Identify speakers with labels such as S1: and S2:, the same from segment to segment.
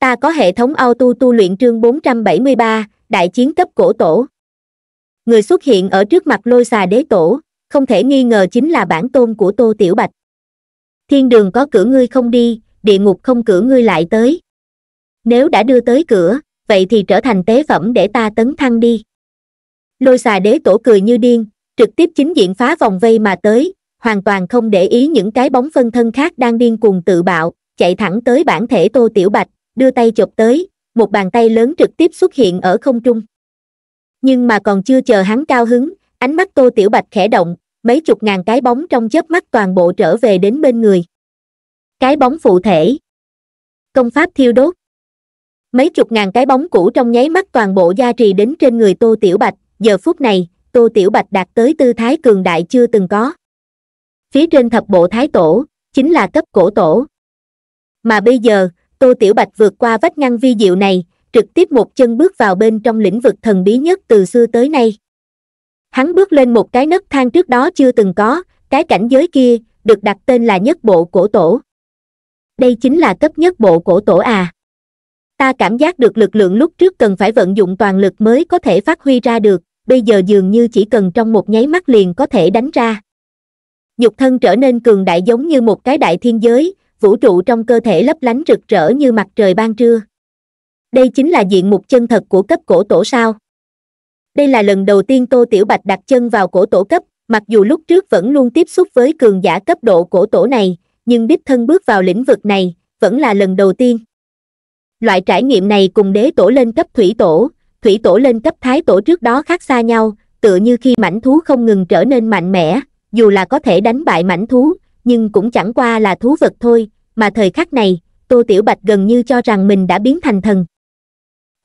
S1: ta có hệ thống auto tu luyện chương 473, đại chiến cấp cổ tổ người xuất hiện ở trước mặt lôi xà đế tổ không thể nghi ngờ chính là bản tôn của tô tiểu bạch thiên đường có cửa ngươi không đi địa ngục không cửa ngươi lại tới nếu đã đưa tới cửa vậy thì trở thành tế phẩm để ta tấn thăng đi lôi xà đế tổ cười như điên trực tiếp chính diện phá vòng vây mà tới hoàn toàn không để ý những cái bóng phân thân khác đang điên cuồng tự bạo chạy thẳng tới bản thể tô tiểu bạch đưa tay chụp tới một bàn tay lớn trực tiếp xuất hiện ở không trung nhưng mà còn chưa chờ hắn cao hứng ánh mắt tô tiểu bạch khẽ động mấy chục ngàn cái bóng trong chớp mắt toàn bộ trở về đến bên người cái bóng phụ thể công pháp thiêu đốt mấy chục ngàn cái bóng cũ trong nháy mắt toàn bộ gia trì đến trên người tô tiểu bạch giờ phút này tô tiểu bạch đạt tới tư thái cường đại chưa từng có phía trên thập bộ thái tổ chính là cấp cổ tổ mà bây giờ tô tiểu bạch vượt qua vách ngăn vi diệu này trực tiếp một chân bước vào bên trong lĩnh vực thần bí nhất từ xưa tới nay hắn bước lên một cái nấc thang trước đó chưa từng có cái cảnh giới kia được đặt tên là nhất bộ cổ tổ đây chính là cấp nhất bộ cổ tổ à ta cảm giác được lực lượng lúc trước cần phải vận dụng toàn lực mới có thể phát huy ra được bây giờ dường như chỉ cần trong một nháy mắt liền có thể đánh ra nhục thân trở nên cường đại giống như một cái đại thiên giới vũ trụ trong cơ thể lấp lánh rực rỡ như mặt trời ban trưa đây chính là diện mục chân thật của cấp cổ tổ sao đây là lần đầu tiên tô tiểu bạch đặt chân vào cổ tổ cấp mặc dù lúc trước vẫn luôn tiếp xúc với cường giả cấp độ cổ tổ này nhưng đích thân bước vào lĩnh vực này vẫn là lần đầu tiên loại trải nghiệm này cùng đế tổ lên cấp thủy tổ thủy tổ lên cấp thái tổ trước đó khác xa nhau tựa như khi mảnh thú không ngừng trở nên mạnh mẽ dù là có thể đánh bại mảnh thú nhưng cũng chẳng qua là thú vật thôi mà thời khắc này tô tiểu bạch gần như cho rằng mình đã biến thành thần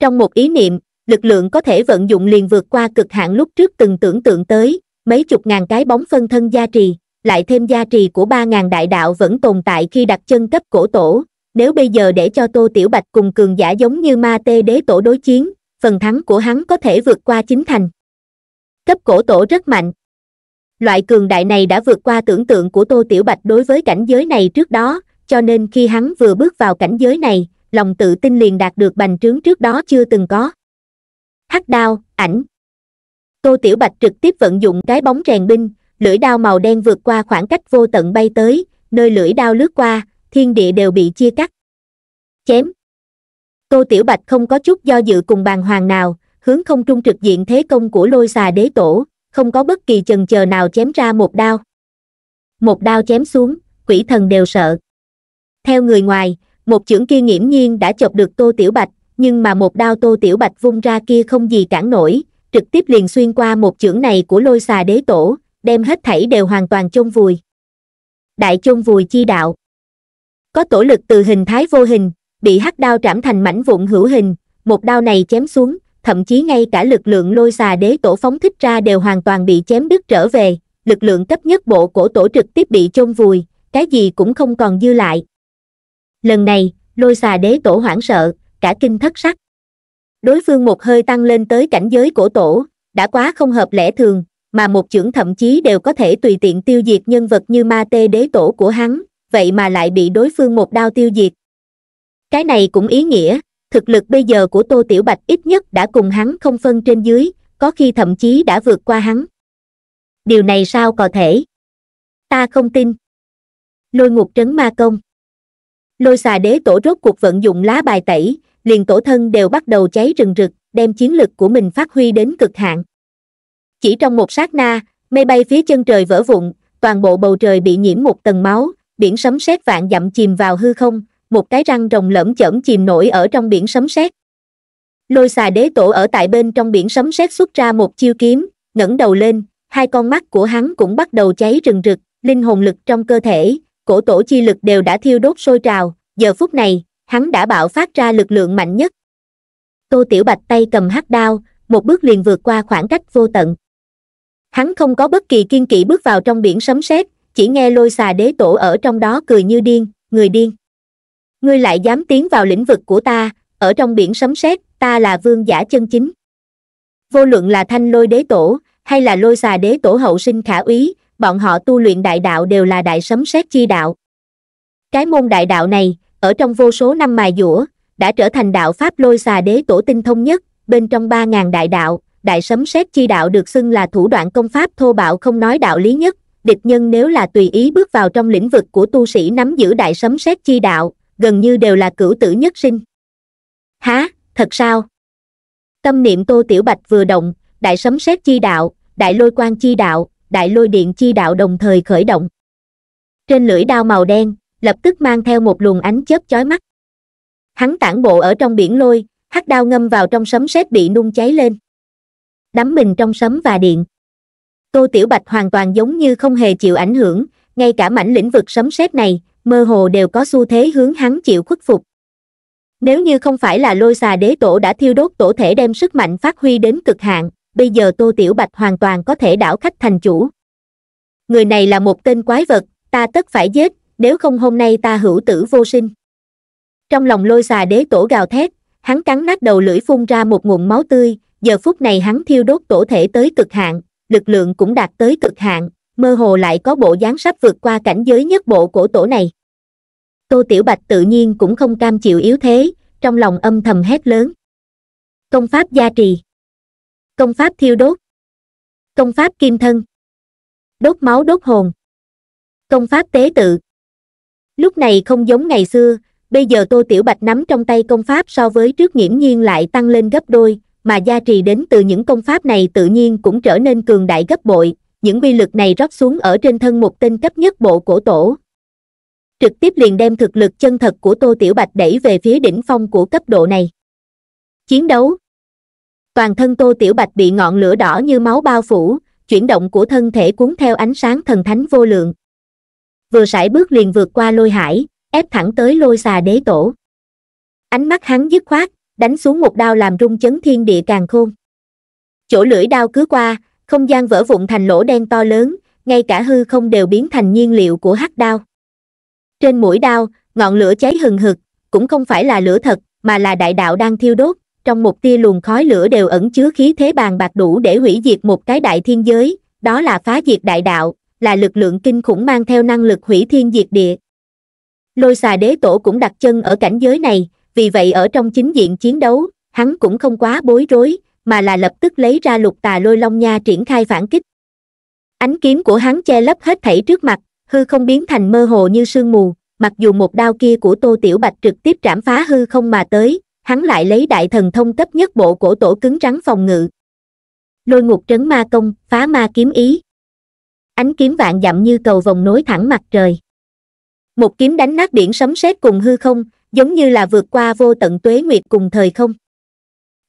S1: trong một ý niệm lực lượng có thể vận dụng liền vượt qua cực hạn lúc trước từng tưởng tượng tới mấy chục ngàn cái bóng phân thân gia trì lại thêm gia trì của ba ngàn đại đạo vẫn tồn tại khi đặt chân cấp cổ tổ nếu bây giờ để cho tô tiểu bạch cùng cường giả giống như ma tê đế tổ đối chiến phần thắng của hắn có thể vượt qua chính thành cấp cổ tổ rất mạnh loại cường đại này đã vượt qua tưởng tượng của tô tiểu bạch đối với cảnh giới này trước đó cho nên khi hắn vừa bước vào cảnh giới này lòng tự tin liền đạt được bành trướng trước đó chưa từng có hắc đao ảnh tô tiểu bạch trực tiếp vận dụng cái bóng rèn binh lưỡi đao màu đen vượt qua khoảng cách vô tận bay tới nơi lưỡi đao lướt qua thiên địa đều bị chia cắt chém tô tiểu bạch không có chút do dự cùng bàn hoàng nào hướng không trung trực diện thế công của lôi xà đế tổ không có bất kỳ chần chờ nào chém ra một đao một đao chém xuống quỷ thần đều sợ theo người ngoài một chưởng kia nghiễm nhiên đã chọc được tô tiểu bạch nhưng mà một đao tô tiểu bạch vung ra kia không gì cản nổi trực tiếp liền xuyên qua một chưởng này của lôi xà đế tổ đem hết thảy đều hoàn toàn chôn vùi đại chôn vùi chi đạo có tổ lực từ hình thái vô hình bị hắc đao trảm thành mảnh vụn hữu hình một đao này chém xuống thậm chí ngay cả lực lượng lôi xà đế tổ phóng thích ra đều hoàn toàn bị chém đứt trở về lực lượng cấp nhất bộ của tổ trực tiếp bị chôn vùi cái gì cũng không còn dư lại lần này lôi xà đế tổ hoảng sợ cả kinh thất sắc đối phương một hơi tăng lên tới cảnh giới của tổ đã quá không hợp lẽ thường mà một trưởng thậm chí đều có thể tùy tiện tiêu diệt nhân vật như ma tê đế tổ của hắn vậy mà lại bị đối phương một đao tiêu diệt cái này cũng ý nghĩa thực lực bây giờ của tô tiểu bạch ít nhất đã cùng hắn không phân trên dưới có khi thậm chí đã vượt qua hắn điều này sao có thể ta không tin lôi ngục trấn ma công lôi xà đế tổ rốt cuộc vận dụng lá bài tẩy liền tổ thân đều bắt đầu cháy rừng rực đem chiến lực của mình phát huy đến cực hạn chỉ trong một sát na mây bay phía chân trời vỡ vụn toàn bộ bầu trời bị nhiễm một tầng máu biển sấm sét vạn dặm chìm vào hư không một cái răng rồng lởm chởm chìm nổi ở trong biển sấm sét lôi xà đế tổ ở tại bên trong biển sấm sét xuất ra một chiêu kiếm ngẩng đầu lên hai con mắt của hắn cũng bắt đầu cháy rừng rực linh hồn lực trong cơ thể cổ tổ chi lực đều đã thiêu đốt sôi trào giờ phút này hắn đã bạo phát ra lực lượng mạnh nhất tô tiểu bạch tay cầm hắc đao một bước liền vượt qua khoảng cách vô tận hắn không có bất kỳ kiên kỵ bước vào trong biển sấm sét chỉ nghe lôi xà đế tổ ở trong đó cười như điên người điên ngươi lại dám tiến vào lĩnh vực của ta ở trong biển sấm sét ta là vương giả chân chính vô luận là thanh lôi đế tổ hay là lôi xà đế tổ hậu sinh khả úy bọn họ tu luyện đại đạo đều là đại sấm sét chi đạo cái môn đại đạo này ở trong vô số năm mài dũa đã trở thành đạo pháp lôi xà đế tổ tinh thông nhất bên trong ba ngàn đại đạo đại sấm sét chi đạo được xưng là thủ đoạn công pháp thô bạo không nói đạo lý nhất địch nhân nếu là tùy ý bước vào trong lĩnh vực của tu sĩ nắm giữ đại sấm sét chi đạo gần như đều là cửu tử nhất sinh há thật sao tâm niệm tô tiểu bạch vừa động đại sấm sét chi đạo đại lôi quan chi đạo đại lôi điện chi đạo đồng thời khởi động trên lưỡi đao màu đen lập tức mang theo một luồng ánh chớp chói mắt hắn tản bộ ở trong biển lôi hắc đao ngâm vào trong sấm sét bị nung cháy lên đắm mình trong sấm và điện tô tiểu bạch hoàn toàn giống như không hề chịu ảnh hưởng ngay cả mảnh lĩnh vực sấm sét này mơ hồ đều có xu thế hướng hắn chịu khuất phục nếu như không phải là lôi xà đế tổ đã thiêu đốt tổ thể đem sức mạnh phát huy đến cực hạn bây giờ tô tiểu bạch hoàn toàn có thể đảo khách thành chủ người này là một tên quái vật ta tất phải giết nếu không hôm nay ta hữu tử vô sinh trong lòng lôi xà đế tổ gào thét hắn cắn nát đầu lưỡi phun ra một nguồn máu tươi giờ phút này hắn thiêu đốt tổ thể tới cực hạn lực lượng cũng đạt tới cực hạn mơ hồ lại có bộ dáng sắp vượt qua cảnh giới nhất bộ cổ tổ này tô tiểu bạch tự nhiên cũng không cam chịu yếu thế trong lòng âm thầm hét lớn công pháp gia trì công pháp thiêu đốt công pháp kim thân đốt máu đốt hồn công pháp tế tự lúc này không giống ngày xưa bây giờ tô tiểu bạch nắm trong tay công pháp so với trước nghiễm nhiên lại tăng lên gấp đôi mà gia trì đến từ những công pháp này tự nhiên cũng trở nên cường đại gấp bội những quy lực này rót xuống ở trên thân một tên cấp nhất bộ cổ tổ trực tiếp liền đem thực lực chân thật của tô tiểu bạch đẩy về phía đỉnh phong của cấp độ này chiến đấu toàn thân tô tiểu bạch bị ngọn lửa đỏ như máu bao phủ chuyển động của thân thể cuốn theo ánh sáng thần thánh vô lượng vừa sải bước liền vượt qua lôi hải ép thẳng tới lôi xà đế tổ ánh mắt hắn dứt khoát đánh xuống một đao làm rung chấn thiên địa càng khôn chỗ lưỡi đao cứ qua không gian vỡ vụn thành lỗ đen to lớn ngay cả hư không đều biến thành nhiên liệu của hắc đao trên mũi đao ngọn lửa cháy hừng hực cũng không phải là lửa thật mà là đại đạo đang thiêu đốt trong một tia luồng khói lửa đều ẩn chứa khí thế bàn bạc đủ để hủy diệt một cái đại thiên giới đó là phá diệt đại đạo là lực lượng kinh khủng mang theo năng lực hủy thiên diệt địa lôi xà đế tổ cũng đặt chân ở cảnh giới này vì vậy ở trong chính diện chiến đấu hắn cũng không quá bối rối mà là lập tức lấy ra lục tà lôi long nha triển khai phản kích ánh kiếm của hắn che lấp hết thảy trước mặt hư không biến thành mơ hồ như sương mù mặc dù một đao kia của tô tiểu bạch trực tiếp trảm phá hư không mà tới hắn lại lấy đại thần thông cấp nhất bộ cổ tổ cứng rắn phòng ngự lôi ngục trấn ma công phá ma kiếm ý ánh kiếm vạn dặm như cầu vòng nối thẳng mặt trời một kiếm đánh nát biển sấm sét cùng hư không giống như là vượt qua vô tận tuế nguyệt cùng thời không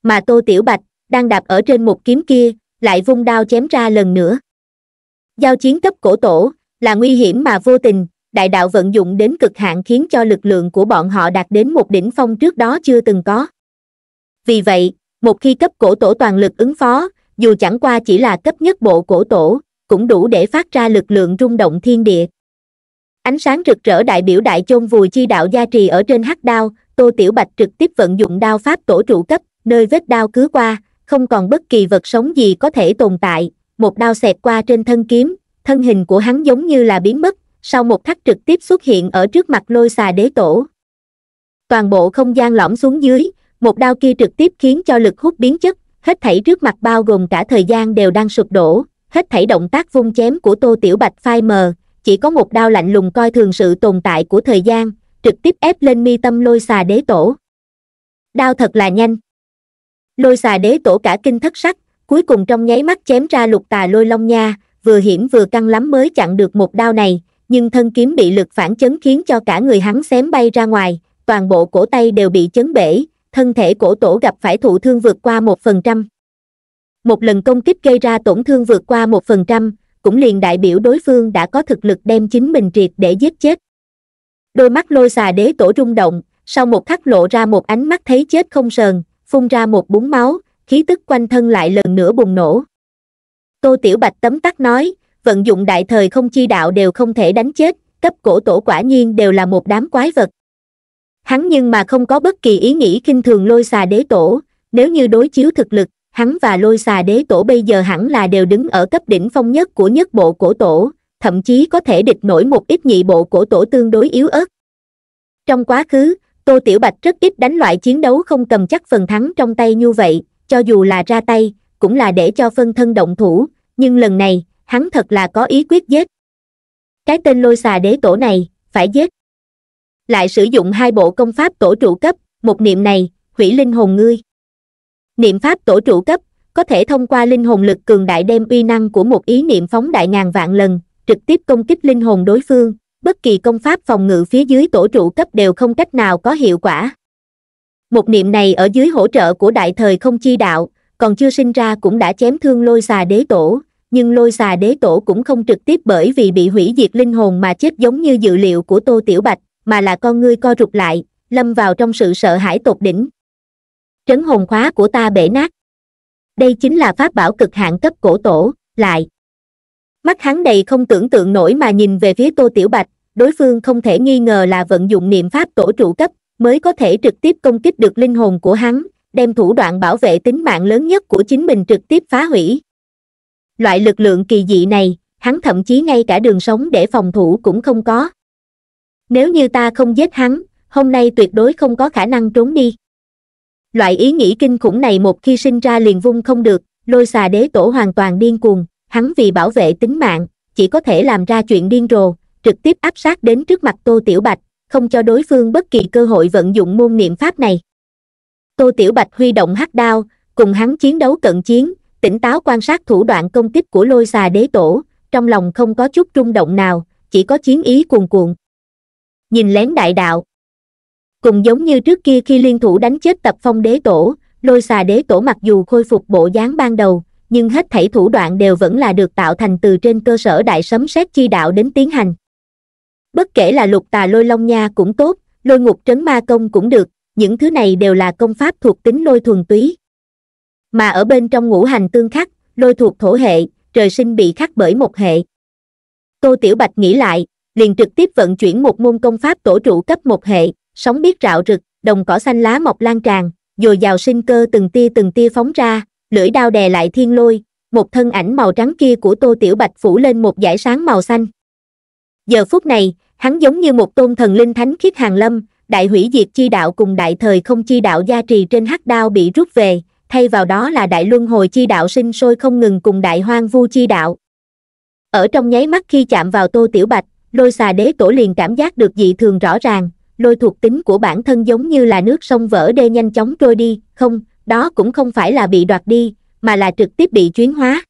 S1: mà tô tiểu bạch đang đạp ở trên một kiếm kia lại vung đao chém ra lần nữa giao chiến cấp cổ tổ là nguy hiểm mà vô tình đại đạo vận dụng đến cực hạn khiến cho lực lượng của bọn họ đạt đến một đỉnh phong trước đó chưa từng có vì vậy một khi cấp cổ tổ toàn lực ứng phó dù chẳng qua chỉ là cấp nhất bộ cổ tổ cũng đủ để phát ra lực lượng rung động thiên địa ánh sáng rực rỡ đại biểu đại chôn vùi chi đạo gia trì ở trên hắc đao tô tiểu bạch trực tiếp vận dụng đao pháp tổ trụ cấp nơi vết đao cứ qua không còn bất kỳ vật sống gì có thể tồn tại, một đao xẹt qua trên thân kiếm, thân hình của hắn giống như là biến mất, sau một khắc trực tiếp xuất hiện ở trước mặt lôi xà đế tổ. Toàn bộ không gian lõm xuống dưới, một đao kia trực tiếp khiến cho lực hút biến chất, hết thảy trước mặt bao gồm cả thời gian đều đang sụp đổ, hết thảy động tác vung chém của Tô Tiểu Bạch phai mờ, chỉ có một đao lạnh lùng coi thường sự tồn tại của thời gian, trực tiếp ép lên mi tâm lôi xà đế tổ. Đao thật là nhanh lôi xà đế tổ cả kinh thất sắc cuối cùng trong nháy mắt chém ra lục tà lôi long nha vừa hiểm vừa căng lắm mới chặn được một đao này nhưng thân kiếm bị lực phản chấn khiến cho cả người hắn xém bay ra ngoài toàn bộ cổ tay đều bị chấn bể thân thể cổ tổ gặp phải thụ thương vượt qua một phần trăm một lần công kích gây ra tổn thương vượt qua một phần trăm cũng liền đại biểu đối phương đã có thực lực đem chính mình triệt để giết chết đôi mắt lôi xà đế tổ rung động sau một khắc lộ ra một ánh mắt thấy chết không sờn phun ra một búng máu, khí tức quanh thân lại lần nữa bùng nổ. Tô Tiểu Bạch tấm tắc nói, vận dụng đại thời không chi đạo đều không thể đánh chết, cấp cổ tổ quả nhiên đều là một đám quái vật. Hắn nhưng mà không có bất kỳ ý nghĩ kinh thường lôi xà đế tổ, nếu như đối chiếu thực lực, hắn và lôi xà đế tổ bây giờ hẳn là đều đứng ở cấp đỉnh phong nhất của nhất bộ cổ tổ, thậm chí có thể địch nổi một ít nhị bộ cổ tổ tương đối yếu ớt. Trong quá khứ, tô tiểu bạch rất ít đánh loại chiến đấu không cầm chắc phần thắng trong tay như vậy cho dù là ra tay cũng là để cho phân thân động thủ nhưng lần này hắn thật là có ý quyết giết cái tên lôi xà đế tổ này phải giết lại sử dụng hai bộ công pháp tổ trụ cấp một niệm này hủy linh hồn ngươi niệm pháp tổ trụ cấp có thể thông qua linh hồn lực cường đại đem uy năng của một ý niệm phóng đại ngàn vạn lần trực tiếp công kích linh hồn đối phương bất kỳ công pháp phòng ngự phía dưới tổ trụ cấp đều không cách nào có hiệu quả một niệm này ở dưới hỗ trợ của đại thời không chi đạo còn chưa sinh ra cũng đã chém thương lôi xà đế tổ nhưng lôi xà đế tổ cũng không trực tiếp bởi vì bị hủy diệt linh hồn mà chết giống như dự liệu của tô tiểu bạch mà là con ngươi co rụt lại lâm vào trong sự sợ hãi tột đỉnh trấn hồn khóa của ta bể nát đây chính là pháp bảo cực hạn cấp cổ tổ lại mắt hắn đầy không tưởng tượng nổi mà nhìn về phía tô tiểu bạch đối phương không thể nghi ngờ là vận dụng niệm pháp tổ trụ cấp mới có thể trực tiếp công kích được linh hồn của hắn đem thủ đoạn bảo vệ tính mạng lớn nhất của chính mình trực tiếp phá hủy loại lực lượng kỳ dị này hắn thậm chí ngay cả đường sống để phòng thủ cũng không có nếu như ta không giết hắn hôm nay tuyệt đối không có khả năng trốn đi loại ý nghĩ kinh khủng này một khi sinh ra liền vung không được lôi xà đế tổ hoàn toàn điên cuồng hắn vì bảo vệ tính mạng chỉ có thể làm ra chuyện điên rồ trực tiếp áp sát đến trước mặt tô tiểu bạch không cho đối phương bất kỳ cơ hội vận dụng môn niệm pháp này tô tiểu bạch huy động hắc đao cùng hắn chiến đấu cận chiến tỉnh táo quan sát thủ đoạn công kích của lôi xà đế tổ trong lòng không có chút rung động nào chỉ có chiến ý cuồn cuộn nhìn lén đại đạo cùng giống như trước kia khi liên thủ đánh chết tập phong đế tổ lôi xà đế tổ mặc dù khôi phục bộ dáng ban đầu nhưng hết thảy thủ đoạn đều vẫn là được tạo thành từ trên cơ sở đại sấm sét chi đạo đến tiến hành bất kể là lục tà lôi long nha cũng tốt lôi ngục trấn ma công cũng được những thứ này đều là công pháp thuộc tính lôi thuần túy mà ở bên trong ngũ hành tương khắc lôi thuộc thổ hệ trời sinh bị khắc bởi một hệ tô tiểu bạch nghĩ lại liền trực tiếp vận chuyển một môn công pháp tổ trụ cấp một hệ sóng biết rạo rực đồng cỏ xanh lá mọc lan tràn dồi dào sinh cơ từng tia từng tia phóng ra lưỡi đao đè lại thiên lôi một thân ảnh màu trắng kia của tô tiểu bạch phủ lên một dải sáng màu xanh giờ phút này hắn giống như một tôn thần linh thánh khiết hàng lâm đại hủy diệt chi đạo cùng đại thời không chi đạo gia trì trên hắc đao bị rút về thay vào đó là đại luân hồi chi đạo sinh sôi không ngừng cùng đại hoang vu chi đạo ở trong nháy mắt khi chạm vào tô tiểu bạch lôi xà đế tổ liền cảm giác được dị thường rõ ràng lôi thuộc tính của bản thân giống như là nước sông vỡ đê nhanh chóng trôi đi không đó cũng không phải là bị đoạt đi mà là trực tiếp bị chuyến hóa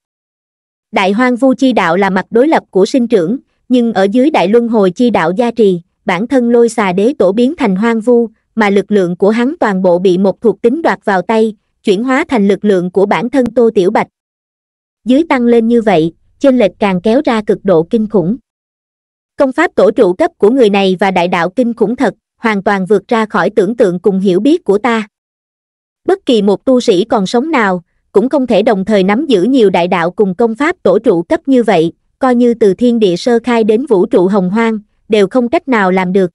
S1: đại hoang vu chi đạo là mặt đối lập của sinh trưởng nhưng ở dưới đại luân hồi chi đạo gia trì, bản thân lôi xà đế tổ biến thành hoang vu, mà lực lượng của hắn toàn bộ bị một thuộc tính đoạt vào tay, chuyển hóa thành lực lượng của bản thân Tô Tiểu Bạch. Dưới tăng lên như vậy, trên lệch càng kéo ra cực độ kinh khủng. Công pháp tổ trụ cấp của người này và đại đạo kinh khủng thật, hoàn toàn vượt ra khỏi tưởng tượng cùng hiểu biết của ta. Bất kỳ một tu sĩ còn sống nào, cũng không thể đồng thời nắm giữ nhiều đại đạo cùng công pháp tổ trụ cấp như vậy, coi như từ thiên địa sơ khai đến vũ trụ hồng hoang, đều không cách nào làm được.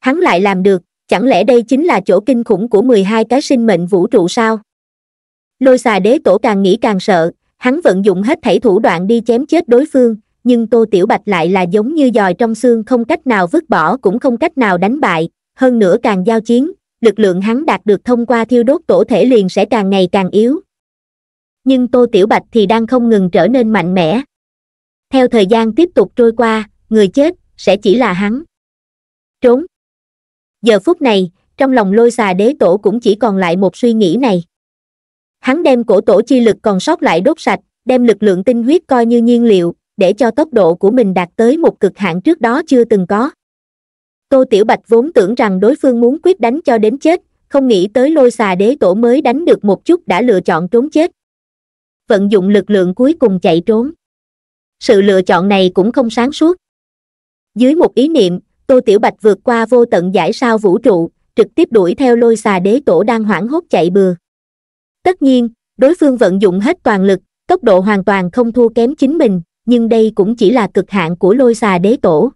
S1: Hắn lại làm được, chẳng lẽ đây chính là chỗ kinh khủng của 12 cái sinh mệnh vũ trụ sao? Lôi xà đế tổ càng nghĩ càng sợ, hắn vận dụng hết thảy thủ đoạn đi chém chết đối phương, nhưng Tô Tiểu Bạch lại là giống như giòi trong xương không cách nào vứt bỏ cũng không cách nào đánh bại, hơn nữa càng giao chiến, lực lượng hắn đạt được thông qua thiêu đốt tổ thể liền sẽ càng ngày càng yếu. Nhưng Tô Tiểu Bạch thì đang không ngừng trở nên mạnh mẽ, theo thời gian tiếp tục trôi qua người chết sẽ chỉ là hắn trốn giờ phút này trong lòng lôi xà đế tổ cũng chỉ còn lại một suy nghĩ này hắn đem cổ tổ chi lực còn sót lại đốt sạch đem lực lượng tinh huyết coi như nhiên liệu để cho tốc độ của mình đạt tới một cực hạn trước đó chưa từng có tô tiểu bạch vốn tưởng rằng đối phương muốn quyết đánh cho đến chết không nghĩ tới lôi xà đế tổ mới đánh được một chút đã lựa chọn trốn chết vận dụng lực lượng cuối cùng chạy trốn sự lựa chọn này cũng không sáng suốt dưới một ý niệm tô tiểu bạch vượt qua vô tận giải sao vũ trụ trực tiếp đuổi theo lôi xà đế tổ đang hoảng hốt chạy bừa tất nhiên đối phương vận dụng hết toàn lực tốc độ hoàn toàn không thua kém chính mình nhưng đây cũng chỉ là cực hạn của lôi xà đế tổ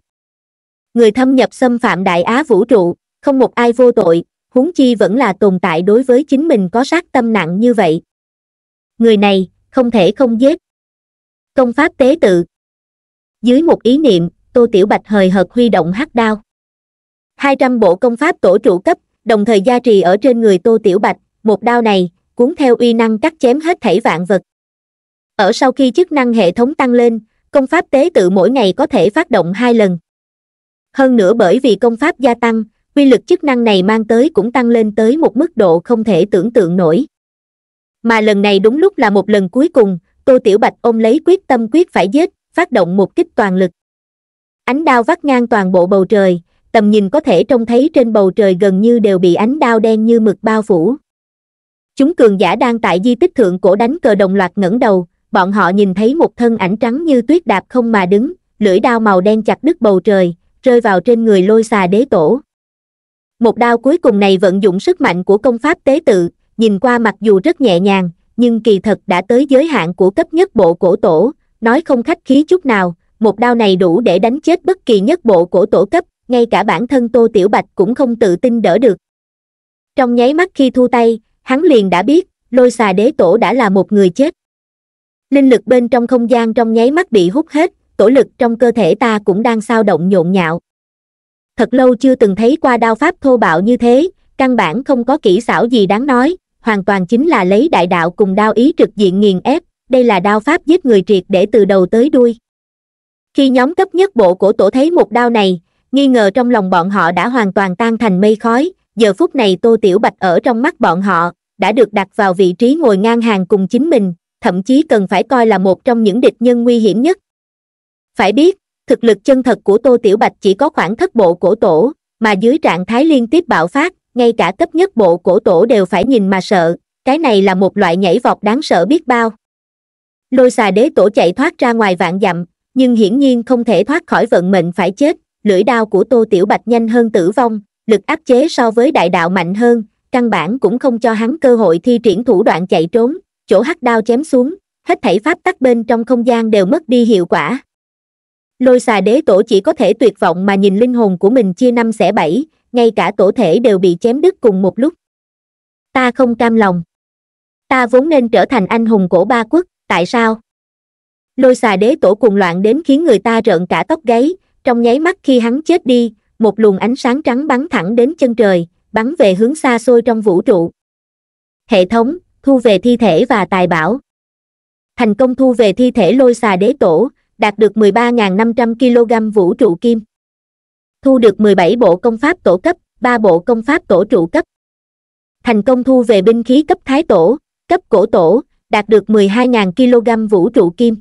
S1: người thâm nhập xâm phạm đại á vũ trụ không một ai vô tội huống chi vẫn là tồn tại đối với chính mình có sát tâm nặng như vậy người này không thể không giết công pháp tế tự dưới một ý niệm tô tiểu bạch hời hợt huy động hắc đao hai trăm bộ công pháp tổ trụ cấp đồng thời gia trì ở trên người tô tiểu bạch một đao này cuốn theo uy năng cắt chém hết thảy vạn vật ở sau khi chức năng hệ thống tăng lên công pháp tế tự mỗi ngày có thể phát động hai lần hơn nữa bởi vì công pháp gia tăng quy lực chức năng này mang tới cũng tăng lên tới một mức độ không thể tưởng tượng nổi mà lần này đúng lúc là một lần cuối cùng tô tiểu bạch ôm lấy quyết tâm quyết phải giết phát động một kích toàn lực ánh đao vắt ngang toàn bộ bầu trời tầm nhìn có thể trông thấy trên bầu trời gần như đều bị ánh đao đen như mực bao phủ chúng cường giả đang tại di tích thượng cổ đánh cờ đồng loạt ngẩng đầu bọn họ nhìn thấy một thân ảnh trắng như tuyết đạp không mà đứng lưỡi đao màu đen chặt đứt bầu trời rơi vào trên người lôi xà đế tổ một đao cuối cùng này vận dụng sức mạnh của công pháp tế tự nhìn qua mặc dù rất nhẹ nhàng nhưng kỳ thật đã tới giới hạn của cấp nhất bộ cổ tổ, nói không khách khí chút nào, một đao này đủ để đánh chết bất kỳ nhất bộ cổ tổ cấp, ngay cả bản thân Tô Tiểu Bạch cũng không tự tin đỡ được. Trong nháy mắt khi thu tay, hắn liền đã biết, lôi xà đế tổ đã là một người chết. Linh lực bên trong không gian trong nháy mắt bị hút hết, tổ lực trong cơ thể ta cũng đang sao động nhộn nhạo. Thật lâu chưa từng thấy qua đao pháp thô bạo như thế, căn bản không có kỹ xảo gì đáng nói, hoàn toàn chính là lấy đại đạo cùng đao ý trực diện nghiền ép đây là đao pháp giết người triệt để từ đầu tới đuôi khi nhóm cấp nhất bộ cổ tổ thấy một đao này nghi ngờ trong lòng bọn họ đã hoàn toàn tan thành mây khói giờ phút này tô tiểu bạch ở trong mắt bọn họ đã được đặt vào vị trí ngồi ngang hàng cùng chính mình thậm chí cần phải coi là một trong những địch nhân nguy hiểm nhất phải biết thực lực chân thật của tô tiểu bạch chỉ có khoảng thất bộ cổ tổ mà dưới trạng thái liên tiếp bạo phát ngay cả cấp nhất bộ cổ tổ đều phải nhìn mà sợ cái này là một loại nhảy vọt đáng sợ biết bao lôi xà đế tổ chạy thoát ra ngoài vạn dặm nhưng hiển nhiên không thể thoát khỏi vận mệnh phải chết lưỡi đao của tô tiểu bạch nhanh hơn tử vong lực áp chế so với đại đạo mạnh hơn căn bản cũng không cho hắn cơ hội thi triển thủ đoạn chạy trốn chỗ hắc đao chém xuống hết thảy pháp tắc bên trong không gian đều mất đi hiệu quả lôi xà đế tổ chỉ có thể tuyệt vọng mà nhìn linh hồn của mình chia năm xẻ bảy ngay cả tổ thể đều bị chém đứt cùng một lúc ta không cam lòng ta vốn nên trở thành anh hùng của ba quốc tại sao lôi xà đế tổ cùng loạn đến khiến người ta rợn cả tóc gáy trong nháy mắt khi hắn chết đi một luồng ánh sáng trắng bắn thẳng đến chân trời bắn về hướng xa xôi trong vũ trụ hệ thống thu về thi thể và tài bảo thành công thu về thi thể lôi xà đế tổ đạt được 13.500 kg vũ trụ kim thu được 17 bộ công pháp tổ cấp, 3 bộ công pháp tổ trụ cấp. Thành công thu về binh khí cấp thái tổ, cấp cổ tổ, đạt được 12.000 kg vũ trụ kim.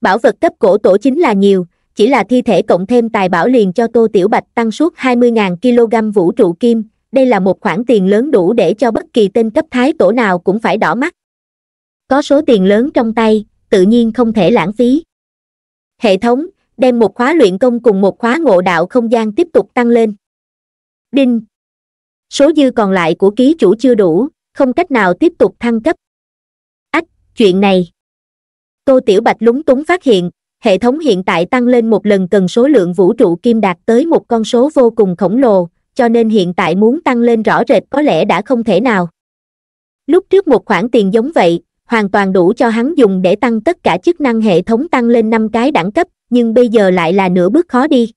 S1: Bảo vật cấp cổ tổ chính là nhiều, chỉ là thi thể cộng thêm tài bảo liền cho Tô Tiểu Bạch tăng suốt 20.000 kg vũ trụ kim, đây là một khoản tiền lớn đủ để cho bất kỳ tên cấp thái tổ nào cũng phải đỏ mắt. Có số tiền lớn trong tay, tự nhiên không thể lãng phí. Hệ thống, đem một khóa luyện công cùng một khóa ngộ đạo không gian tiếp tục tăng lên đinh số dư còn lại của ký chủ chưa đủ không cách nào tiếp tục thăng cấp ách chuyện này tô tiểu bạch lúng túng phát hiện hệ thống hiện tại tăng lên một lần cần số lượng vũ trụ kim đạt tới một con số vô cùng khổng lồ cho nên hiện tại muốn tăng lên rõ rệt có lẽ đã không thể nào lúc trước một khoản tiền giống vậy hoàn toàn đủ cho hắn dùng để tăng tất cả chức năng hệ thống tăng lên năm cái đẳng cấp nhưng bây giờ lại là nửa bước khó đi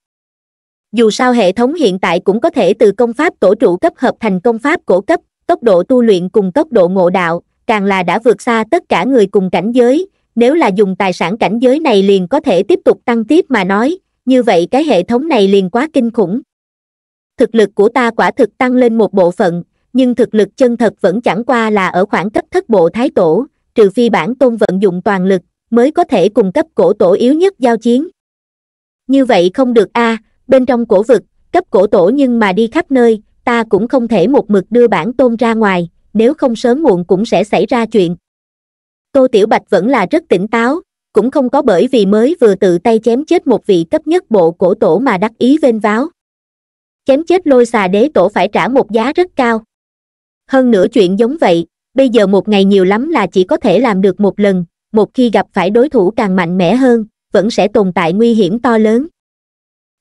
S1: dù sao hệ thống hiện tại cũng có thể từ công pháp tổ trụ cấp hợp thành công pháp cổ cấp tốc độ tu luyện cùng tốc độ ngộ đạo càng là đã vượt xa tất cả người cùng cảnh giới nếu là dùng tài sản cảnh giới này liền có thể tiếp tục tăng tiếp mà nói như vậy cái hệ thống này liền quá kinh khủng thực lực của ta quả thực tăng lên một bộ phận nhưng thực lực chân thật vẫn chẳng qua là ở khoảng cấp thất bộ thái tổ trừ phi bản tôn vận dụng toàn lực mới có thể cùng cấp cổ tổ yếu nhất giao chiến. Như vậy không được a, à, bên trong cổ vực, cấp cổ tổ nhưng mà đi khắp nơi, ta cũng không thể một mực đưa bản tôn ra ngoài, nếu không sớm muộn cũng sẽ xảy ra chuyện. Tô Tiểu Bạch vẫn là rất tỉnh táo, cũng không có bởi vì mới vừa tự tay chém chết một vị cấp nhất bộ cổ tổ mà đắc ý vênh váo. Chém chết lôi xà đế tổ phải trả một giá rất cao. Hơn nữa chuyện giống vậy, bây giờ một ngày nhiều lắm là chỉ có thể làm được một lần, một khi gặp phải đối thủ càng mạnh mẽ hơn vẫn sẽ tồn tại nguy hiểm to lớn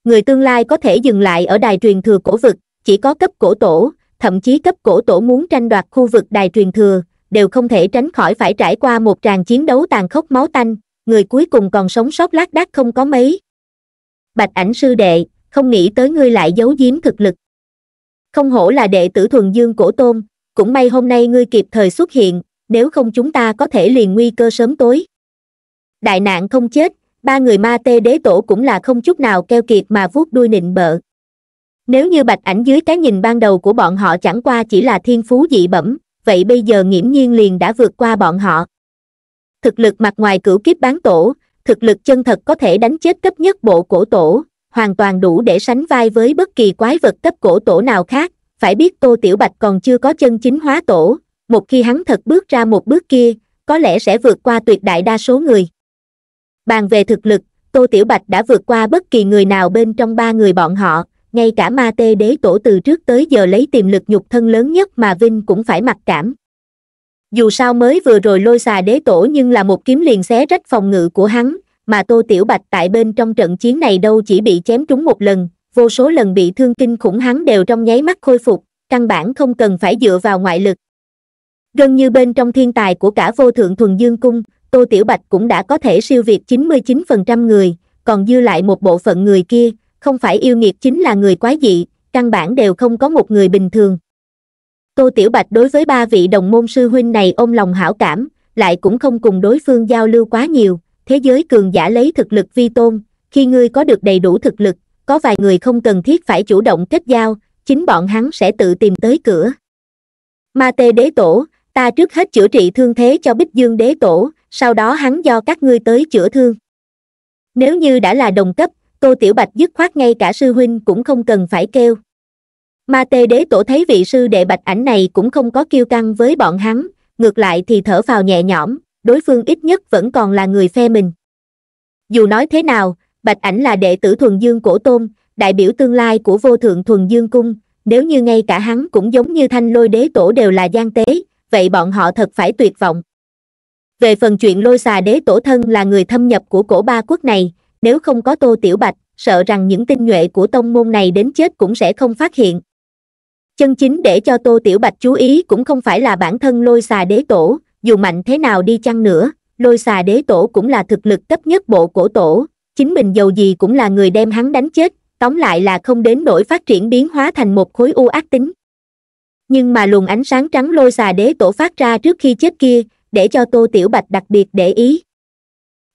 S1: người tương lai có thể dừng lại ở đài truyền thừa cổ vực chỉ có cấp cổ tổ thậm chí cấp cổ tổ muốn tranh đoạt khu vực đài truyền thừa đều không thể tránh khỏi phải trải qua một tràng chiến đấu tàn khốc máu tanh người cuối cùng còn sống sót lác đác không có mấy bạch ảnh sư đệ không nghĩ tới ngươi lại giấu giếm thực lực không hổ là đệ tử thuần dương cổ tôn cũng may hôm nay ngươi kịp thời xuất hiện nếu không chúng ta có thể liền nguy cơ sớm tối đại nạn không chết ba người ma tê đế tổ cũng là không chút nào keo kiệt mà vuốt đuôi nịnh bợ nếu như bạch ảnh dưới cái nhìn ban đầu của bọn họ chẳng qua chỉ là thiên phú dị bẩm vậy bây giờ nghiễm nhiên liền đã vượt qua bọn họ thực lực mặt ngoài cửu kiếp bán tổ thực lực chân thật có thể đánh chết cấp nhất bộ cổ tổ hoàn toàn đủ để sánh vai với bất kỳ quái vật cấp cổ tổ nào khác phải biết tô tiểu bạch còn chưa có chân chính hóa tổ một khi hắn thật bước ra một bước kia có lẽ sẽ vượt qua tuyệt đại đa số người bàn về thực lực tô tiểu bạch đã vượt qua bất kỳ người nào bên trong ba người bọn họ ngay cả ma tê đế tổ từ trước tới giờ lấy tiềm lực nhục thân lớn nhất mà vinh cũng phải mặc cảm dù sao mới vừa rồi lôi xà đế tổ nhưng là một kiếm liền xé rách phòng ngự của hắn mà tô tiểu bạch tại bên trong trận chiến này đâu chỉ bị chém trúng một lần vô số lần bị thương kinh khủng hắn đều trong nháy mắt khôi phục căn bản không cần phải dựa vào ngoại lực gần như bên trong thiên tài của cả vô thượng thuần dương cung tô tiểu bạch cũng đã có thể siêu việt 99% người còn dư lại một bộ phận người kia không phải yêu nghiệt chính là người quái dị căn bản đều không có một người bình thường tô tiểu bạch đối với ba vị đồng môn sư huynh này ôm lòng hảo cảm lại cũng không cùng đối phương giao lưu quá nhiều thế giới cường giả lấy thực lực vi tôn khi ngươi có được đầy đủ thực lực có vài người không cần thiết phải chủ động kết giao chính bọn hắn sẽ tự tìm tới cửa ma tê đế tổ ta trước hết chữa trị thương thế cho bích dương đế tổ sau đó hắn do các ngươi tới chữa thương nếu như đã là đồng cấp tô tiểu bạch dứt khoát ngay cả sư huynh cũng không cần phải kêu ma tê đế tổ thấy vị sư đệ bạch ảnh này cũng không có kiêu căng với bọn hắn ngược lại thì thở phào nhẹ nhõm đối phương ít nhất vẫn còn là người phe mình dù nói thế nào bạch ảnh là đệ tử thuần dương cổ tôn đại biểu tương lai của vô thượng thuần dương cung nếu như ngay cả hắn cũng giống như thanh lôi đế tổ đều là gian tế vậy bọn họ thật phải tuyệt vọng về phần chuyện lôi xà đế tổ thân là người thâm nhập của cổ ba quốc này nếu không có tô tiểu bạch sợ rằng những tinh nhuệ của tông môn này đến chết cũng sẽ không phát hiện chân chính để cho tô tiểu bạch chú ý cũng không phải là bản thân lôi xà đế tổ dù mạnh thế nào đi chăng nữa lôi xà đế tổ cũng là thực lực cấp nhất bộ cổ tổ chính mình giàu gì cũng là người đem hắn đánh chết tóm lại là không đến nỗi phát triển biến hóa thành một khối u ác tính nhưng mà luồng ánh sáng trắng lôi xà đế tổ phát ra trước khi chết kia để cho tô tiểu bạch đặc biệt để ý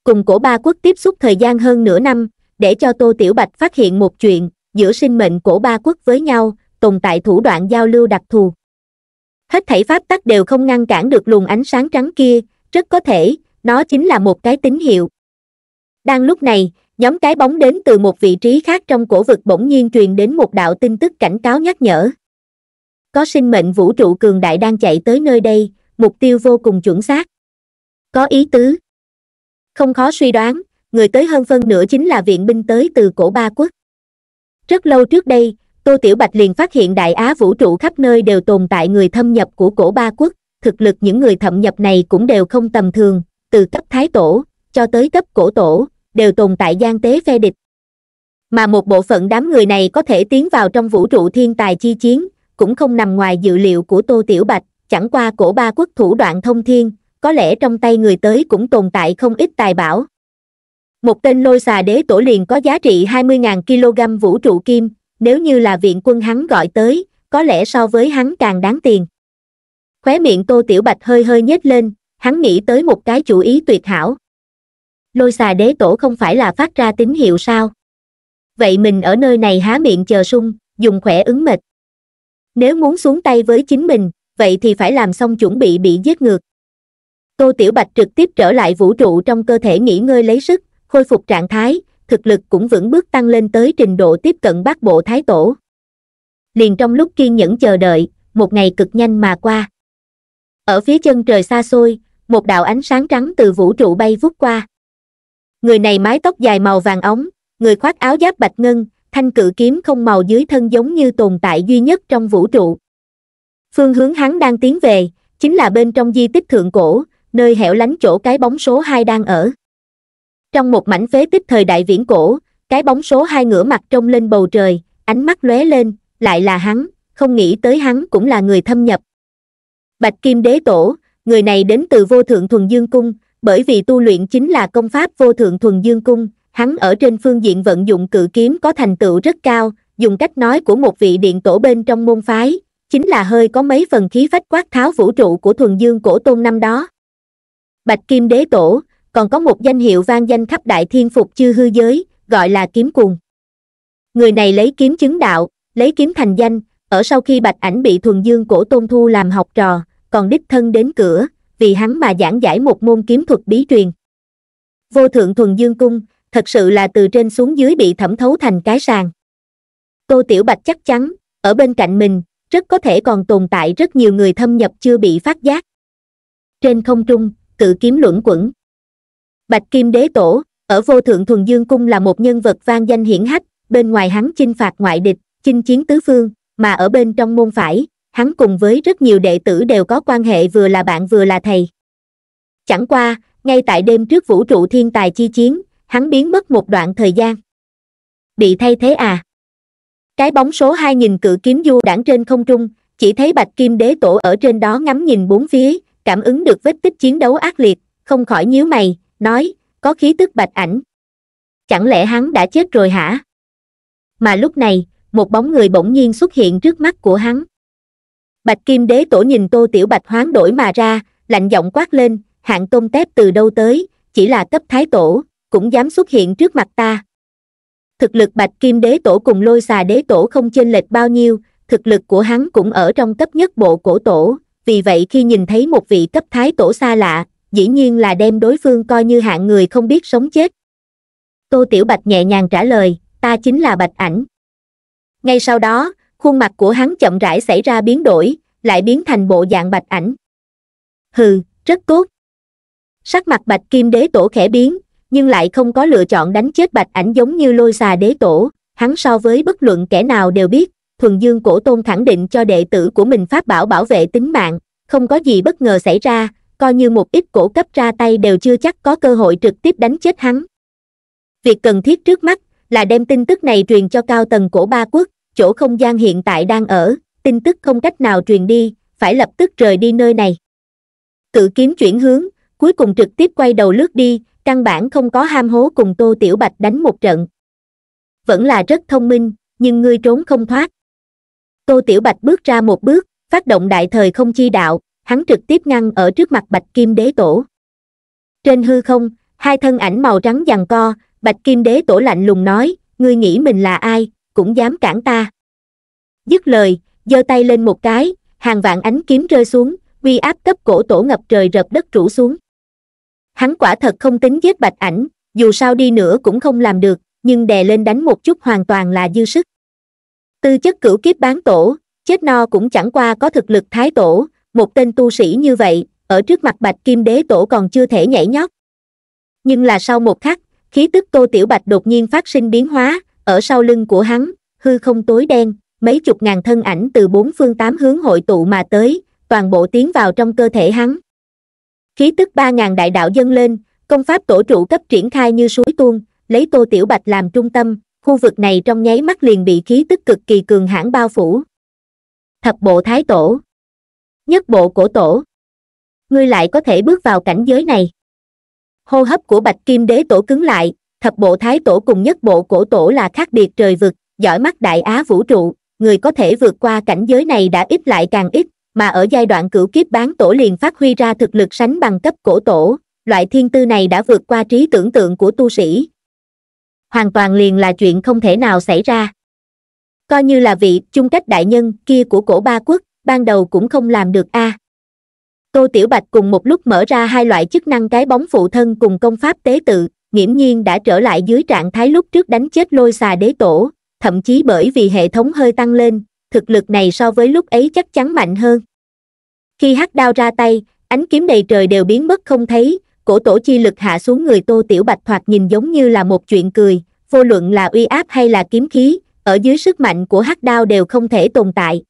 S1: cùng cổ ba quốc tiếp xúc thời gian hơn nửa năm để cho tô tiểu bạch phát hiện một chuyện giữa sinh mệnh cổ ba quốc với nhau tồn tại thủ đoạn giao lưu đặc thù hết thảy pháp tắc đều không ngăn cản được luồng ánh sáng trắng kia rất có thể nó chính là một cái tín hiệu đang lúc này nhóm cái bóng đến từ một vị trí khác trong cổ vực bỗng nhiên truyền đến một đạo tin tức cảnh cáo nhắc nhở có sinh mệnh vũ trụ cường đại đang chạy tới nơi đây, mục tiêu vô cùng chuẩn xác. Có ý tứ. Không khó suy đoán, người tới hơn phân nửa chính là viện binh tới từ cổ ba quốc. Rất lâu trước đây, Tô Tiểu Bạch liền phát hiện đại á vũ trụ khắp nơi đều tồn tại người thâm nhập của cổ ba quốc, thực lực những người thâm nhập này cũng đều không tầm thường, từ cấp thái tổ, cho tới cấp cổ tổ, đều tồn tại gian tế phe địch. Mà một bộ phận đám người này có thể tiến vào trong vũ trụ thiên tài chi chiến, cũng không nằm ngoài dự liệu của tô tiểu bạch chẳng qua cổ ba quốc thủ đoạn thông thiên có lẽ trong tay người tới cũng tồn tại không ít tài bảo một tên lôi xà đế tổ liền có giá trị 20.000 kg vũ trụ kim nếu như là viện quân hắn gọi tới có lẽ so với hắn càng đáng tiền khóe miệng tô tiểu bạch hơi hơi nhếch lên hắn nghĩ tới một cái chủ ý tuyệt hảo lôi xà đế tổ không phải là phát ra tín hiệu sao vậy mình ở nơi này há miệng chờ sung dùng khỏe ứng mệt nếu muốn xuống tay với chính mình, vậy thì phải làm xong chuẩn bị bị giết ngược. Tô Tiểu Bạch trực tiếp trở lại vũ trụ trong cơ thể nghỉ ngơi lấy sức, khôi phục trạng thái, thực lực cũng vững bước tăng lên tới trình độ tiếp cận bát bộ thái tổ. Liền trong lúc kiên nhẫn chờ đợi, một ngày cực nhanh mà qua. Ở phía chân trời xa xôi, một đạo ánh sáng trắng từ vũ trụ bay vút qua. Người này mái tóc dài màu vàng ống, người khoác áo giáp bạch ngân, thanh cự kiếm không màu dưới thân giống như tồn tại duy nhất trong vũ trụ. Phương hướng hắn đang tiến về, chính là bên trong di tích thượng cổ, nơi hẻo lánh chỗ cái bóng số 2 đang ở. Trong một mảnh phế tích thời đại viễn cổ, cái bóng số 2 ngửa mặt trông lên bầu trời, ánh mắt lóe lên, lại là hắn, không nghĩ tới hắn cũng là người thâm nhập. Bạch Kim Đế Tổ, người này đến từ Vô Thượng Thuần Dương Cung, bởi vì tu luyện chính là công pháp Vô Thượng Thuần Dương Cung, hắn ở trên phương diện vận dụng cự kiếm có thành tựu rất cao, dùng cách nói của một vị điện tổ bên trong môn phái, chính là hơi có mấy phần khí phách quát tháo vũ trụ của thuần dương cổ tôn năm đó. Bạch Kim Đế Tổ, còn có một danh hiệu vang danh khắp đại thiên phục chư hư giới, gọi là kiếm cuồng. Người này lấy kiếm chứng đạo, lấy kiếm thành danh, ở sau khi Bạch Ảnh bị thuần dương cổ tôn thu làm học trò, còn đích thân đến cửa, vì hắn mà giảng giải một môn kiếm thuật bí truyền. Vô thượng thuần dương cung, thật sự là từ trên xuống dưới bị thẩm thấu thành cái sàn. Tô Tiểu Bạch chắc chắn, ở bên cạnh mình, rất có thể còn tồn tại rất nhiều người thâm nhập chưa bị phát giác. Trên không trung, cự kiếm luẩn quẩn. Bạch Kim Đế Tổ, ở vô thượng thuần dương cung là một nhân vật vang danh hiển hách, bên ngoài hắn chinh phạt ngoại địch, chinh chiến tứ phương, mà ở bên trong môn phải, hắn cùng với rất nhiều đệ tử đều có quan hệ vừa là bạn vừa là thầy. Chẳng qua, ngay tại đêm trước vũ trụ thiên tài chi chiến, hắn biến mất một đoạn thời gian bị thay thế à cái bóng số hai nghìn cự kiếm du đảng trên không trung chỉ thấy bạch kim đế tổ ở trên đó ngắm nhìn bốn phía cảm ứng được vết tích chiến đấu ác liệt không khỏi nhíu mày nói có khí tức bạch ảnh chẳng lẽ hắn đã chết rồi hả mà lúc này một bóng người bỗng nhiên xuất hiện trước mắt của hắn bạch kim đế tổ nhìn tô tiểu bạch hoán đổi mà ra lạnh giọng quát lên hạng tôm tép từ đâu tới chỉ là cấp thái tổ cũng dám xuất hiện trước mặt ta thực lực bạch kim đế tổ cùng lôi xà đế tổ không chênh lệch bao nhiêu thực lực của hắn cũng ở trong cấp nhất bộ cổ tổ vì vậy khi nhìn thấy một vị cấp thái tổ xa lạ dĩ nhiên là đem đối phương coi như hạng người không biết sống chết tô tiểu bạch nhẹ nhàng trả lời ta chính là bạch ảnh ngay sau đó khuôn mặt của hắn chậm rãi xảy ra biến đổi lại biến thành bộ dạng bạch ảnh hừ rất tốt sắc mặt bạch kim đế tổ khẽ biến nhưng lại không có lựa chọn đánh chết bạch ảnh giống như lôi xà đế tổ, hắn so với bất luận kẻ nào đều biết, thuần dương cổ tôn khẳng định cho đệ tử của mình pháp bảo bảo vệ tính mạng, không có gì bất ngờ xảy ra, coi như một ít cổ cấp ra tay đều chưa chắc có cơ hội trực tiếp đánh chết hắn. Việc cần thiết trước mắt là đem tin tức này truyền cho cao tầng cổ ba quốc, chỗ không gian hiện tại đang ở, tin tức không cách nào truyền đi, phải lập tức rời đi nơi này. Cự kiếm chuyển hướng, cuối cùng trực tiếp quay đầu lướt đi, căn bản không có ham hố cùng tô tiểu bạch đánh một trận vẫn là rất thông minh nhưng ngươi trốn không thoát tô tiểu bạch bước ra một bước phát động đại thời không chi đạo hắn trực tiếp ngăn ở trước mặt bạch kim đế tổ trên hư không hai thân ảnh màu trắng giằng co bạch kim đế tổ lạnh lùng nói ngươi nghĩ mình là ai cũng dám cản ta dứt lời giơ tay lên một cái hàng vạn ánh kiếm rơi xuống uy áp cấp cổ tổ ngập trời rập đất rủ xuống hắn quả thật không tính giết bạch ảnh dù sao đi nữa cũng không làm được nhưng đè lên đánh một chút hoàn toàn là dư sức tư chất cửu kiếp bán tổ chết no cũng chẳng qua có thực lực thái tổ một tên tu sĩ như vậy ở trước mặt bạch kim đế tổ còn chưa thể nhảy nhót nhưng là sau một khắc khí tức tô tiểu bạch đột nhiên phát sinh biến hóa ở sau lưng của hắn hư không tối đen mấy chục ngàn thân ảnh từ bốn phương tám hướng hội tụ mà tới toàn bộ tiến vào trong cơ thể hắn khí tức ba ngàn đại đạo dâng lên công pháp tổ trụ cấp triển khai như suối tuôn lấy tô tiểu bạch làm trung tâm khu vực này trong nháy mắt liền bị khí tức cực kỳ cường hãn bao phủ thập bộ thái tổ nhất bộ cổ tổ ngươi lại có thể bước vào cảnh giới này hô hấp của bạch kim đế tổ cứng lại thập bộ thái tổ cùng nhất bộ cổ tổ là khác biệt trời vực giỏi mắt đại á vũ trụ người có thể vượt qua cảnh giới này đã ít lại càng ít mà ở giai đoạn cửu kiếp bán tổ liền phát huy ra thực lực sánh bằng cấp cổ tổ, loại thiên tư này đã vượt qua trí tưởng tượng của tu sĩ. Hoàn toàn liền là chuyện không thể nào xảy ra. Coi như là vị chung cách đại nhân kia của cổ ba quốc, ban đầu cũng không làm được a. À. Tô Tiểu Bạch cùng một lúc mở ra hai loại chức năng cái bóng phụ thân cùng công pháp tế tự, nghiễm nhiên đã trở lại dưới trạng thái lúc trước đánh chết lôi xà đế tổ, thậm chí bởi vì hệ thống hơi tăng lên, thực lực này so với lúc ấy chắc chắn mạnh hơn khi hắc đao ra tay ánh kiếm đầy trời đều biến mất không thấy cổ tổ chi lực hạ xuống người tô tiểu bạch thoạt nhìn giống như là một chuyện cười vô luận là uy áp hay là kiếm khí ở dưới sức mạnh của hắc đao đều không thể tồn tại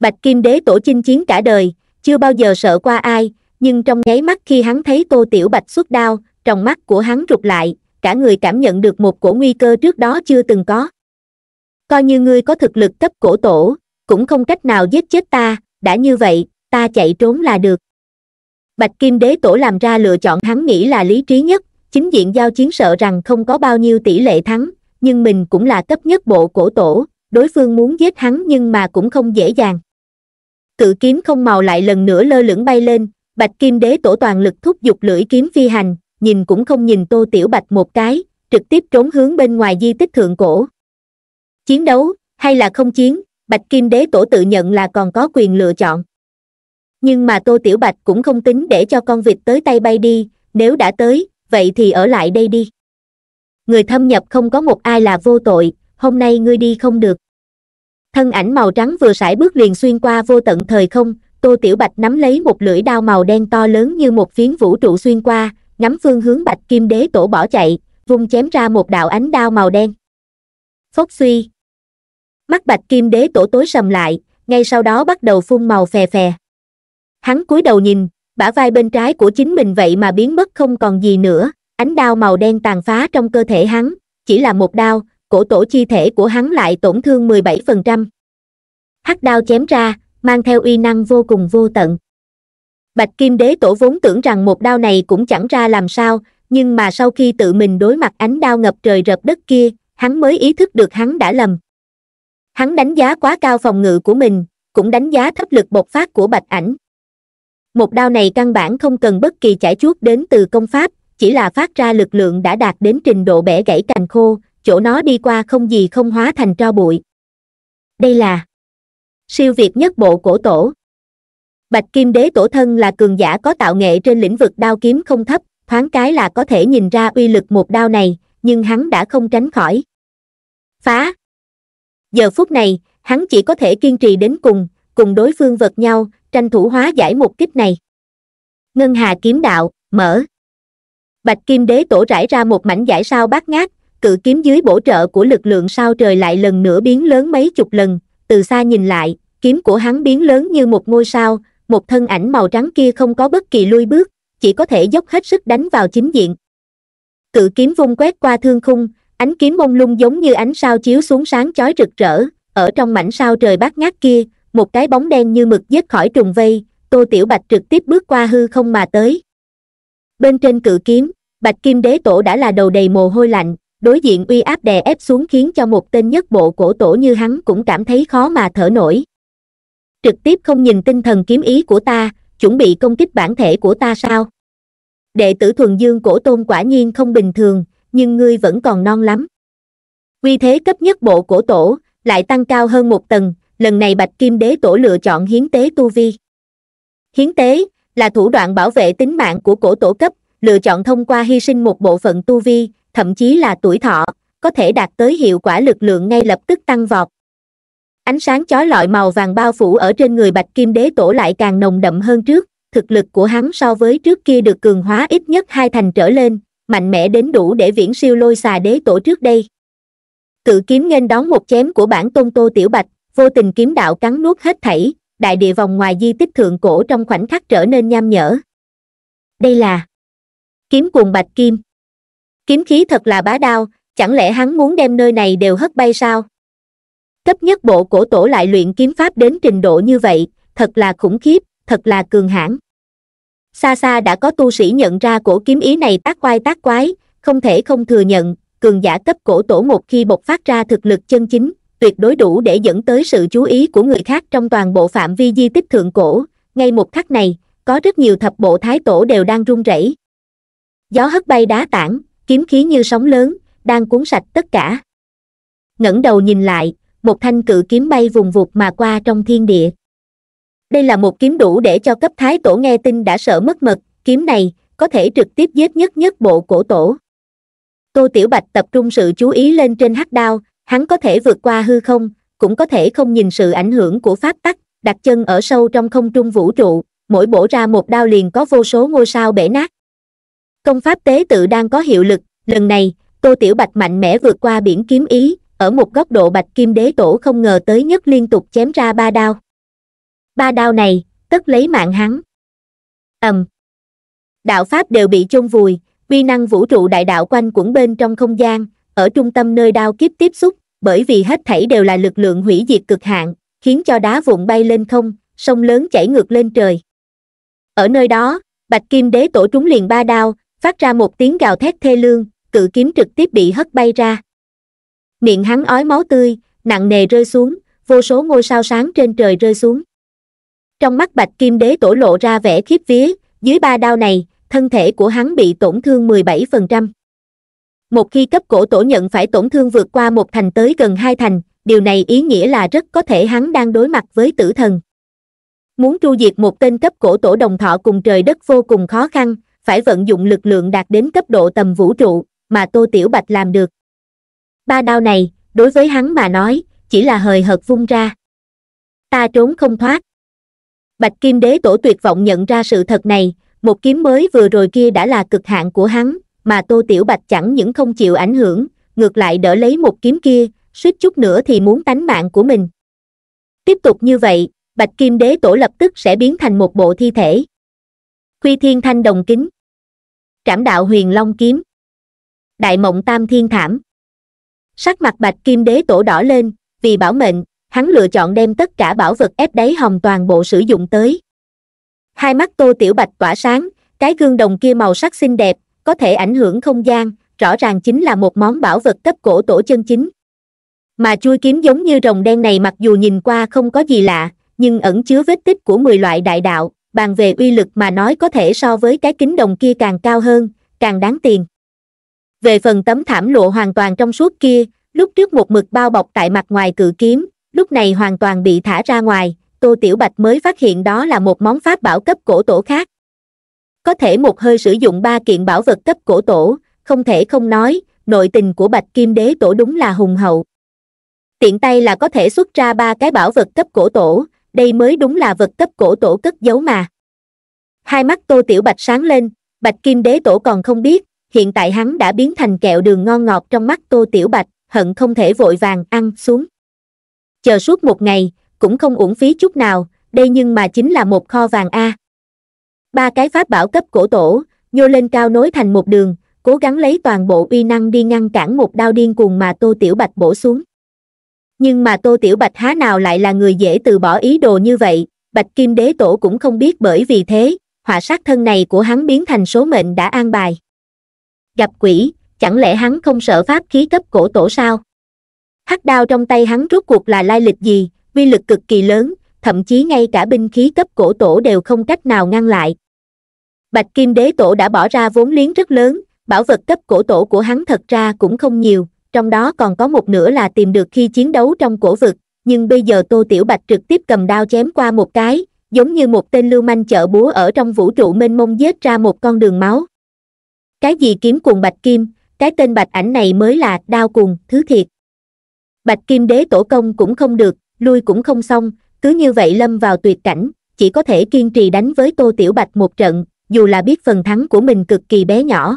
S1: bạch kim đế tổ chinh chiến cả đời chưa bao giờ sợ qua ai nhưng trong nháy mắt khi hắn thấy tô tiểu bạch xuất đao trong mắt của hắn rụt lại cả người cảm nhận được một cổ nguy cơ trước đó chưa từng có coi như ngươi có thực lực cấp cổ tổ cũng không cách nào giết chết ta đã như vậy ta chạy trốn là được bạch kim đế tổ làm ra lựa chọn hắn nghĩ là lý trí nhất chính diện giao chiến sợ rằng không có bao nhiêu tỷ lệ thắng nhưng mình cũng là cấp nhất bộ cổ tổ đối phương muốn giết hắn nhưng mà cũng không dễ dàng cự kiếm không màu lại lần nữa lơ lửng bay lên bạch kim đế tổ toàn lực thúc giục lưỡi kiếm phi hành nhìn cũng không nhìn tô tiểu bạch một cái trực tiếp trốn hướng bên ngoài di tích thượng cổ chiến đấu hay là không chiến bạch kim đế tổ tự nhận là còn có quyền lựa chọn nhưng mà tô tiểu bạch cũng không tính để cho con vịt tới tay bay đi nếu đã tới vậy thì ở lại đây đi người thâm nhập không có một ai là vô tội hôm nay ngươi đi không được thân ảnh màu trắng vừa sải bước liền xuyên qua vô tận thời không tô tiểu bạch nắm lấy một lưỡi đao màu đen to lớn như một phiến vũ trụ xuyên qua ngắm phương hướng bạch kim đế tổ bỏ chạy vung chém ra một đạo ánh đao màu đen phốc suy mắt bạch kim đế tổ tối sầm lại ngay sau đó bắt đầu phun màu phè phè Hắn cúi đầu nhìn, bả vai bên trái của chính mình vậy mà biến mất không còn gì nữa, ánh đao màu đen tàn phá trong cơ thể hắn, chỉ là một đao, cổ tổ chi thể của hắn lại tổn thương 17%. Hắc đao chém ra, mang theo uy năng vô cùng vô tận. Bạch Kim Đế Tổ vốn tưởng rằng một đao này cũng chẳng ra làm sao, nhưng mà sau khi tự mình đối mặt ánh đao ngập trời rập đất kia, hắn mới ý thức được hắn đã lầm. Hắn đánh giá quá cao phòng ngự của mình, cũng đánh giá thấp lực bộc phát của Bạch Ảnh một đao này căn bản không cần bất kỳ chải chuốt đến từ công pháp chỉ là phát ra lực lượng đã đạt đến trình độ bẻ gãy cành khô chỗ nó đi qua không gì không hóa thành tro bụi đây là siêu việt nhất bộ cổ tổ bạch kim đế tổ thân là cường giả có tạo nghệ trên lĩnh vực đao kiếm không thấp thoáng cái là có thể nhìn ra uy lực một đao này nhưng hắn đã không tránh khỏi phá giờ phút này hắn chỉ có thể kiên trì đến cùng cùng đối phương vật nhau tranh thủ hóa giải một kiếp này ngân hà kiếm đạo mở bạch kim đế tổ rải ra một mảnh giải sao bát ngát cự kiếm dưới bổ trợ của lực lượng sao trời lại lần nữa biến lớn mấy chục lần từ xa nhìn lại kiếm của hắn biến lớn như một ngôi sao một thân ảnh màu trắng kia không có bất kỳ lui bước chỉ có thể dốc hết sức đánh vào chính diện cự kiếm vung quét qua thương khung ánh kiếm mông lung giống như ánh sao chiếu xuống sáng chói rực rỡ ở trong mảnh sao trời bát ngát kia một cái bóng đen như mực dứt khỏi trùng vây tô tiểu bạch trực tiếp bước qua hư không mà tới bên trên cự kiếm bạch kim đế tổ đã là đầu đầy mồ hôi lạnh đối diện uy áp đè ép xuống khiến cho một tên nhất bộ cổ tổ như hắn cũng cảm thấy khó mà thở nổi trực tiếp không nhìn tinh thần kiếm ý của ta chuẩn bị công kích bản thể của ta sao đệ tử thuần dương cổ tôn quả nhiên không bình thường nhưng ngươi vẫn còn non lắm vì thế cấp nhất bộ cổ tổ lại tăng cao hơn một tầng lần này bạch kim đế tổ lựa chọn hiến tế tu vi hiến tế là thủ đoạn bảo vệ tính mạng của cổ tổ cấp lựa chọn thông qua hy sinh một bộ phận tu vi thậm chí là tuổi thọ có thể đạt tới hiệu quả lực lượng ngay lập tức tăng vọt ánh sáng chói lọi màu vàng bao phủ ở trên người bạch kim đế tổ lại càng nồng đậm hơn trước thực lực của hắn so với trước kia được cường hóa ít nhất hai thành trở lên mạnh mẽ đến đủ để viễn siêu lôi xà đế tổ trước đây cự kiếm nghênh đón một chém của bản tôn tô tiểu bạch vô tình kiếm đạo cắn nuốt hết thảy đại địa vòng ngoài di tích thượng cổ trong khoảnh khắc trở nên nham nhở đây là kiếm cuồng bạch kim kiếm khí thật là bá đao chẳng lẽ hắn muốn đem nơi này đều hất bay sao cấp nhất bộ cổ tổ lại luyện kiếm pháp đến trình độ như vậy thật là khủng khiếp thật là cường hãn xa xa đã có tu sĩ nhận ra cổ kiếm ý này tác quai tác quái không thể không thừa nhận cường giả cấp cổ tổ một khi bộc phát ra thực lực chân chính tuyệt đối đủ để dẫn tới sự chú ý của người khác trong toàn bộ phạm vi di tích thượng cổ ngay một khắc này có rất nhiều thập bộ thái tổ đều đang run rẩy gió hất bay đá tảng kiếm khí như sóng lớn đang cuốn sạch tất cả ngẩng đầu nhìn lại một thanh cự kiếm bay vùng vụt mà qua trong thiên địa đây là một kiếm đủ để cho cấp thái tổ nghe tin đã sợ mất mật kiếm này có thể trực tiếp giết nhất nhất bộ cổ tổ tô tiểu bạch tập trung sự chú ý lên trên hắc đao hắn có thể vượt qua hư không, cũng có thể không nhìn sự ảnh hưởng của pháp tắc, đặt chân ở sâu trong không trung vũ trụ, mỗi bổ ra một đao liền có vô số ngôi sao bể nát. Công pháp tế tự đang có hiệu lực, lần này, Tô Tiểu Bạch mạnh mẽ vượt qua biển kiếm ý, ở một góc độ Bạch Kim Đế Tổ không ngờ tới nhất liên tục chém ra ba đao. Ba đao này, tất lấy mạng hắn. Ầm. Đạo pháp đều bị chôn vùi, uy năng vũ trụ đại đạo quanh quẩn bên trong không gian, ở trung tâm nơi đao kiếp tiếp xúc, bởi vì hết thảy đều là lực lượng hủy diệt cực hạn khiến cho đá vụn bay lên không sông lớn chảy ngược lên trời ở nơi đó bạch kim đế tổ trúng liền ba đao phát ra một tiếng gào thét thê lương cự kiếm trực tiếp bị hất bay ra miệng hắn ói máu tươi nặng nề rơi xuống vô số ngôi sao sáng trên trời rơi xuống trong mắt bạch kim đế tổ lộ ra vẻ khiếp vía dưới ba đao này thân thể của hắn bị tổn thương 17% một khi cấp cổ tổ nhận phải tổn thương vượt qua một thành tới gần hai thành điều này ý nghĩa là rất có thể hắn đang đối mặt với tử thần muốn tru diệt một tên cấp cổ tổ đồng thọ cùng trời đất vô cùng khó khăn phải vận dụng lực lượng đạt đến cấp độ tầm vũ trụ mà tô tiểu bạch làm được ba đao này đối với hắn mà nói chỉ là hời hợt vung ra ta trốn không thoát bạch kim đế tổ tuyệt vọng nhận ra sự thật này một kiếm mới vừa rồi kia đã là cực hạn của hắn mà tô tiểu bạch chẳng những không chịu ảnh hưởng ngược lại đỡ lấy một kiếm kia suýt chút nữa thì muốn tánh mạng của mình tiếp tục như vậy bạch kim đế tổ lập tức sẽ biến thành một bộ thi thể khuy thiên thanh đồng kính trảm đạo huyền long kiếm đại mộng tam thiên thảm sắc mặt bạch kim đế tổ đỏ lên vì bảo mệnh hắn lựa chọn đem tất cả bảo vật ép đáy hồng toàn bộ sử dụng tới hai mắt tô tiểu bạch tỏa sáng cái gương đồng kia màu sắc xinh đẹp có thể ảnh hưởng không gian rõ ràng chính là một món bảo vật cấp cổ tổ chân chính mà chui kiếm giống như rồng đen này mặc dù nhìn qua không có gì lạ nhưng ẩn chứa vết tích của mười loại đại đạo bàn về uy lực mà nói có thể so với cái kính đồng kia càng cao hơn càng đáng tiền về phần tấm thảm lộ hoàn toàn trong suốt kia lúc trước một mực bao bọc tại mặt ngoài cự kiếm lúc này hoàn toàn bị thả ra ngoài tô tiểu bạch mới phát hiện đó là một món pháp bảo cấp cổ tổ khác có thể một hơi sử dụng ba kiện bảo vật cấp cổ tổ không thể không nói nội tình của bạch kim đế tổ đúng là hùng hậu tiện tay là có thể xuất ra ba cái bảo vật cấp cổ tổ đây mới đúng là vật cấp cổ tổ cất giấu mà hai mắt tô tiểu bạch sáng lên bạch kim đế tổ còn không biết hiện tại hắn đã biến thành kẹo đường ngon ngọt trong mắt tô tiểu bạch hận không thể vội vàng ăn xuống chờ suốt một ngày cũng không uổng phí chút nào đây nhưng mà chính là một kho vàng a Ba cái pháp bảo cấp cổ tổ, nhô lên cao nối thành một đường, cố gắng lấy toàn bộ uy năng đi ngăn cản một đao điên cuồng mà Tô Tiểu Bạch bổ xuống. Nhưng mà Tô Tiểu Bạch há nào lại là người dễ từ bỏ ý đồ như vậy, Bạch Kim Đế Tổ cũng không biết bởi vì thế, họa sát thân này của hắn biến thành số mệnh đã an bài. Gặp quỷ, chẳng lẽ hắn không sợ pháp khí cấp cổ tổ sao? Hắc đao trong tay hắn rốt cuộc là lai lịch gì, uy lực cực kỳ lớn, thậm chí ngay cả binh khí cấp cổ tổ đều không cách nào ngăn lại. Bạch Kim Đế Tổ đã bỏ ra vốn liếng rất lớn, bảo vật cấp cổ tổ của hắn thật ra cũng không nhiều, trong đó còn có một nửa là tìm được khi chiến đấu trong cổ vực, nhưng bây giờ Tô Tiểu Bạch trực tiếp cầm đao chém qua một cái, giống như một tên lưu manh chợ búa ở trong vũ trụ mênh mông giết ra một con đường máu. Cái gì kiếm cùng Bạch Kim, cái tên Bạch ảnh này mới là đao cùng, thứ thiệt. Bạch Kim Đế Tổ công cũng không được, lui cũng không xong, cứ như vậy lâm vào tuyệt cảnh chỉ có thể kiên trì đánh với tô tiểu bạch một trận dù là biết phần thắng của mình cực kỳ bé nhỏ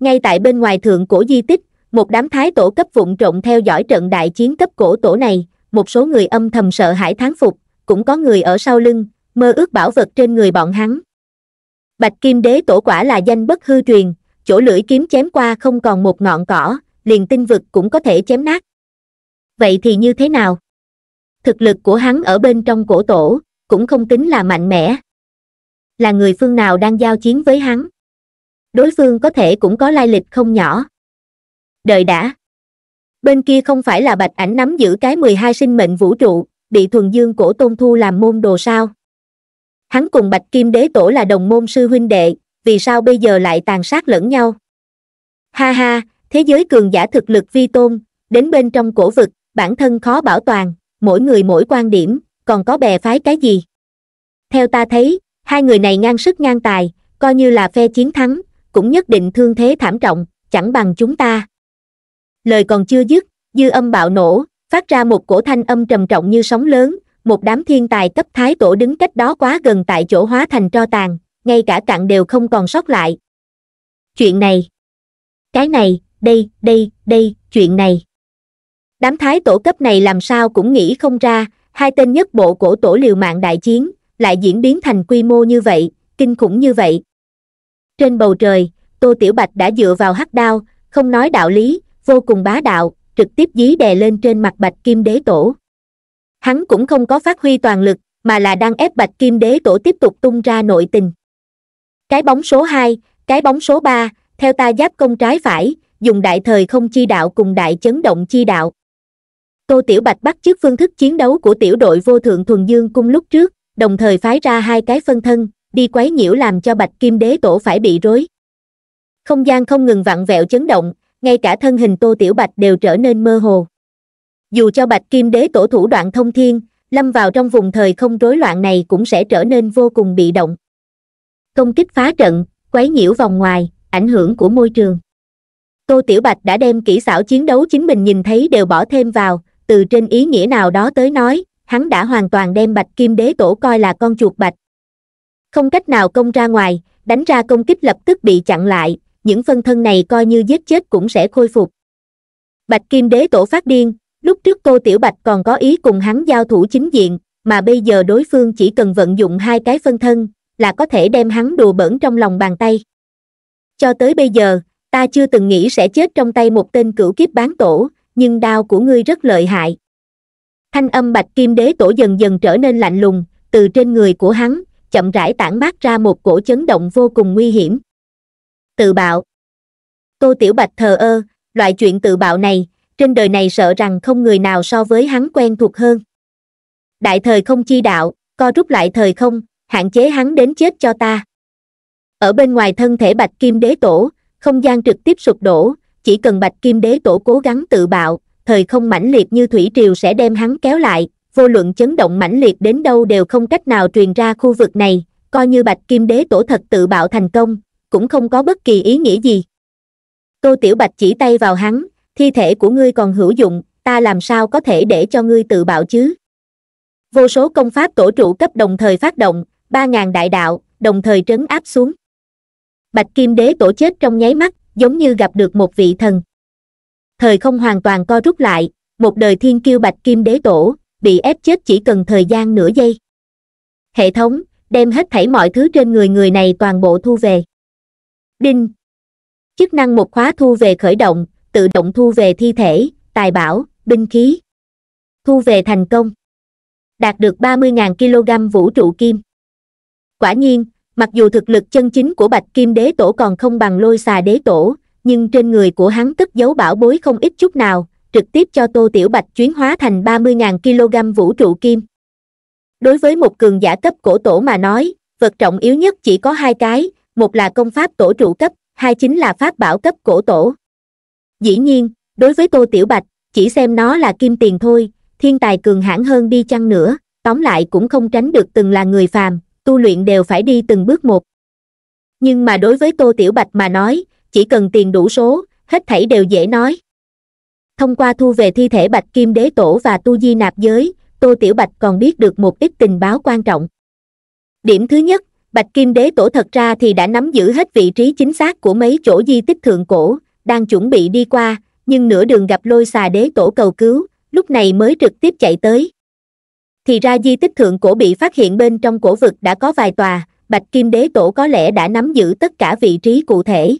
S1: ngay tại bên ngoài thượng cổ di tích một đám thái tổ cấp vụn trộn theo dõi trận đại chiến cấp cổ tổ này một số người âm thầm sợ hãi thán phục cũng có người ở sau lưng mơ ước bảo vật trên người bọn hắn bạch kim đế tổ quả là danh bất hư truyền chỗ lưỡi kiếm chém qua không còn một ngọn cỏ liền tinh vực cũng có thể chém nát vậy thì như thế nào thực lực của hắn ở bên trong cổ tổ cũng không tính là mạnh mẽ là người phương nào đang giao chiến với hắn đối phương có thể cũng có lai lịch không nhỏ đời đã bên kia không phải là bạch ảnh nắm giữ cái mười hai sinh mệnh vũ trụ bị thuần dương cổ tôn thu làm môn đồ sao hắn cùng bạch kim đế tổ là đồng môn sư huynh đệ vì sao bây giờ lại tàn sát lẫn nhau ha ha thế giới cường giả thực lực vi tôn đến bên trong cổ vực bản thân khó bảo toàn mỗi người mỗi quan điểm còn có bè phái cái gì theo ta thấy hai người này ngang sức ngang tài coi như là phe chiến thắng cũng nhất định thương thế thảm trọng chẳng bằng chúng ta lời còn chưa dứt dư âm bạo nổ phát ra một cổ thanh âm trầm trọng như sóng lớn một đám thiên tài cấp thái tổ đứng cách đó quá gần tại chỗ hóa thành tro tàn ngay cả cặn đều không còn sót lại chuyện này cái này đây đây đây chuyện này đám thái tổ cấp này làm sao cũng nghĩ không ra hai tên nhất bộ cổ tổ liều mạng đại chiến lại diễn biến thành quy mô như vậy kinh khủng như vậy trên bầu trời tô tiểu bạch đã dựa vào hắc đao không nói đạo lý vô cùng bá đạo trực tiếp dí đè lên trên mặt bạch kim đế tổ hắn cũng không có phát huy toàn lực mà là đang ép bạch kim đế tổ tiếp tục tung ra nội tình cái bóng số hai cái bóng số ba theo ta giáp công trái phải dùng đại thời không chi đạo cùng đại chấn động chi đạo tô tiểu bạch bắt chước phương thức chiến đấu của tiểu đội vô thượng thuần dương cung lúc trước đồng thời phái ra hai cái phân thân đi quấy nhiễu làm cho bạch kim đế tổ phải bị rối không gian không ngừng vặn vẹo chấn động ngay cả thân hình tô tiểu bạch đều trở nên mơ hồ dù cho bạch kim đế tổ thủ đoạn thông thiên lâm vào trong vùng thời không rối loạn này cũng sẽ trở nên vô cùng bị động công kích phá trận quấy nhiễu vòng ngoài ảnh hưởng của môi trường tô tiểu bạch đã đem kỹ xảo chiến đấu chính mình nhìn thấy đều bỏ thêm vào từ trên ý nghĩa nào đó tới nói hắn đã hoàn toàn đem bạch kim đế tổ coi là con chuột bạch không cách nào công ra ngoài đánh ra công kích lập tức bị chặn lại những phân thân này coi như giết chết cũng sẽ khôi phục bạch kim đế tổ phát điên lúc trước cô tiểu bạch còn có ý cùng hắn giao thủ chính diện mà bây giờ đối phương chỉ cần vận dụng hai cái phân thân là có thể đem hắn đùa bỡn trong lòng bàn tay cho tới bây giờ ta chưa từng nghĩ sẽ chết trong tay một tên cửu kiếp bán tổ nhưng đao của ngươi rất lợi hại thanh âm bạch kim đế tổ dần dần trở nên lạnh lùng từ trên người của hắn chậm rãi tản mát ra một cổ chấn động vô cùng nguy hiểm tự bạo tô tiểu bạch thờ ơ loại chuyện tự bạo này trên đời này sợ rằng không người nào so với hắn quen thuộc hơn đại thời không chi đạo co rút lại thời không hạn chế hắn đến chết cho ta ở bên ngoài thân thể bạch kim đế tổ không gian trực tiếp sụp đổ chỉ cần bạch kim đế tổ cố gắng tự bạo thời không mãnh liệt như thủy triều sẽ đem hắn kéo lại vô luận chấn động mãnh liệt đến đâu đều không cách nào truyền ra khu vực này coi như bạch kim đế tổ thật tự bạo thành công cũng không có bất kỳ ý nghĩa gì tô tiểu bạch chỉ tay vào hắn thi thể của ngươi còn hữu dụng ta làm sao có thể để cho ngươi tự bạo chứ vô số công pháp tổ trụ cấp đồng thời phát động ba ngàn đại đạo đồng thời trấn áp xuống bạch kim đế tổ chết trong nháy mắt giống như gặp được một vị thần thời không hoàn toàn co rút lại một đời thiên kiêu bạch kim đế tổ bị ép chết chỉ cần thời gian nửa giây hệ thống đem hết thảy mọi thứ trên người người này toàn bộ thu về đinh chức năng một khóa thu về khởi động tự động thu về thi thể tài bảo binh khí thu về thành công đạt được 30.000 kg vũ trụ kim quả nhiên mặc dù thực lực chân chính của bạch kim đế tổ còn không bằng lôi xà đế tổ nhưng trên người của hắn cất giấu bảo bối không ít chút nào trực tiếp cho tô tiểu bạch chuyến hóa thành ba mươi ngàn kg vũ trụ kim đối với một cường giả cấp cổ tổ mà nói vật trọng yếu nhất chỉ có hai cái một là công pháp tổ trụ cấp hai chính là pháp bảo cấp cổ tổ dĩ nhiên đối với tô tiểu bạch chỉ xem nó là kim tiền thôi thiên tài cường hãn hơn đi chăng nữa tóm lại cũng không tránh được từng là người phàm tu luyện đều phải đi từng bước một nhưng mà đối với tô tiểu bạch mà nói chỉ cần tiền đủ số hết thảy đều dễ nói thông qua thu về thi thể bạch kim đế tổ và tu di nạp giới tô tiểu bạch còn biết được một ít tình báo quan trọng điểm thứ nhất bạch kim đế tổ thật ra thì đã nắm giữ hết vị trí chính xác của mấy chỗ di tích thượng cổ đang chuẩn bị đi qua nhưng nửa đường gặp lôi xà đế tổ cầu cứu lúc này mới trực tiếp chạy tới thì ra di tích thượng cổ bị phát hiện bên trong cổ vực đã có vài tòa bạch kim đế tổ có lẽ đã nắm giữ tất cả vị trí cụ thể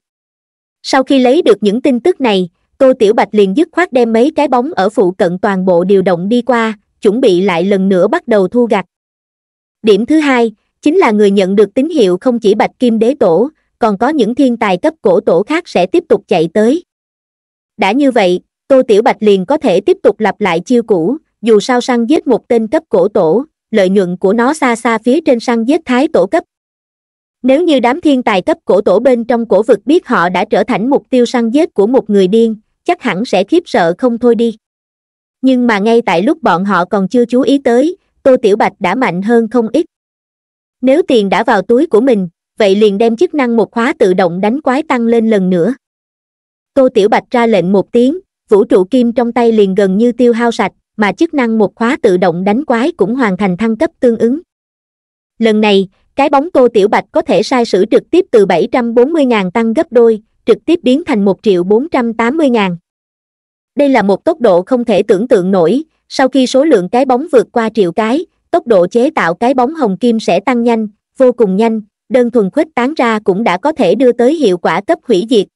S1: sau khi lấy được những tin tức này tô tiểu bạch liền dứt khoát đem mấy cái bóng ở phụ cận toàn bộ điều động đi qua chuẩn bị lại lần nữa bắt đầu thu gặt điểm thứ hai chính là người nhận được tín hiệu không chỉ bạch kim đế tổ còn có những thiên tài cấp cổ tổ khác sẽ tiếp tục chạy tới đã như vậy tô tiểu bạch liền có thể tiếp tục lặp lại chiêu cũ dù sao săn giết một tên cấp cổ tổ, lợi nhuận của nó xa xa phía trên săn giết thái tổ cấp. Nếu như đám thiên tài cấp cổ tổ bên trong cổ vực biết họ đã trở thành mục tiêu săn giết của một người điên, chắc hẳn sẽ khiếp sợ không thôi đi. Nhưng mà ngay tại lúc bọn họ còn chưa chú ý tới, Tô Tiểu Bạch đã mạnh hơn không ít. Nếu tiền đã vào túi của mình, vậy liền đem chức năng một khóa tự động đánh quái tăng lên lần nữa. Tô Tiểu Bạch ra lệnh một tiếng, vũ trụ kim trong tay liền gần như tiêu hao sạch, mà chức năng một khóa tự động đánh quái cũng hoàn thành thăng cấp tương ứng. Lần này, cái bóng Tô Tiểu Bạch có thể sai sử trực tiếp từ 740.000 tăng gấp đôi, trực tiếp biến thành 1.480.000. Đây là một tốc độ không thể tưởng tượng nổi, sau khi số lượng cái bóng vượt qua triệu cái, tốc độ chế tạo cái bóng hồng kim sẽ tăng nhanh, vô cùng nhanh, đơn thuần khuếch tán ra cũng đã có thể đưa tới hiệu quả cấp hủy diệt.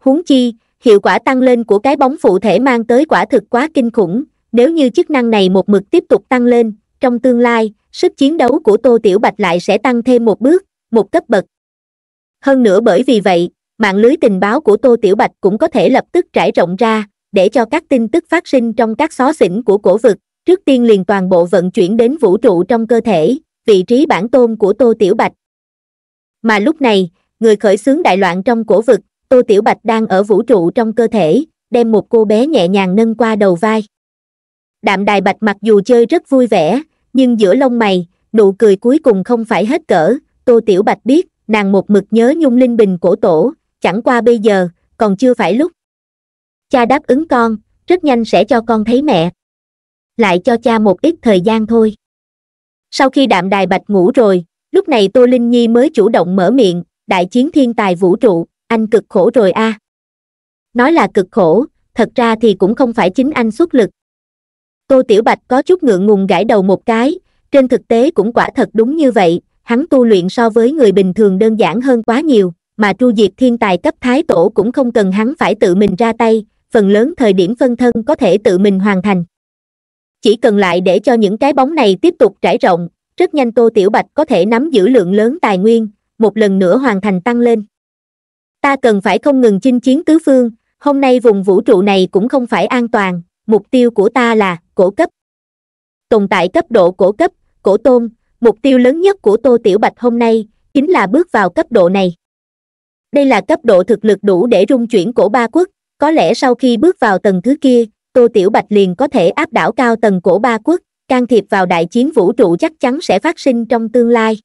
S1: Huống chi, hiệu quả tăng lên của cái bóng phụ thể mang tới quả thực quá kinh khủng, nếu như chức năng này một mực tiếp tục tăng lên trong tương lai sức chiến đấu của tô tiểu bạch lại sẽ tăng thêm một bước một cấp bậc hơn nữa bởi vì vậy mạng lưới tình báo của tô tiểu bạch cũng có thể lập tức trải rộng ra để cho các tin tức phát sinh trong các xó xỉnh của cổ vực trước tiên liền toàn bộ vận chuyển đến vũ trụ trong cơ thể vị trí bản tôn của tô tiểu bạch mà lúc này người khởi xướng đại loạn trong cổ vực tô tiểu bạch đang ở vũ trụ trong cơ thể đem một cô bé nhẹ nhàng nâng qua đầu vai đạm đài bạch mặc dù chơi rất vui vẻ nhưng giữa lông mày nụ cười cuối cùng không phải hết cỡ tô tiểu bạch biết nàng một mực nhớ nhung linh bình cổ tổ chẳng qua bây giờ còn chưa phải lúc cha đáp ứng con rất nhanh sẽ cho con thấy mẹ lại cho cha một ít thời gian thôi sau khi đạm đài bạch ngủ rồi lúc này tô linh nhi mới chủ động mở miệng đại chiến thiên tài vũ trụ anh cực khổ rồi a à. nói là cực khổ thật ra thì cũng không phải chính anh xuất lực tô tiểu bạch có chút ngượng ngùng gãi đầu một cái trên thực tế cũng quả thật đúng như vậy hắn tu luyện so với người bình thường đơn giản hơn quá nhiều mà chu diệp thiên tài cấp thái tổ cũng không cần hắn phải tự mình ra tay phần lớn thời điểm phân thân có thể tự mình hoàn thành chỉ cần lại để cho những cái bóng này tiếp tục trải rộng rất nhanh tô tiểu bạch có thể nắm giữ lượng lớn tài nguyên một lần nữa hoàn thành tăng lên ta cần phải không ngừng chinh chiến tứ phương hôm nay vùng vũ trụ này cũng không phải an toàn mục tiêu của ta là cổ cấp. Tồn tại cấp độ cổ cấp, cổ tôn, mục tiêu lớn nhất của Tô Tiểu Bạch hôm nay chính là bước vào cấp độ này. Đây là cấp độ thực lực đủ để rung chuyển cổ ba quốc, có lẽ sau khi bước vào tầng thứ kia, Tô Tiểu Bạch liền có thể áp đảo cao tầng cổ ba quốc, can thiệp vào đại chiến vũ trụ chắc chắn sẽ phát sinh trong tương lai.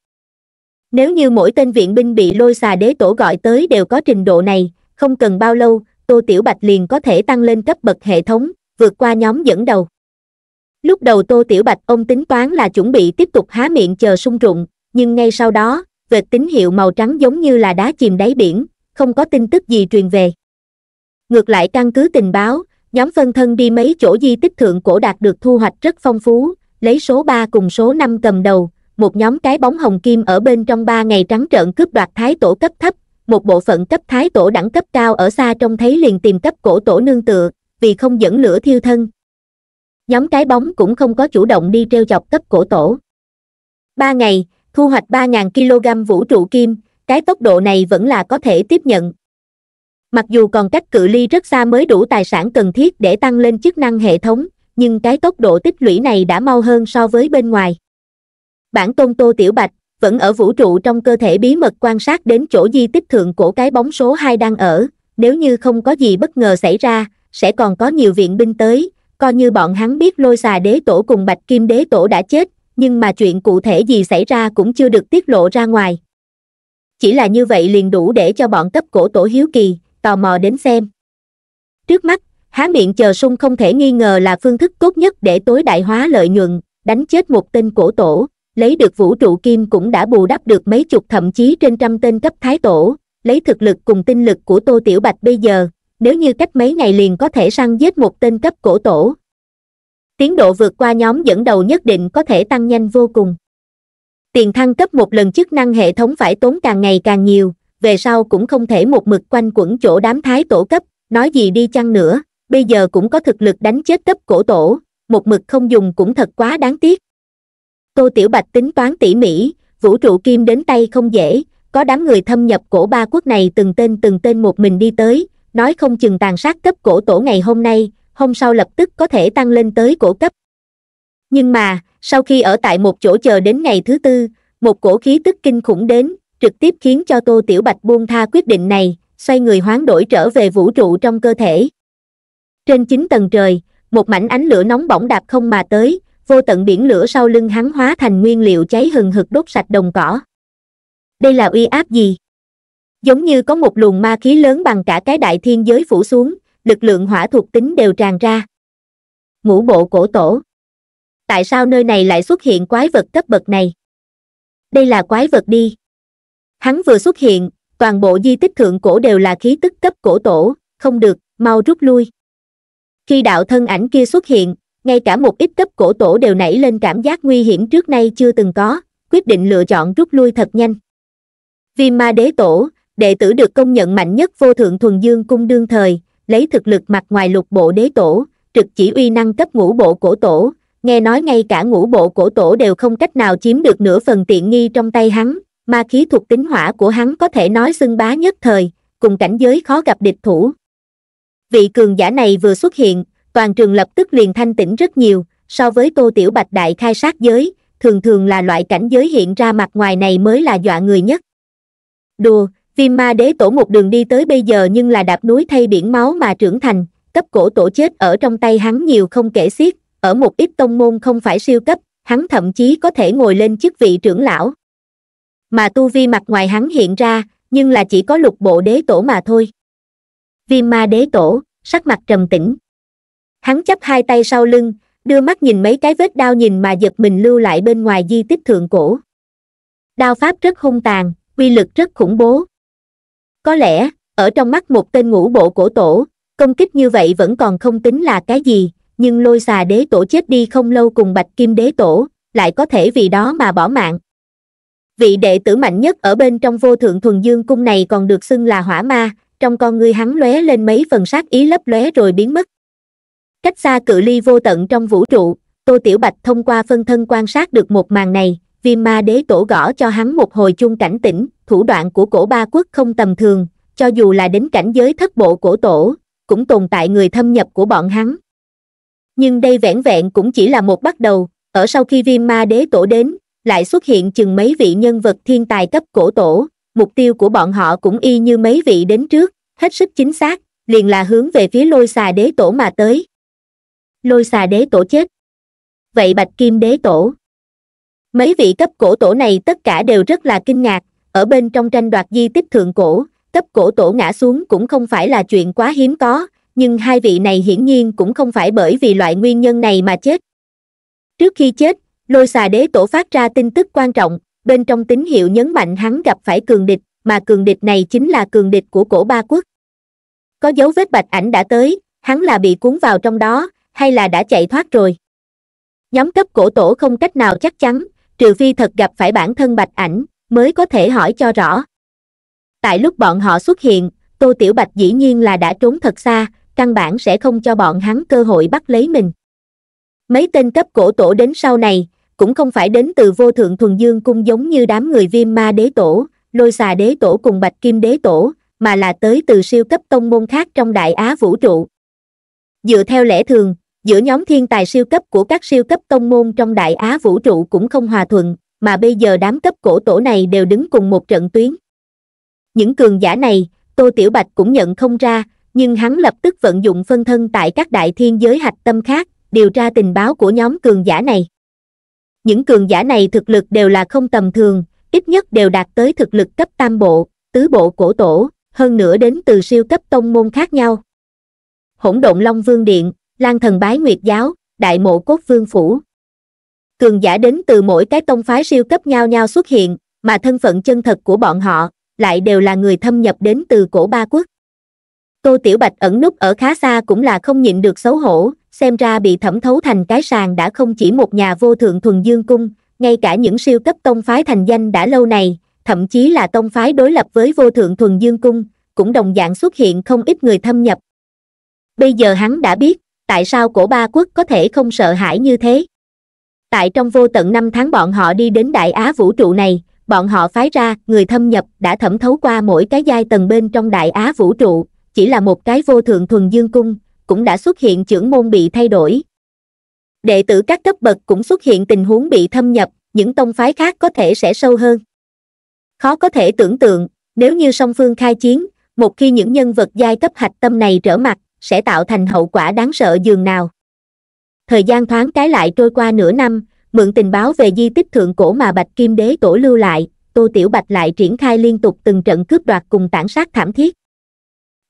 S1: Nếu như mỗi tên viện binh bị lôi xà đế tổ gọi tới đều có trình độ này, không cần bao lâu, Tô Tiểu Bạch liền có thể tăng lên cấp bậc hệ thống, vượt qua nhóm dẫn đầu lúc đầu tô tiểu bạch ông tính toán là chuẩn bị tiếp tục há miệng chờ sung rụng nhưng ngay sau đó vệt tín hiệu màu trắng giống như là đá chìm đáy biển không có tin tức gì truyền về ngược lại căn cứ tình báo nhóm phân thân đi mấy chỗ di tích thượng cổ đạt được thu hoạch rất phong phú lấy số ba cùng số năm cầm đầu một nhóm cái bóng hồng kim ở bên trong ba ngày trắng trợn cướp đoạt thái tổ cấp thấp một bộ phận cấp thái tổ đẳng cấp cao ở xa trông thấy liền tìm cấp cổ tổ nương tựa vì không dẫn lửa thiêu thân nhóm cái bóng cũng không có chủ động đi treo dọc cấp cổ tổ ba ngày thu hoạch ba ngàn kg vũ trụ kim cái tốc độ này vẫn là có thể tiếp nhận mặc dù còn cách cự ly rất xa mới đủ tài sản cần thiết để tăng lên chức năng hệ thống nhưng cái tốc độ tích lũy này đã mau hơn so với bên ngoài bản tôn tô tiểu bạch vẫn ở vũ trụ trong cơ thể bí mật quan sát đến chỗ di tích thượng của cái bóng số hai đang ở nếu như không có gì bất ngờ xảy ra sẽ còn có nhiều viện binh tới coi như bọn hắn biết lôi xà đế tổ cùng bạch kim đế tổ đã chết nhưng mà chuyện cụ thể gì xảy ra cũng chưa được tiết lộ ra ngoài chỉ là như vậy liền đủ để cho bọn cấp cổ tổ hiếu kỳ tò mò đến xem trước mắt há miệng chờ sung không thể nghi ngờ là phương thức tốt nhất để tối đại hóa lợi nhuận đánh chết một tên cổ tổ lấy được vũ trụ kim cũng đã bù đắp được mấy chục thậm chí trên trăm tên cấp thái tổ lấy thực lực cùng tinh lực của tô tiểu bạch bây giờ nếu như cách mấy ngày liền có thể săn giết một tên cấp cổ tổ tiến độ vượt qua nhóm dẫn đầu nhất định có thể tăng nhanh vô cùng tiền thăng cấp một lần chức năng hệ thống phải tốn càng ngày càng nhiều về sau cũng không thể một mực quanh quẩn chỗ đám thái tổ cấp nói gì đi chăng nữa bây giờ cũng có thực lực đánh chết cấp cổ tổ một mực không dùng cũng thật quá đáng tiếc tô tiểu bạch tính toán tỉ mỉ vũ trụ kim đến tay không dễ có đám người thâm nhập cổ ba quốc này từng tên từng tên một mình đi tới nói không chừng tàn sát cấp cổ tổ ngày hôm nay hôm sau lập tức có thể tăng lên tới cổ cấp nhưng mà sau khi ở tại một chỗ chờ đến ngày thứ tư một cổ khí tức kinh khủng đến trực tiếp khiến cho tô tiểu bạch buông tha quyết định này xoay người hoán đổi trở về vũ trụ trong cơ thể trên chín tầng trời một mảnh ánh lửa nóng bỏng đạp không mà tới vô tận biển lửa sau lưng hắn hóa thành nguyên liệu cháy hừng hực đốt sạch đồng cỏ đây là uy áp gì giống như có một luồng ma khí lớn bằng cả cái đại thiên giới phủ xuống lực lượng hỏa thuộc tính đều tràn ra ngũ bộ cổ tổ tại sao nơi này lại xuất hiện quái vật cấp bậc này đây là quái vật đi hắn vừa xuất hiện toàn bộ di tích thượng cổ đều là khí tức cấp cổ tổ không được mau rút lui khi đạo thân ảnh kia xuất hiện ngay cả một ít cấp cổ tổ đều nảy lên cảm giác nguy hiểm trước nay chưa từng có quyết định lựa chọn rút lui thật nhanh viêm ma đế tổ đệ tử được công nhận mạnh nhất vô thượng thuần dương cung đương thời lấy thực lực mặt ngoài lục bộ đế tổ trực chỉ uy năng cấp ngũ bộ cổ tổ nghe nói ngay cả ngũ bộ cổ tổ đều không cách nào chiếm được nửa phần tiện nghi trong tay hắn ma khí thuộc tính hỏa của hắn có thể nói xưng bá nhất thời cùng cảnh giới khó gặp địch thủ vị cường giả này vừa xuất hiện toàn trường lập tức liền thanh tĩnh rất nhiều so với tô tiểu bạch đại khai sát giới thường thường là loại cảnh giới hiện ra mặt ngoài này mới là dọa người nhất đùa viêm ma đế tổ một đường đi tới bây giờ nhưng là đạp núi thay biển máu mà trưởng thành cấp cổ tổ chết ở trong tay hắn nhiều không kể xiết ở một ít tông môn không phải siêu cấp hắn thậm chí có thể ngồi lên chức vị trưởng lão mà tu vi mặt ngoài hắn hiện ra nhưng là chỉ có lục bộ đế tổ mà thôi viêm ma đế tổ sắc mặt trầm tĩnh hắn chấp hai tay sau lưng đưa mắt nhìn mấy cái vết đao nhìn mà giật mình lưu lại bên ngoài di tích thượng cổ đao pháp rất hung tàn uy lực rất khủng bố có lẽ, ở trong mắt một tên ngũ bộ cổ tổ, công kích như vậy vẫn còn không tính là cái gì, nhưng lôi xà đế tổ chết đi không lâu cùng bạch kim đế tổ, lại có thể vì đó mà bỏ mạng. Vị đệ tử mạnh nhất ở bên trong vô thượng thuần dương cung này còn được xưng là hỏa ma, trong con ngươi hắn lóe lên mấy phần sát ý lấp lóe rồi biến mất. Cách xa cự ly vô tận trong vũ trụ, Tô Tiểu Bạch thông qua phân thân quan sát được một màn này, viêm ma đế tổ gõ cho hắn một hồi chung cảnh tỉnh, thủ đoạn của cổ ba quốc không tầm thường cho dù là đến cảnh giới thất bộ cổ tổ cũng tồn tại người thâm nhập của bọn hắn nhưng đây vẻn vẹn cũng chỉ là một bắt đầu ở sau khi viêm ma đế tổ đến lại xuất hiện chừng mấy vị nhân vật thiên tài cấp cổ tổ mục tiêu của bọn họ cũng y như mấy vị đến trước hết sức chính xác liền là hướng về phía lôi xà đế tổ mà tới lôi xà đế tổ chết vậy bạch kim đế tổ mấy vị cấp cổ tổ này tất cả đều rất là kinh ngạc ở bên trong tranh đoạt di tích thượng cổ cấp cổ tổ ngã xuống cũng không phải là chuyện quá hiếm có nhưng hai vị này hiển nhiên cũng không phải bởi vì loại nguyên nhân này mà chết trước khi chết lôi xà đế tổ phát ra tin tức quan trọng bên trong tín hiệu nhấn mạnh hắn gặp phải cường địch mà cường địch này chính là cường địch của cổ ba quốc có dấu vết bạch ảnh đã tới hắn là bị cuốn vào trong đó hay là đã chạy thoát rồi nhóm cấp cổ tổ không cách nào chắc chắn trừ phi thật gặp phải bản thân bạch ảnh mới có thể hỏi cho rõ. Tại lúc bọn họ xuất hiện, Tô Tiểu Bạch dĩ nhiên là đã trốn thật xa, căn bản sẽ không cho bọn hắn cơ hội bắt lấy mình. Mấy tên cấp cổ tổ đến sau này, cũng không phải đến từ vô thượng thuần dương cung giống như đám người viêm ma đế tổ, lôi xà đế tổ cùng bạch kim đế tổ, mà là tới từ siêu cấp tông môn khác trong đại á vũ trụ. Dựa theo lẽ thường, giữa nhóm thiên tài siêu cấp của các siêu cấp tông môn trong đại á vũ trụ cũng không hòa thuận, mà bây giờ đám cấp cổ tổ này đều đứng cùng một trận tuyến những cường giả này tô tiểu bạch cũng nhận không ra nhưng hắn lập tức vận dụng phân thân tại các đại thiên giới hạch tâm khác điều tra tình báo của nhóm cường giả này những cường giả này thực lực đều là không tầm thường ít nhất đều đạt tới thực lực cấp tam bộ tứ bộ cổ tổ hơn nữa đến từ siêu cấp tông môn khác nhau hỗn động long vương điện lan thần bái nguyệt giáo đại mộ cốt vương phủ cường giả đến từ mỗi cái tông phái siêu cấp nhau nhau xuất hiện, mà thân phận chân thật của bọn họ lại đều là người thâm nhập đến từ cổ ba quốc. Tô Tiểu Bạch ẩn núp ở khá xa cũng là không nhịn được xấu hổ, xem ra bị thẩm thấu thành cái sàn đã không chỉ một nhà vô thượng thuần dương cung, ngay cả những siêu cấp tông phái thành danh đã lâu này, thậm chí là tông phái đối lập với vô thượng thuần dương cung, cũng đồng dạng xuất hiện không ít người thâm nhập. Bây giờ hắn đã biết, tại sao cổ ba quốc có thể không sợ hãi như thế tại trong vô tận năm tháng bọn họ đi đến đại á vũ trụ này bọn họ phái ra người thâm nhập đã thẩm thấu qua mỗi cái giai tầng bên trong đại á vũ trụ chỉ là một cái vô thượng thuần dương cung cũng đã xuất hiện trưởng môn bị thay đổi đệ tử các cấp bậc cũng xuất hiện tình huống bị thâm nhập những tông phái khác có thể sẽ sâu hơn khó có thể tưởng tượng nếu như song phương khai chiến một khi những nhân vật giai cấp hạch tâm này trở mặt sẽ tạo thành hậu quả đáng sợ dường nào thời gian thoáng cái lại trôi qua nửa năm mượn tình báo về di tích thượng cổ mà bạch kim đế tổ lưu lại tô tiểu bạch lại triển khai liên tục từng trận cướp đoạt cùng tản sát thảm thiết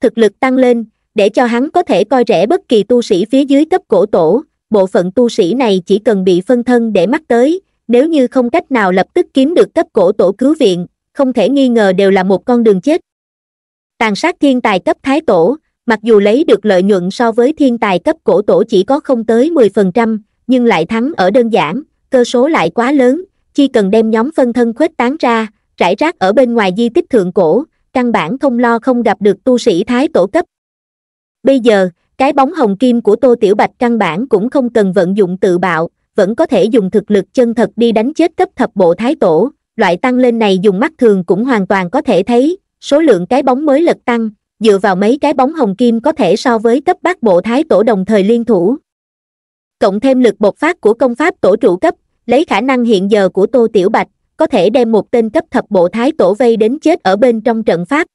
S1: thực lực tăng lên để cho hắn có thể coi rẻ bất kỳ tu sĩ phía dưới cấp cổ tổ bộ phận tu sĩ này chỉ cần bị phân thân để mắt tới nếu như không cách nào lập tức kiếm được cấp cổ tổ cứu viện không thể nghi ngờ đều là một con đường chết tàn sát thiên tài cấp thái tổ mặc dù lấy được lợi nhuận so với thiên tài cấp cổ tổ chỉ có không tới 10%, nhưng lại thắng ở đơn giản, cơ số lại quá lớn, chỉ cần đem nhóm phân thân khuếch tán ra, rải rác ở bên ngoài di tích thượng cổ, căn bản không lo không gặp được tu sĩ thái tổ cấp. Bây giờ, cái bóng hồng kim của Tô Tiểu Bạch căn bản cũng không cần vận dụng tự bạo, vẫn có thể dùng thực lực chân thật đi đánh chết cấp thập bộ thái tổ, loại tăng lên này dùng mắt thường cũng hoàn toàn có thể thấy, số lượng cái bóng mới lật tăng, dựa vào mấy cái bóng hồng kim có thể so với cấp bát bộ thái tổ đồng thời liên thủ. Cộng thêm lực bộc phát của công pháp tổ trụ cấp, lấy khả năng hiện giờ của Tô Tiểu Bạch, có thể đem một tên cấp thập bộ thái tổ vây đến chết ở bên trong trận pháp.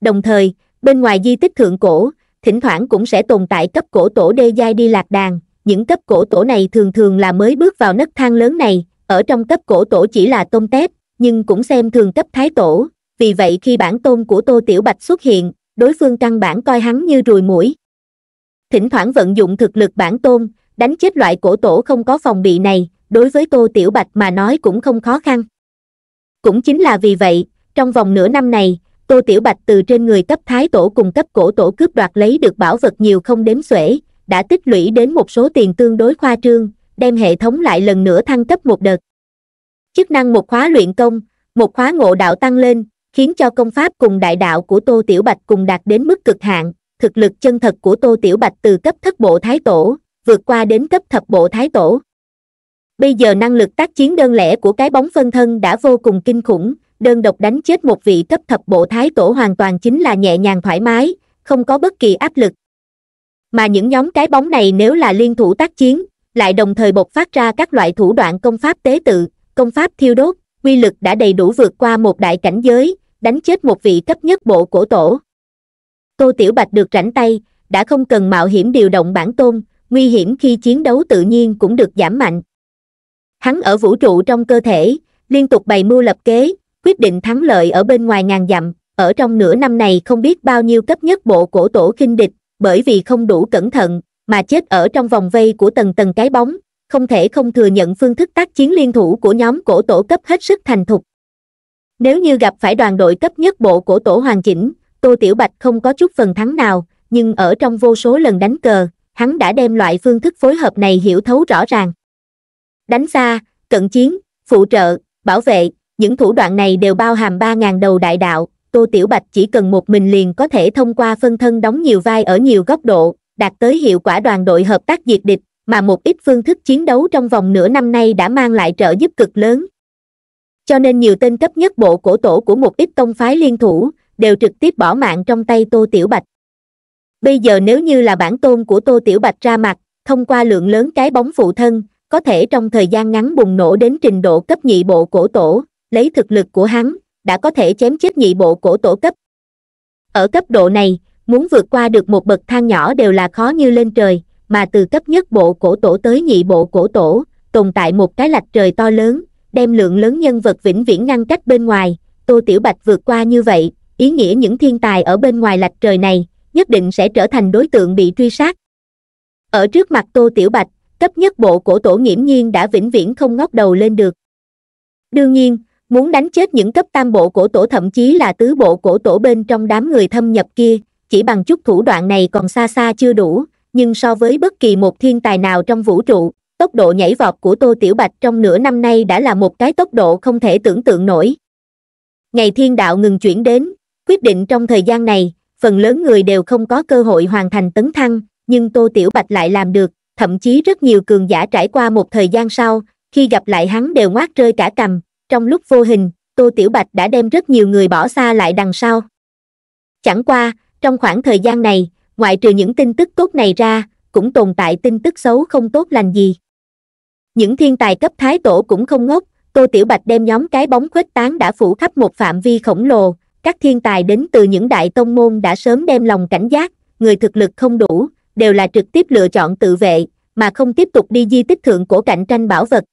S1: Đồng thời, bên ngoài di tích thượng cổ, thỉnh thoảng cũng sẽ tồn tại cấp cổ tổ đê giai đi lạc đàn, những cấp cổ tổ này thường thường là mới bước vào nấc thang lớn này, ở trong cấp cổ tổ chỉ là tôm tép, nhưng cũng xem thường cấp thái tổ, vì vậy khi bản tôn của Tô Tiểu Bạch xuất hiện, đối phương căn bản coi hắn như rùi mũi. Thỉnh thoảng vận dụng thực lực bản tôn, đánh chết loại cổ tổ không có phòng bị này, đối với Tô Tiểu Bạch mà nói cũng không khó khăn. Cũng chính là vì vậy, trong vòng nửa năm này, Tô Tiểu Bạch từ trên người cấp thái tổ cùng cấp cổ tổ cướp đoạt lấy được bảo vật nhiều không đếm xuể, đã tích lũy đến một số tiền tương đối khoa trương, đem hệ thống lại lần nữa thăng cấp một đợt. Chức năng một khóa luyện công, một khóa ngộ đạo tăng lên, khiến cho công pháp cùng đại đạo của tô tiểu bạch cùng đạt đến mức cực hạn thực lực chân thật của tô tiểu bạch từ cấp thất bộ thái tổ vượt qua đến cấp thập bộ thái tổ bây giờ năng lực tác chiến đơn lẻ của cái bóng phân thân đã vô cùng kinh khủng đơn độc đánh chết một vị cấp thập bộ thái tổ hoàn toàn chính là nhẹ nhàng thoải mái không có bất kỳ áp lực mà những nhóm cái bóng này nếu là liên thủ tác chiến lại đồng thời bộc phát ra các loại thủ đoạn công pháp tế tự công pháp thiêu đốt quy lực đã đầy đủ vượt qua một đại cảnh giới đánh chết một vị cấp nhất bộ cổ tổ tô tiểu bạch được rảnh tay đã không cần mạo hiểm điều động bản tôn nguy hiểm khi chiến đấu tự nhiên cũng được giảm mạnh hắn ở vũ trụ trong cơ thể liên tục bày mưu lập kế quyết định thắng lợi ở bên ngoài ngàn dặm ở trong nửa năm này không biết bao nhiêu cấp nhất bộ cổ tổ khinh địch bởi vì không đủ cẩn thận mà chết ở trong vòng vây của tầng tầng cái bóng không thể không thừa nhận phương thức tác chiến liên thủ của nhóm cổ tổ cấp hết sức thành thục nếu như gặp phải đoàn đội cấp nhất bộ của tổ hoàn chỉnh, Tô Tiểu Bạch không có chút phần thắng nào, nhưng ở trong vô số lần đánh cờ, hắn đã đem loại phương thức phối hợp này hiểu thấu rõ ràng. Đánh xa, cận chiến, phụ trợ, bảo vệ, những thủ đoạn này đều bao hàm 3.000 đầu đại đạo, Tô Tiểu Bạch chỉ cần một mình liền có thể thông qua phân thân đóng nhiều vai ở nhiều góc độ, đạt tới hiệu quả đoàn đội hợp tác diệt địch, mà một ít phương thức chiến đấu trong vòng nửa năm nay đã mang lại trợ giúp cực lớn, cho nên nhiều tên cấp nhất bộ cổ tổ của một ít tông phái liên thủ, đều trực tiếp bỏ mạng trong tay Tô Tiểu Bạch. Bây giờ nếu như là bản tôn của Tô Tiểu Bạch ra mặt, thông qua lượng lớn cái bóng phụ thân, có thể trong thời gian ngắn bùng nổ đến trình độ cấp nhị bộ cổ tổ, lấy thực lực của hắn, đã có thể chém chết nhị bộ cổ tổ cấp. Ở cấp độ này, muốn vượt qua được một bậc thang nhỏ đều là khó như lên trời, mà từ cấp nhất bộ cổ tổ tới nhị bộ cổ tổ, tồn tại một cái lạch trời to lớn, đem lượng lớn nhân vật vĩnh viễn ngăn cách bên ngoài, Tô Tiểu Bạch vượt qua như vậy, ý nghĩa những thiên tài ở bên ngoài lạch trời này, nhất định sẽ trở thành đối tượng bị truy sát. Ở trước mặt Tô Tiểu Bạch, cấp nhất bộ cổ tổ nghiễm nhiên đã vĩnh viễn không ngóc đầu lên được. Đương nhiên, muốn đánh chết những cấp tam bộ cổ tổ thậm chí là tứ bộ cổ tổ bên trong đám người thâm nhập kia, chỉ bằng chút thủ đoạn này còn xa xa chưa đủ, nhưng so với bất kỳ một thiên tài nào trong vũ trụ, tốc độ nhảy vọt của tô tiểu bạch trong nửa năm nay đã là một cái tốc độ không thể tưởng tượng nổi ngày thiên đạo ngừng chuyển đến quyết định trong thời gian này phần lớn người đều không có cơ hội hoàn thành tấn thăng nhưng tô tiểu bạch lại làm được thậm chí rất nhiều cường giả trải qua một thời gian sau khi gặp lại hắn đều ngoác rơi cả cầm. trong lúc vô hình tô tiểu bạch đã đem rất nhiều người bỏ xa lại đằng sau chẳng qua trong khoảng thời gian này ngoại trừ những tin tức tốt này ra cũng tồn tại tin tức xấu không tốt lành gì những thiên tài cấp thái tổ cũng không ngốc tô tiểu bạch đem nhóm cái bóng khuếch tán đã phủ khắp một phạm vi khổng lồ các thiên tài đến từ những đại tông môn đã sớm đem lòng cảnh giác người thực lực không đủ đều là trực tiếp lựa chọn tự vệ mà không tiếp tục đi di tích thượng cổ cạnh tranh bảo vật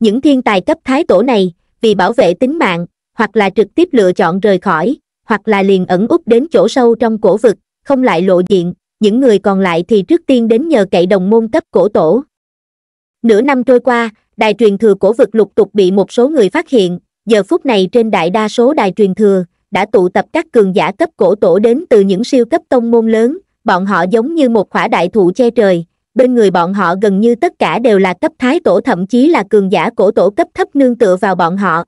S1: những thiên tài cấp thái tổ này vì bảo vệ tính mạng hoặc là trực tiếp lựa chọn rời khỏi hoặc là liền ẩn úp đến chỗ sâu trong cổ vực không lại lộ diện những người còn lại thì trước tiên đến nhờ cậy đồng môn cấp cổ tổ nửa năm trôi qua đài truyền thừa cổ vực lục tục bị một số người phát hiện giờ phút này trên đại đa số đài truyền thừa đã tụ tập các cường giả cấp cổ tổ đến từ những siêu cấp tông môn lớn bọn họ giống như một khỏa đại thụ che trời bên người bọn họ gần như tất cả đều là cấp thái tổ thậm chí là cường giả cổ tổ cấp thấp nương tựa vào bọn họ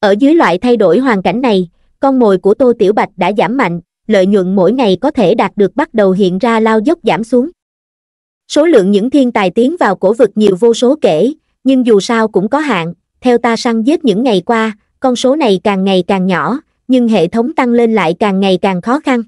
S1: ở dưới loại thay đổi hoàn cảnh này con mồi của tô tiểu bạch đã giảm mạnh lợi nhuận mỗi ngày có thể đạt được bắt đầu hiện ra lao dốc giảm xuống số lượng những thiên tài tiến vào cổ vực nhiều vô số kể nhưng dù sao cũng có hạn theo ta săn giết những ngày qua con số này càng ngày càng nhỏ nhưng hệ thống tăng lên lại càng ngày càng khó khăn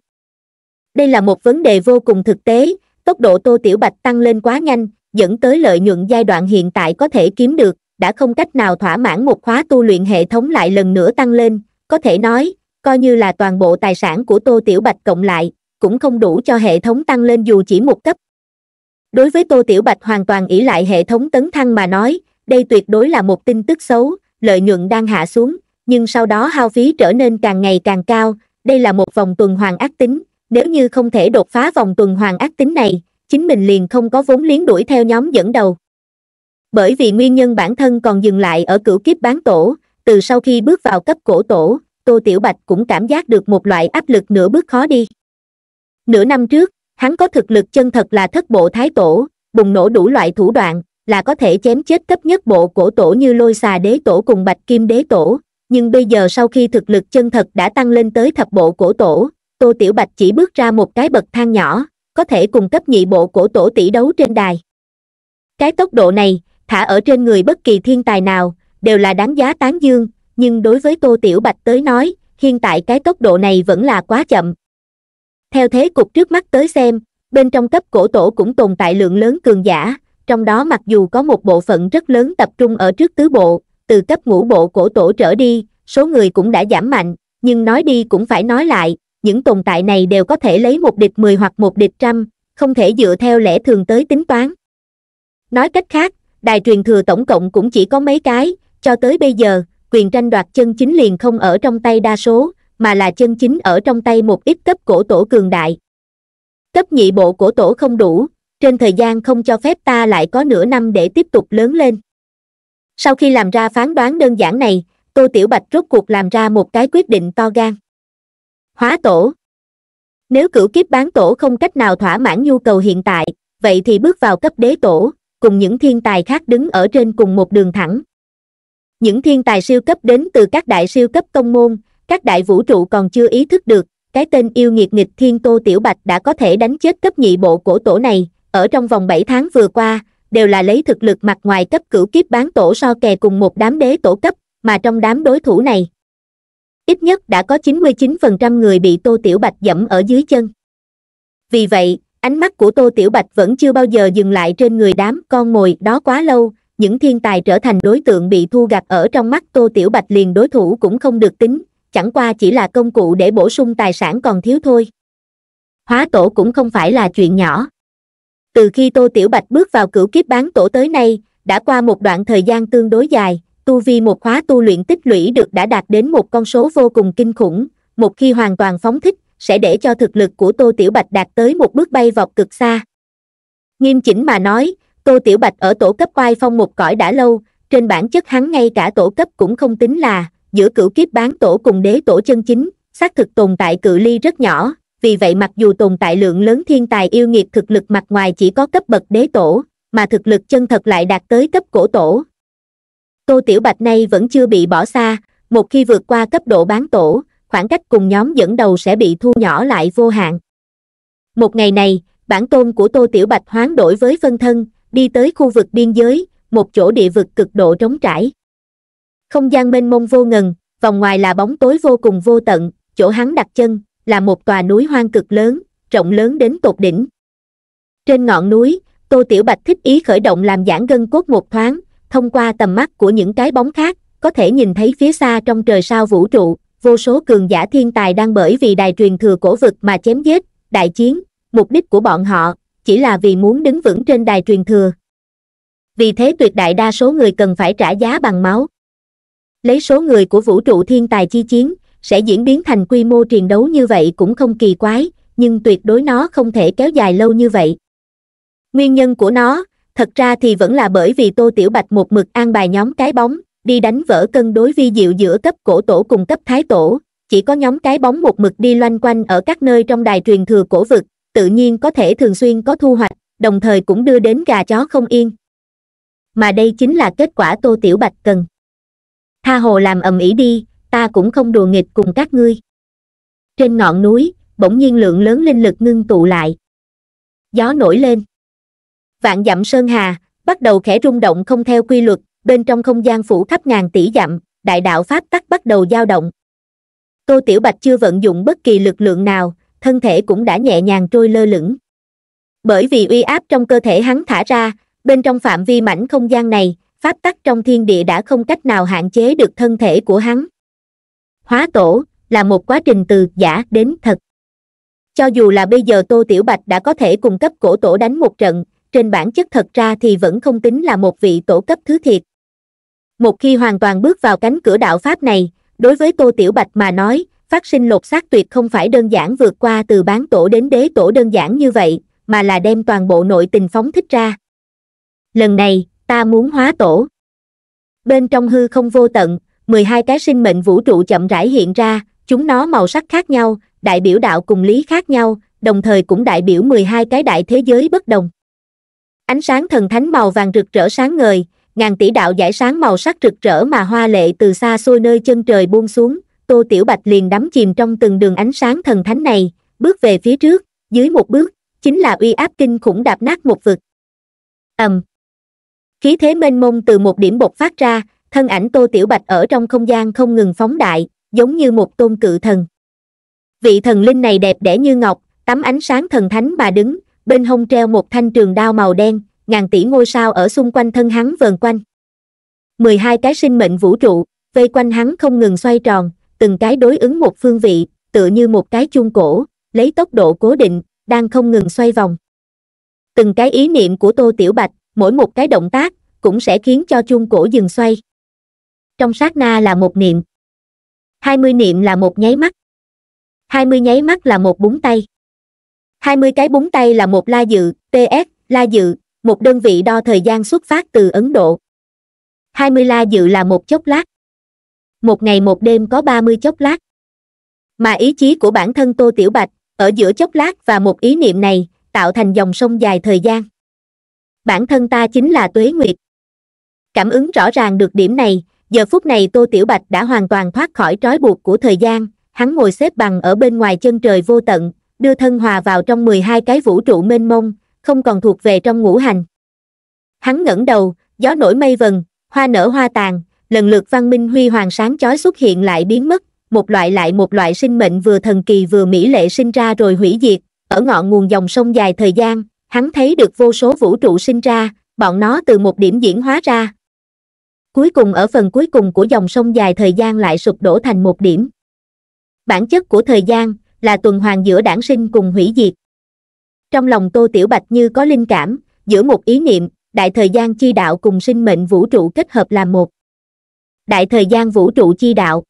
S1: đây là một vấn đề vô cùng thực tế tốc độ tô tiểu bạch tăng lên quá nhanh dẫn tới lợi nhuận giai đoạn hiện tại có thể kiếm được đã không cách nào thỏa mãn một khóa tu luyện hệ thống lại lần nữa tăng lên có thể nói coi như là toàn bộ tài sản của tô tiểu bạch cộng lại cũng không đủ cho hệ thống tăng lên dù chỉ một cấp đối với tô tiểu bạch hoàn toàn ỷ lại hệ thống tấn thăng mà nói đây tuyệt đối là một tin tức xấu lợi nhuận đang hạ xuống nhưng sau đó hao phí trở nên càng ngày càng cao đây là một vòng tuần hoàn ác tính nếu như không thể đột phá vòng tuần hoàn ác tính này chính mình liền không có vốn liếng đuổi theo nhóm dẫn đầu bởi vì nguyên nhân bản thân còn dừng lại ở cửu kiếp bán tổ từ sau khi bước vào cấp cổ tổ tô tiểu bạch cũng cảm giác được một loại áp lực nửa bước khó đi nửa năm trước hắn có thực lực chân thật là thất bộ thái tổ bùng nổ đủ loại thủ đoạn là có thể chém chết cấp nhất bộ cổ tổ như lôi xà đế tổ cùng bạch kim đế tổ nhưng bây giờ sau khi thực lực chân thật đã tăng lên tới thập bộ cổ tổ tô tiểu bạch chỉ bước ra một cái bậc thang nhỏ có thể cùng cấp nhị bộ cổ tổ tỷ đấu trên đài cái tốc độ này thả ở trên người bất kỳ thiên tài nào đều là đáng giá tán dương nhưng đối với tô tiểu bạch tới nói hiện tại cái tốc độ này vẫn là quá chậm theo thế cục trước mắt tới xem bên trong cấp cổ tổ cũng tồn tại lượng lớn cường giả trong đó mặc dù có một bộ phận rất lớn tập trung ở trước tứ bộ từ cấp ngũ bộ cổ tổ trở đi số người cũng đã giảm mạnh nhưng nói đi cũng phải nói lại những tồn tại này đều có thể lấy một địch mười hoặc một địch trăm không thể dựa theo lẽ thường tới tính toán nói cách khác đài truyền thừa tổng cộng cũng chỉ có mấy cái cho tới bây giờ quyền tranh đoạt chân chính liền không ở trong tay đa số mà là chân chính ở trong tay một ít cấp cổ tổ cường đại cấp nhị bộ của tổ không đủ trên thời gian không cho phép ta lại có nửa năm để tiếp tục lớn lên sau khi làm ra phán đoán đơn giản này tô tiểu bạch rốt cuộc làm ra một cái quyết định to gan hóa tổ nếu cửu kiếp bán tổ không cách nào thỏa mãn nhu cầu hiện tại vậy thì bước vào cấp đế tổ cùng những thiên tài khác đứng ở trên cùng một đường thẳng những thiên tài siêu cấp đến từ các đại siêu cấp công môn các đại vũ trụ còn chưa ý thức được cái tên yêu nghiệt nghịch thiên tô tiểu bạch đã có thể đánh chết cấp nhị bộ cổ tổ này ở trong vòng bảy tháng vừa qua đều là lấy thực lực mặt ngoài cấp cửu kiếp bán tổ so kè cùng một đám đế tổ cấp mà trong đám đối thủ này ít nhất đã có 99% người bị tô tiểu bạch dẫm ở dưới chân vì vậy ánh mắt của tô tiểu bạch vẫn chưa bao giờ dừng lại trên người đám con mồi đó quá lâu những thiên tài trở thành đối tượng bị thu gặt ở trong mắt tô tiểu bạch liền đối thủ cũng không được tính chẳng qua chỉ là công cụ để bổ sung tài sản còn thiếu thôi hóa tổ cũng không phải là chuyện nhỏ từ khi tô tiểu bạch bước vào cửu kiếp bán tổ tới nay đã qua một đoạn thời gian tương đối dài tu vi một khóa tu luyện tích lũy được đã đạt đến một con số vô cùng kinh khủng một khi hoàn toàn phóng thích sẽ để cho thực lực của tô tiểu bạch đạt tới một bước bay vọt cực xa nghiêm chỉnh mà nói tô tiểu bạch ở tổ cấp oai phong một cõi đã lâu trên bản chất hắn ngay cả tổ cấp cũng không tính là giữa cửu kiếp bán tổ cùng đế tổ chân chính xác thực tồn tại cự ly rất nhỏ vì vậy mặc dù tồn tại lượng lớn thiên tài yêu nghiệt thực lực mặt ngoài chỉ có cấp bậc đế tổ mà thực lực chân thật lại đạt tới cấp cổ tổ tô tiểu bạch nay vẫn chưa bị bỏ xa một khi vượt qua cấp độ bán tổ khoảng cách cùng nhóm dẫn đầu sẽ bị thu nhỏ lại vô hạn một ngày này bản tôn của tô tiểu bạch hoán đổi với phân thân đi tới khu vực biên giới một chỗ địa vực cực độ trống trải không gian mênh mông vô ngần, vòng ngoài là bóng tối vô cùng vô tận, chỗ hắn đặt chân, là một tòa núi hoang cực lớn, rộng lớn đến tột đỉnh. Trên ngọn núi, Tô Tiểu Bạch thích ý khởi động làm giãn gân cốt một thoáng, thông qua tầm mắt của những cái bóng khác, có thể nhìn thấy phía xa trong trời sao vũ trụ, vô số cường giả thiên tài đang bởi vì đài truyền thừa cổ vực mà chém giết, đại chiến, mục đích của bọn họ, chỉ là vì muốn đứng vững trên đài truyền thừa. Vì thế tuyệt đại đa số người cần phải trả giá bằng máu lấy số người của vũ trụ thiên tài chi chiến, sẽ diễn biến thành quy mô truyền đấu như vậy cũng không kỳ quái, nhưng tuyệt đối nó không thể kéo dài lâu như vậy. Nguyên nhân của nó, thật ra thì vẫn là bởi vì Tô Tiểu Bạch một mực an bài nhóm cái bóng, đi đánh vỡ cân đối vi diệu giữa cấp cổ tổ cùng cấp thái tổ, chỉ có nhóm cái bóng một mực đi loanh quanh ở các nơi trong đài truyền thừa cổ vực, tự nhiên có thể thường xuyên có thu hoạch, đồng thời cũng đưa đến gà chó không yên. Mà đây chính là kết quả Tô Tiểu Bạch cần tha hồ làm ầm ĩ đi ta cũng không đùa nghịch cùng các ngươi trên ngọn núi bỗng nhiên lượng lớn linh lực ngưng tụ lại gió nổi lên vạn dặm sơn hà bắt đầu khẽ rung động không theo quy luật bên trong không gian phủ khắp ngàn tỷ dặm đại đạo pháp tắc bắt đầu dao động tô tiểu bạch chưa vận dụng bất kỳ lực lượng nào thân thể cũng đã nhẹ nhàng trôi lơ lửng bởi vì uy áp trong cơ thể hắn thả ra bên trong phạm vi mảnh không gian này pháp tắc trong thiên địa đã không cách nào hạn chế được thân thể của hắn hóa tổ là một quá trình từ giả đến thật cho dù là bây giờ tô tiểu bạch đã có thể cung cấp cổ tổ đánh một trận trên bản chất thật ra thì vẫn không tính là một vị tổ cấp thứ thiệt một khi hoàn toàn bước vào cánh cửa đạo pháp này đối với tô tiểu bạch mà nói phát sinh lột xác tuyệt không phải đơn giản vượt qua từ bán tổ đến đế tổ đơn giản như vậy mà là đem toàn bộ nội tình phóng thích ra lần này ta muốn hóa tổ. Bên trong hư không vô tận, 12 cái sinh mệnh vũ trụ chậm rãi hiện ra, chúng nó màu sắc khác nhau, đại biểu đạo cùng lý khác nhau, đồng thời cũng đại biểu 12 cái đại thế giới bất đồng. Ánh sáng thần thánh màu vàng rực rỡ sáng ngời, ngàn tỷ đạo giải sáng màu sắc rực rỡ mà hoa lệ từ xa xôi nơi chân trời buông xuống, Tô Tiểu Bạch liền đắm chìm trong từng đường ánh sáng thần thánh này, bước về phía trước, dưới một bước, chính là uy áp kinh khủng đạp nát một vực. Ầm, um, khí thế mênh mông từ một điểm bột phát ra thân ảnh tô tiểu bạch ở trong không gian không ngừng phóng đại giống như một tôn cự thần vị thần linh này đẹp đẽ như ngọc tắm ánh sáng thần thánh mà đứng bên hông treo một thanh trường đao màu đen ngàn tỷ ngôi sao ở xung quanh thân hắn vờn quanh mười hai cái sinh mệnh vũ trụ vây quanh hắn không ngừng xoay tròn từng cái đối ứng một phương vị tựa như một cái chuông cổ lấy tốc độ cố định đang không ngừng xoay vòng từng cái ý niệm của tô tiểu bạch mỗi một cái động tác cũng sẽ khiến cho chuông cổ dừng xoay trong sát na là một niệm hai mươi niệm là một nháy mắt hai mươi nháy mắt là một búng tay hai mươi cái búng tay là một la dự ps la dự một đơn vị đo thời gian xuất phát từ ấn độ hai mươi la dự là một chốc lát một ngày một đêm có ba mươi chốc lát mà ý chí của bản thân tô tiểu bạch ở giữa chốc lát và một ý niệm này tạo thành dòng sông dài thời gian bản thân ta chính là tuế nguyệt cảm ứng rõ ràng được điểm này giờ phút này tô tiểu bạch đã hoàn toàn thoát khỏi trói buộc của thời gian hắn ngồi xếp bằng ở bên ngoài chân trời vô tận đưa thân hòa vào trong mười hai cái vũ trụ mênh mông không còn thuộc về trong ngũ hành hắn ngẩng đầu gió nổi mây vần hoa nở hoa tàn lần lượt văn minh huy hoàng sáng chói xuất hiện lại biến mất một loại lại một loại sinh mệnh vừa thần kỳ vừa mỹ lệ sinh ra rồi hủy diệt ở ngọn nguồn dòng sông dài thời gian hắn thấy được vô số vũ trụ sinh ra, bọn nó từ một điểm diễn hóa ra. Cuối cùng ở phần cuối cùng của dòng sông dài thời gian lại sụp đổ thành một điểm. Bản chất của thời gian là tuần hoàn giữa đản sinh cùng hủy diệt. Trong lòng Tô Tiểu Bạch như có linh cảm, giữa một ý niệm, đại thời gian chi đạo cùng sinh mệnh vũ trụ kết hợp làm một. Đại thời gian vũ trụ chi đạo.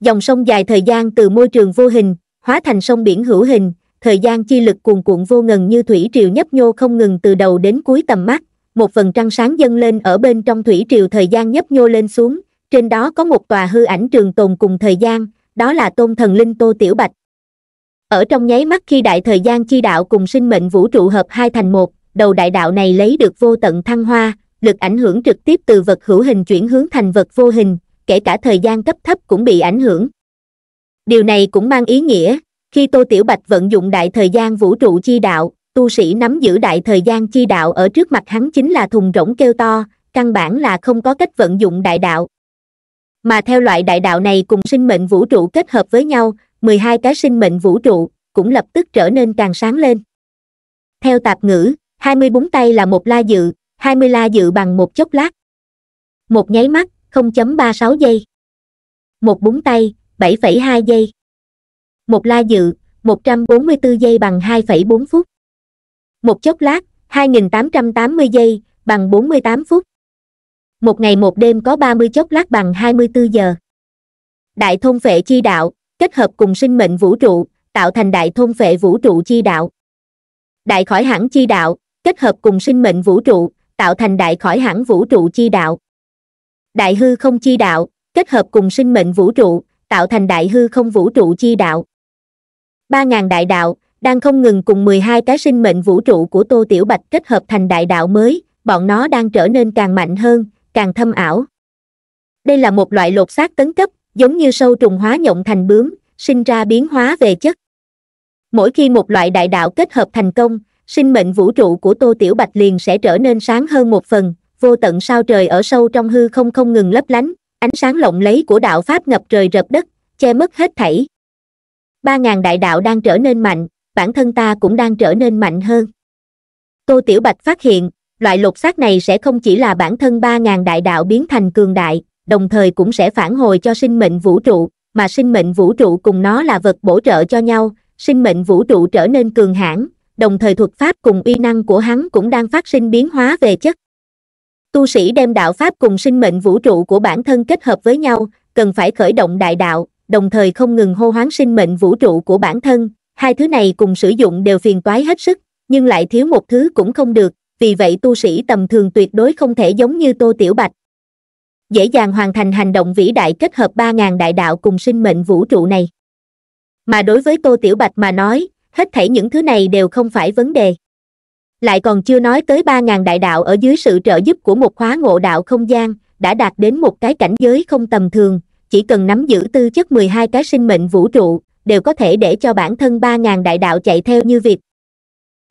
S1: Dòng sông dài thời gian từ môi trường vô hình, hóa thành sông biển hữu hình, thời gian chi lực cuồn cuộn vô ngần như thủy triều nhấp nhô không ngừng từ đầu đến cuối tầm mắt, một phần trăng sáng dâng lên ở bên trong thủy triều thời gian nhấp nhô lên xuống, trên đó có một tòa hư ảnh trường tồn cùng thời gian, đó là tôn thần linh Tô Tiểu Bạch. Ở trong nháy mắt khi đại thời gian chi đạo cùng sinh mệnh vũ trụ hợp hai thành một, đầu đại đạo này lấy được vô tận thăng hoa, lực ảnh hưởng trực tiếp từ vật hữu hình chuyển hướng thành vật vô hình, kể cả thời gian cấp thấp cũng bị ảnh hưởng. Điều này cũng mang ý nghĩa, khi tô tiểu bạch vận dụng đại thời gian vũ trụ chi đạo tu sĩ nắm giữ đại thời gian chi đạo ở trước mặt hắn chính là thùng rỗng kêu to căn bản là không có cách vận dụng đại đạo mà theo loại đại đạo này cùng sinh mệnh vũ trụ kết hợp với nhau mười hai cái sinh mệnh vũ trụ cũng lập tức trở nên càng sáng lên theo tạp ngữ hai mươi bốn tay là một la dự hai mươi la dự bằng một chốc lát một nháy mắt 0.36 giây một búng tay 7,2 giây một la dự 144 giây bằng 2,4 phút một chốc lát 2.880 giây bằng 48 phút một ngày một đêm có 30 chốc lát bằng 24 giờ đại thôn phệ chi đạo kết hợp cùng sinh mệnh vũ trụ tạo thành đại thôn phệ vũ trụ chi đạo đại khỏi hẳn chi đạo kết hợp cùng sinh mệnh vũ trụ tạo thành đại khỏi hẳn vũ trụ chi đạo đại hư không chi đạo kết hợp cùng sinh mệnh vũ trụ tạo thành đại hư không vũ trụ chi đạo ba ngàn đại đạo, đang không ngừng cùng 12 cái sinh mệnh vũ trụ của Tô Tiểu Bạch kết hợp thành đại đạo mới, bọn nó đang trở nên càng mạnh hơn, càng thâm ảo. Đây là một loại lột xác tấn cấp, giống như sâu trùng hóa nhộng thành bướm, sinh ra biến hóa về chất. Mỗi khi một loại đại đạo kết hợp thành công, sinh mệnh vũ trụ của Tô Tiểu Bạch liền sẽ trở nên sáng hơn một phần, vô tận sao trời ở sâu trong hư không không ngừng lấp lánh, ánh sáng lộng lấy của đạo Pháp ngập trời rập đất, che mất hết thảy ba ngàn đại đạo đang trở nên mạnh, bản thân ta cũng đang trở nên mạnh hơn. Tô Tiểu Bạch phát hiện, loại lột xác này sẽ không chỉ là bản thân ba ngàn đại đạo biến thành cường đại, đồng thời cũng sẽ phản hồi cho sinh mệnh vũ trụ, mà sinh mệnh vũ trụ cùng nó là vật bổ trợ cho nhau, sinh mệnh vũ trụ trở nên cường hãn, đồng thời thuật pháp cùng uy năng của hắn cũng đang phát sinh biến hóa về chất. Tu sĩ đem đạo pháp cùng sinh mệnh vũ trụ của bản thân kết hợp với nhau, cần phải khởi động đại đạo, đồng thời không ngừng hô hoáng sinh mệnh vũ trụ của bản thân, hai thứ này cùng sử dụng đều phiền toái hết sức, nhưng lại thiếu một thứ cũng không được, vì vậy tu sĩ tầm thường tuyệt đối không thể giống như Tô Tiểu Bạch. Dễ dàng hoàn thành hành động vĩ đại kết hợp 3.000 đại đạo cùng sinh mệnh vũ trụ này. Mà đối với Tô Tiểu Bạch mà nói, hết thảy những thứ này đều không phải vấn đề. Lại còn chưa nói tới 3.000 đại đạo ở dưới sự trợ giúp của một khóa ngộ đạo không gian, đã đạt đến một cái cảnh giới không tầm thường, chỉ cần nắm giữ tư chất mười hai cái sinh mệnh vũ trụ đều có thể để cho bản thân ba ngàn đại đạo chạy theo như việc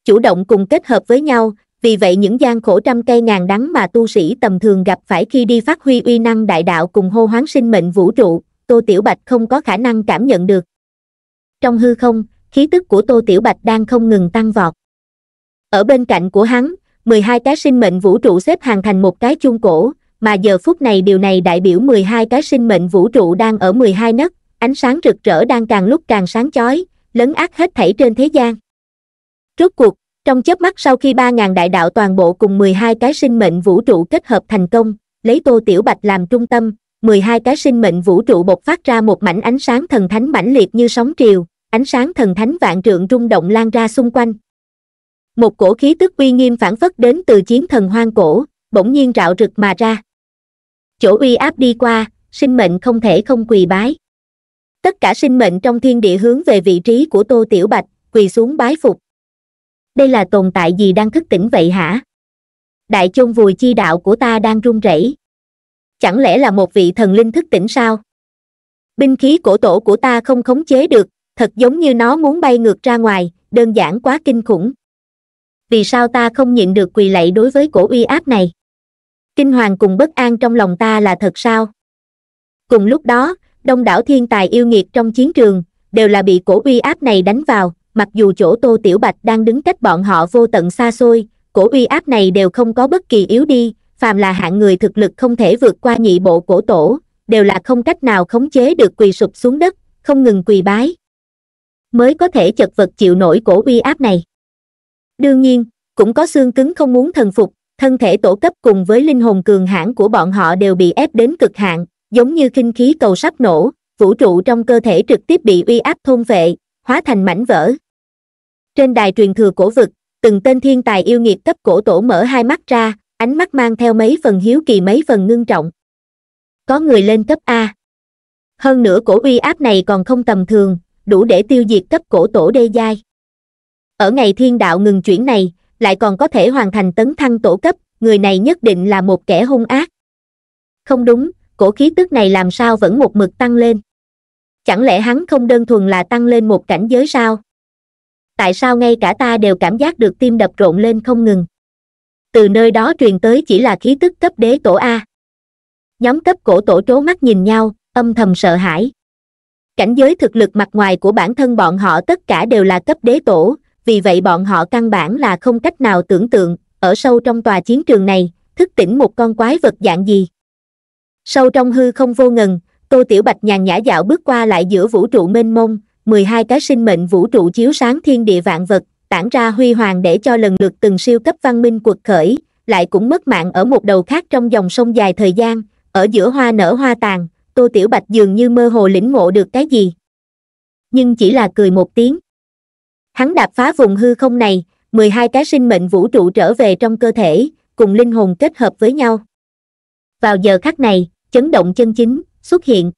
S1: chủ động cùng kết hợp với nhau vì vậy những gian khổ trăm cây ngàn đắng mà tu sĩ tầm thường gặp phải khi đi phát huy uy năng đại đạo cùng hô hoáng sinh mệnh vũ trụ tô tiểu bạch không có khả năng cảm nhận được trong hư không khí tức của tô tiểu bạch đang không ngừng tăng vọt ở bên cạnh của hắn mười hai cái sinh mệnh vũ trụ xếp hàng thành một cái chuông cổ mà giờ phút này điều này đại biểu 12 cái sinh mệnh vũ trụ đang ở 12 nấc, ánh sáng rực rỡ đang càng lúc càng sáng chói, lấn át hết thảy trên thế gian. Rốt cuộc, trong chớp mắt sau khi 3.000 đại đạo toàn bộ cùng 12 cái sinh mệnh vũ trụ kết hợp thành công, lấy Tô Tiểu Bạch làm trung tâm, 12 cái sinh mệnh vũ trụ bộc phát ra một mảnh ánh sáng thần thánh mãnh liệt như sóng triều, ánh sáng thần thánh vạn trượng rung động lan ra xung quanh. Một cổ khí tức uy nghiêm phản phất đến từ chiến thần hoang cổ, bỗng nhiên rạo rực mà ra chỗ uy áp đi qua sinh mệnh không thể không quỳ bái tất cả sinh mệnh trong thiên địa hướng về vị trí của tô tiểu bạch quỳ xuống bái phục đây là tồn tại gì đang thức tỉnh vậy hả đại chôn vùi chi đạo của ta đang run rẩy chẳng lẽ là một vị thần linh thức tỉnh sao binh khí cổ tổ của ta không khống chế được thật giống như nó muốn bay ngược ra ngoài đơn giản quá kinh khủng vì sao ta không nhịn được quỳ lạy đối với cổ uy áp này kinh hoàng cùng bất an trong lòng ta là thật sao cùng lúc đó đông đảo thiên tài yêu nghiệt trong chiến trường đều là bị cổ uy áp này đánh vào mặc dù chỗ tô tiểu bạch đang đứng cách bọn họ vô tận xa xôi cổ uy áp này đều không có bất kỳ yếu đi phàm là hạng người thực lực không thể vượt qua nhị bộ cổ tổ đều là không cách nào khống chế được quỳ sụp xuống đất không ngừng quỳ bái mới có thể chật vật chịu nổi cổ uy áp này đương nhiên cũng có xương cứng không muốn thần phục thân thể tổ cấp cùng với linh hồn cường hãn của bọn họ đều bị ép đến cực hạn giống như kinh khí cầu sắp nổ vũ trụ trong cơ thể trực tiếp bị uy áp thôn vệ hóa thành mảnh vỡ trên đài truyền thừa cổ vực từng tên thiên tài yêu nghiệt cấp cổ tổ mở hai mắt ra ánh mắt mang theo mấy phần hiếu kỳ mấy phần ngưng trọng có người lên cấp a hơn nữa cổ uy áp này còn không tầm thường đủ để tiêu diệt cấp cổ tổ đê giai ở ngày thiên đạo ngừng chuyển này lại còn có thể hoàn thành tấn thăng tổ cấp người này nhất định là một kẻ hung ác không đúng cổ khí tức này làm sao vẫn một mực tăng lên chẳng lẽ hắn không đơn thuần là tăng lên một cảnh giới sao tại sao ngay cả ta đều cảm giác được tim đập rộn lên không ngừng từ nơi đó truyền tới chỉ là khí tức cấp đế tổ a nhóm cấp cổ tổ trố mắt nhìn nhau âm thầm sợ hãi cảnh giới thực lực mặt ngoài của bản thân bọn họ tất cả đều là cấp đế tổ vì vậy bọn họ căn bản là không cách nào tưởng tượng, ở sâu trong tòa chiến trường này, thức tỉnh một con quái vật dạng gì. Sâu trong hư không vô ngần, Tô Tiểu Bạch nhàn nhã dạo bước qua lại giữa vũ trụ mênh mông, 12 cái sinh mệnh vũ trụ chiếu sáng thiên địa vạn vật, tản ra huy hoàng để cho lần lượt từng siêu cấp văn minh cuộc khởi, lại cũng mất mạng ở một đầu khác trong dòng sông dài thời gian, ở giữa hoa nở hoa tàn, Tô Tiểu Bạch dường như mơ hồ lĩnh ngộ được cái gì. Nhưng chỉ là cười một tiếng hắn đạp phá vùng hư không này, 12 cái sinh mệnh vũ trụ trở về trong cơ thể, cùng linh hồn kết hợp với nhau. Vào giờ khắc này, chấn động chân chính, xuất hiện.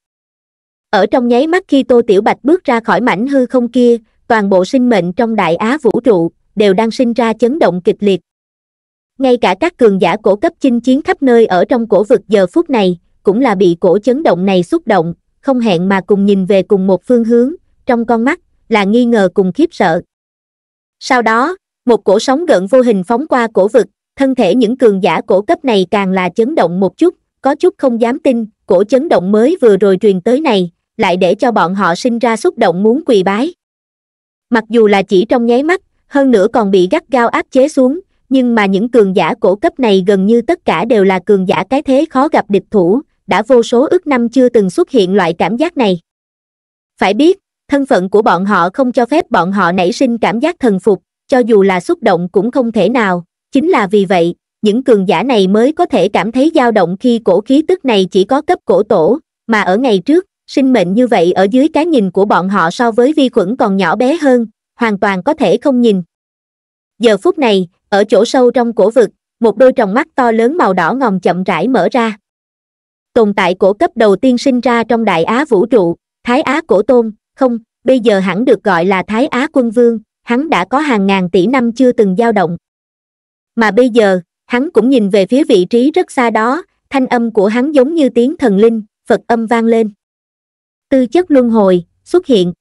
S1: Ở trong nháy mắt khi Tô Tiểu Bạch bước ra khỏi mảnh hư không kia, toàn bộ sinh mệnh trong đại á vũ trụ, đều đang sinh ra chấn động kịch liệt. Ngay cả các cường giả cổ cấp chinh chiến khắp nơi ở trong cổ vực giờ phút này, cũng là bị cổ chấn động này xúc động, không hẹn mà cùng nhìn về cùng một phương hướng, trong con mắt, là nghi ngờ cùng khiếp sợ. Sau đó, một cổ sóng gần vô hình phóng qua cổ vực, thân thể những cường giả cổ cấp này càng là chấn động một chút, có chút không dám tin, cổ chấn động mới vừa rồi truyền tới này, lại để cho bọn họ sinh ra xúc động muốn quỳ bái. Mặc dù là chỉ trong nháy mắt, hơn nữa còn bị gắt gao áp chế xuống, nhưng mà những cường giả cổ cấp này gần như tất cả đều là cường giả cái thế khó gặp địch thủ, đã vô số ước năm chưa từng xuất hiện loại cảm giác này. Phải biết, thân phận của bọn họ không cho phép bọn họ nảy sinh cảm giác thần phục cho dù là xúc động cũng không thể nào chính là vì vậy những cường giả này mới có thể cảm thấy dao động khi cổ khí tức này chỉ có cấp cổ tổ mà ở ngày trước sinh mệnh như vậy ở dưới cái nhìn của bọn họ so với vi khuẩn còn nhỏ bé hơn hoàn toàn có thể không nhìn giờ phút này ở chỗ sâu trong cổ vực một đôi tròng mắt to lớn màu đỏ ngòm chậm rãi mở ra tồn tại cổ cấp đầu tiên sinh ra trong đại á vũ trụ thái á cổ tôn không bây giờ hắn được gọi là thái á quân vương hắn đã có hàng ngàn tỷ năm chưa từng dao động mà bây giờ hắn cũng nhìn về phía vị trí rất xa đó thanh âm của hắn giống như tiếng thần linh phật âm vang lên tư chất luân hồi xuất hiện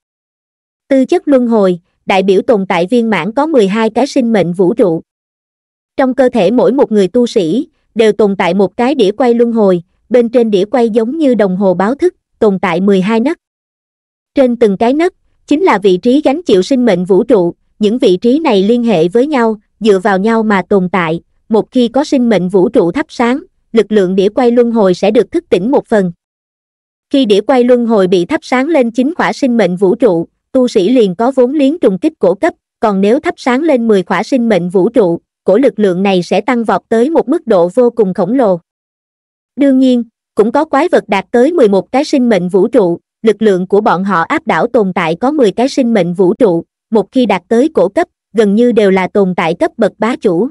S1: tư chất luân hồi đại biểu tồn tại viên mãn có mười hai cái sinh mệnh vũ trụ trong cơ thể mỗi một người tu sĩ đều tồn tại một cái đĩa quay luân hồi bên trên đĩa quay giống như đồng hồ báo thức tồn tại mười hai nấc trên từng cái nấc chính là vị trí gánh chịu sinh mệnh vũ trụ những vị trí này liên hệ với nhau dựa vào nhau mà tồn tại một khi có sinh mệnh vũ trụ thắp sáng lực lượng đĩa quay luân hồi sẽ được thức tỉnh một phần khi đĩa quay luân hồi bị thắp sáng lên chín khỏa sinh mệnh vũ trụ tu sĩ liền có vốn liếng trùng kích cổ cấp còn nếu thắp sáng lên mười khỏa sinh mệnh vũ trụ cổ lực lượng này sẽ tăng vọt tới một mức độ vô cùng khổng lồ đương nhiên cũng có quái vật đạt tới mười một cái sinh mệnh vũ trụ lực lượng của bọn họ áp đảo tồn tại có mười cái sinh mệnh vũ trụ một khi đạt tới cổ cấp gần như đều là tồn tại cấp bậc bá chủ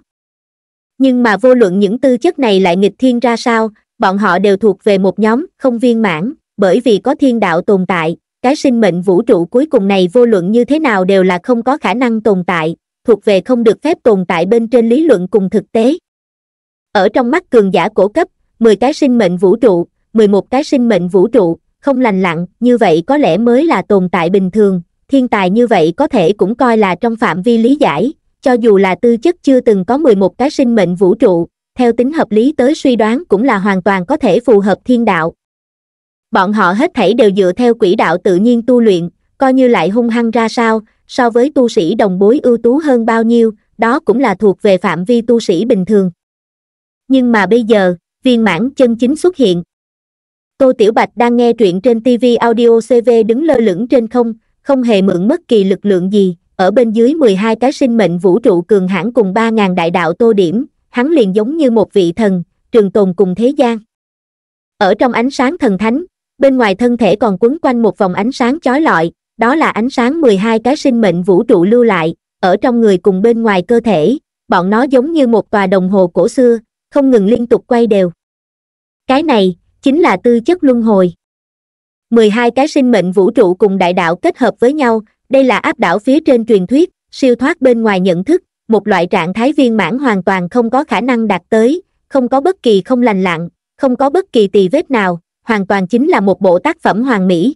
S1: nhưng mà vô luận những tư chất này lại nghịch thiên ra sao bọn họ đều thuộc về một nhóm không viên mãn bởi vì có thiên đạo tồn tại cái sinh mệnh vũ trụ cuối cùng này vô luận như thế nào đều là không có khả năng tồn tại thuộc về không được phép tồn tại bên trên lý luận cùng thực tế ở trong mắt cường giả cổ cấp mười cái sinh mệnh vũ trụ mười một cái sinh mệnh vũ trụ không lành lặn, như vậy có lẽ mới là tồn tại bình thường, thiên tài như vậy có thể cũng coi là trong phạm vi lý giải, cho dù là tư chất chưa từng có 11 cái sinh mệnh vũ trụ, theo tính hợp lý tới suy đoán cũng là hoàn toàn có thể phù hợp thiên đạo. Bọn họ hết thảy đều dựa theo quỹ đạo tự nhiên tu luyện, coi như lại hung hăng ra sao, so với tu sĩ đồng bối ưu tú hơn bao nhiêu, đó cũng là thuộc về phạm vi tu sĩ bình thường. Nhưng mà bây giờ, viên mãn chân chính xuất hiện, Tô Tiểu Bạch đang nghe truyện trên TV audio CV đứng lơ lửng trên không, không hề mượn mất kỳ lực lượng gì, ở bên dưới 12 cái sinh mệnh vũ trụ cường hãn cùng 3.000 đại đạo tô điểm, hắn liền giống như một vị thần, trường tồn cùng thế gian. Ở trong ánh sáng thần thánh, bên ngoài thân thể còn quấn quanh một vòng ánh sáng chói lọi, đó là ánh sáng 12 cái sinh mệnh vũ trụ lưu lại, ở trong người cùng bên ngoài cơ thể, bọn nó giống như một tòa đồng hồ cổ xưa, không ngừng liên tục quay đều. Cái này, chính là tư chất luân hồi mười hai cái sinh mệnh vũ trụ cùng đại đạo kết hợp với nhau đây là áp đảo phía trên truyền thuyết siêu thoát bên ngoài nhận thức một loại trạng thái viên mãn hoàn toàn không có khả năng đạt tới không có bất kỳ không lành lặn không có bất kỳ tì vết nào hoàn toàn chính là một bộ tác phẩm hoàn mỹ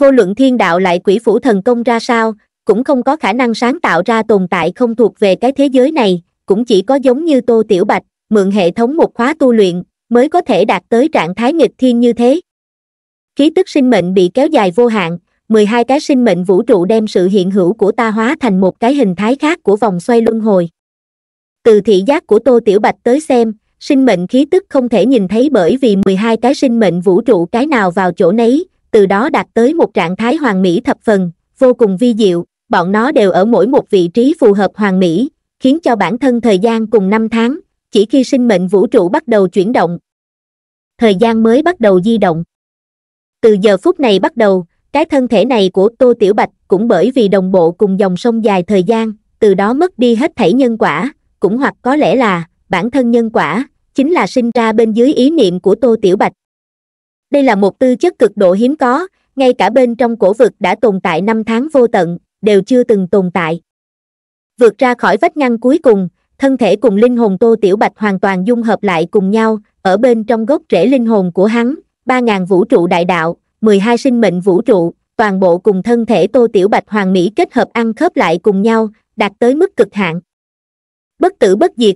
S1: vô luận thiên đạo lại quỷ phủ thần công ra sao cũng không có khả năng sáng tạo ra tồn tại không thuộc về cái thế giới này cũng chỉ có giống như tô tiểu bạch mượn hệ thống một khóa tu luyện mới có thể đạt tới trạng thái nghịch thiên như thế khí tức sinh mệnh bị kéo dài vô hạn mười hai cái sinh mệnh vũ trụ đem sự hiện hữu của ta hóa thành một cái hình thái khác của vòng xoay luân hồi từ thị giác của tô tiểu bạch tới xem sinh mệnh khí tức không thể nhìn thấy bởi vì mười hai cái sinh mệnh vũ trụ cái nào vào chỗ nấy từ đó đạt tới một trạng thái hoàn mỹ thập phần vô cùng vi diệu bọn nó đều ở mỗi một vị trí phù hợp hoàn mỹ khiến cho bản thân thời gian cùng năm tháng chỉ khi sinh mệnh vũ trụ bắt đầu chuyển động thời gian mới bắt đầu di động từ giờ phút này bắt đầu cái thân thể này của tô tiểu bạch cũng bởi vì đồng bộ cùng dòng sông dài thời gian từ đó mất đi hết thảy nhân quả cũng hoặc có lẽ là bản thân nhân quả chính là sinh ra bên dưới ý niệm của tô tiểu bạch đây là một tư chất cực độ hiếm có ngay cả bên trong cổ vực đã tồn tại năm tháng vô tận đều chưa từng tồn tại vượt ra khỏi vách ngăn cuối cùng thân thể cùng linh hồn tô tiểu bạch hoàn toàn dung hợp lại cùng nhau ở bên trong gốc rễ linh hồn của hắn ba ngàn vũ trụ đại đạo mười hai sinh mệnh vũ trụ toàn bộ cùng thân thể tô tiểu bạch hoàng mỹ kết hợp ăn khớp lại cùng nhau đạt tới mức cực hạn bất tử bất diệt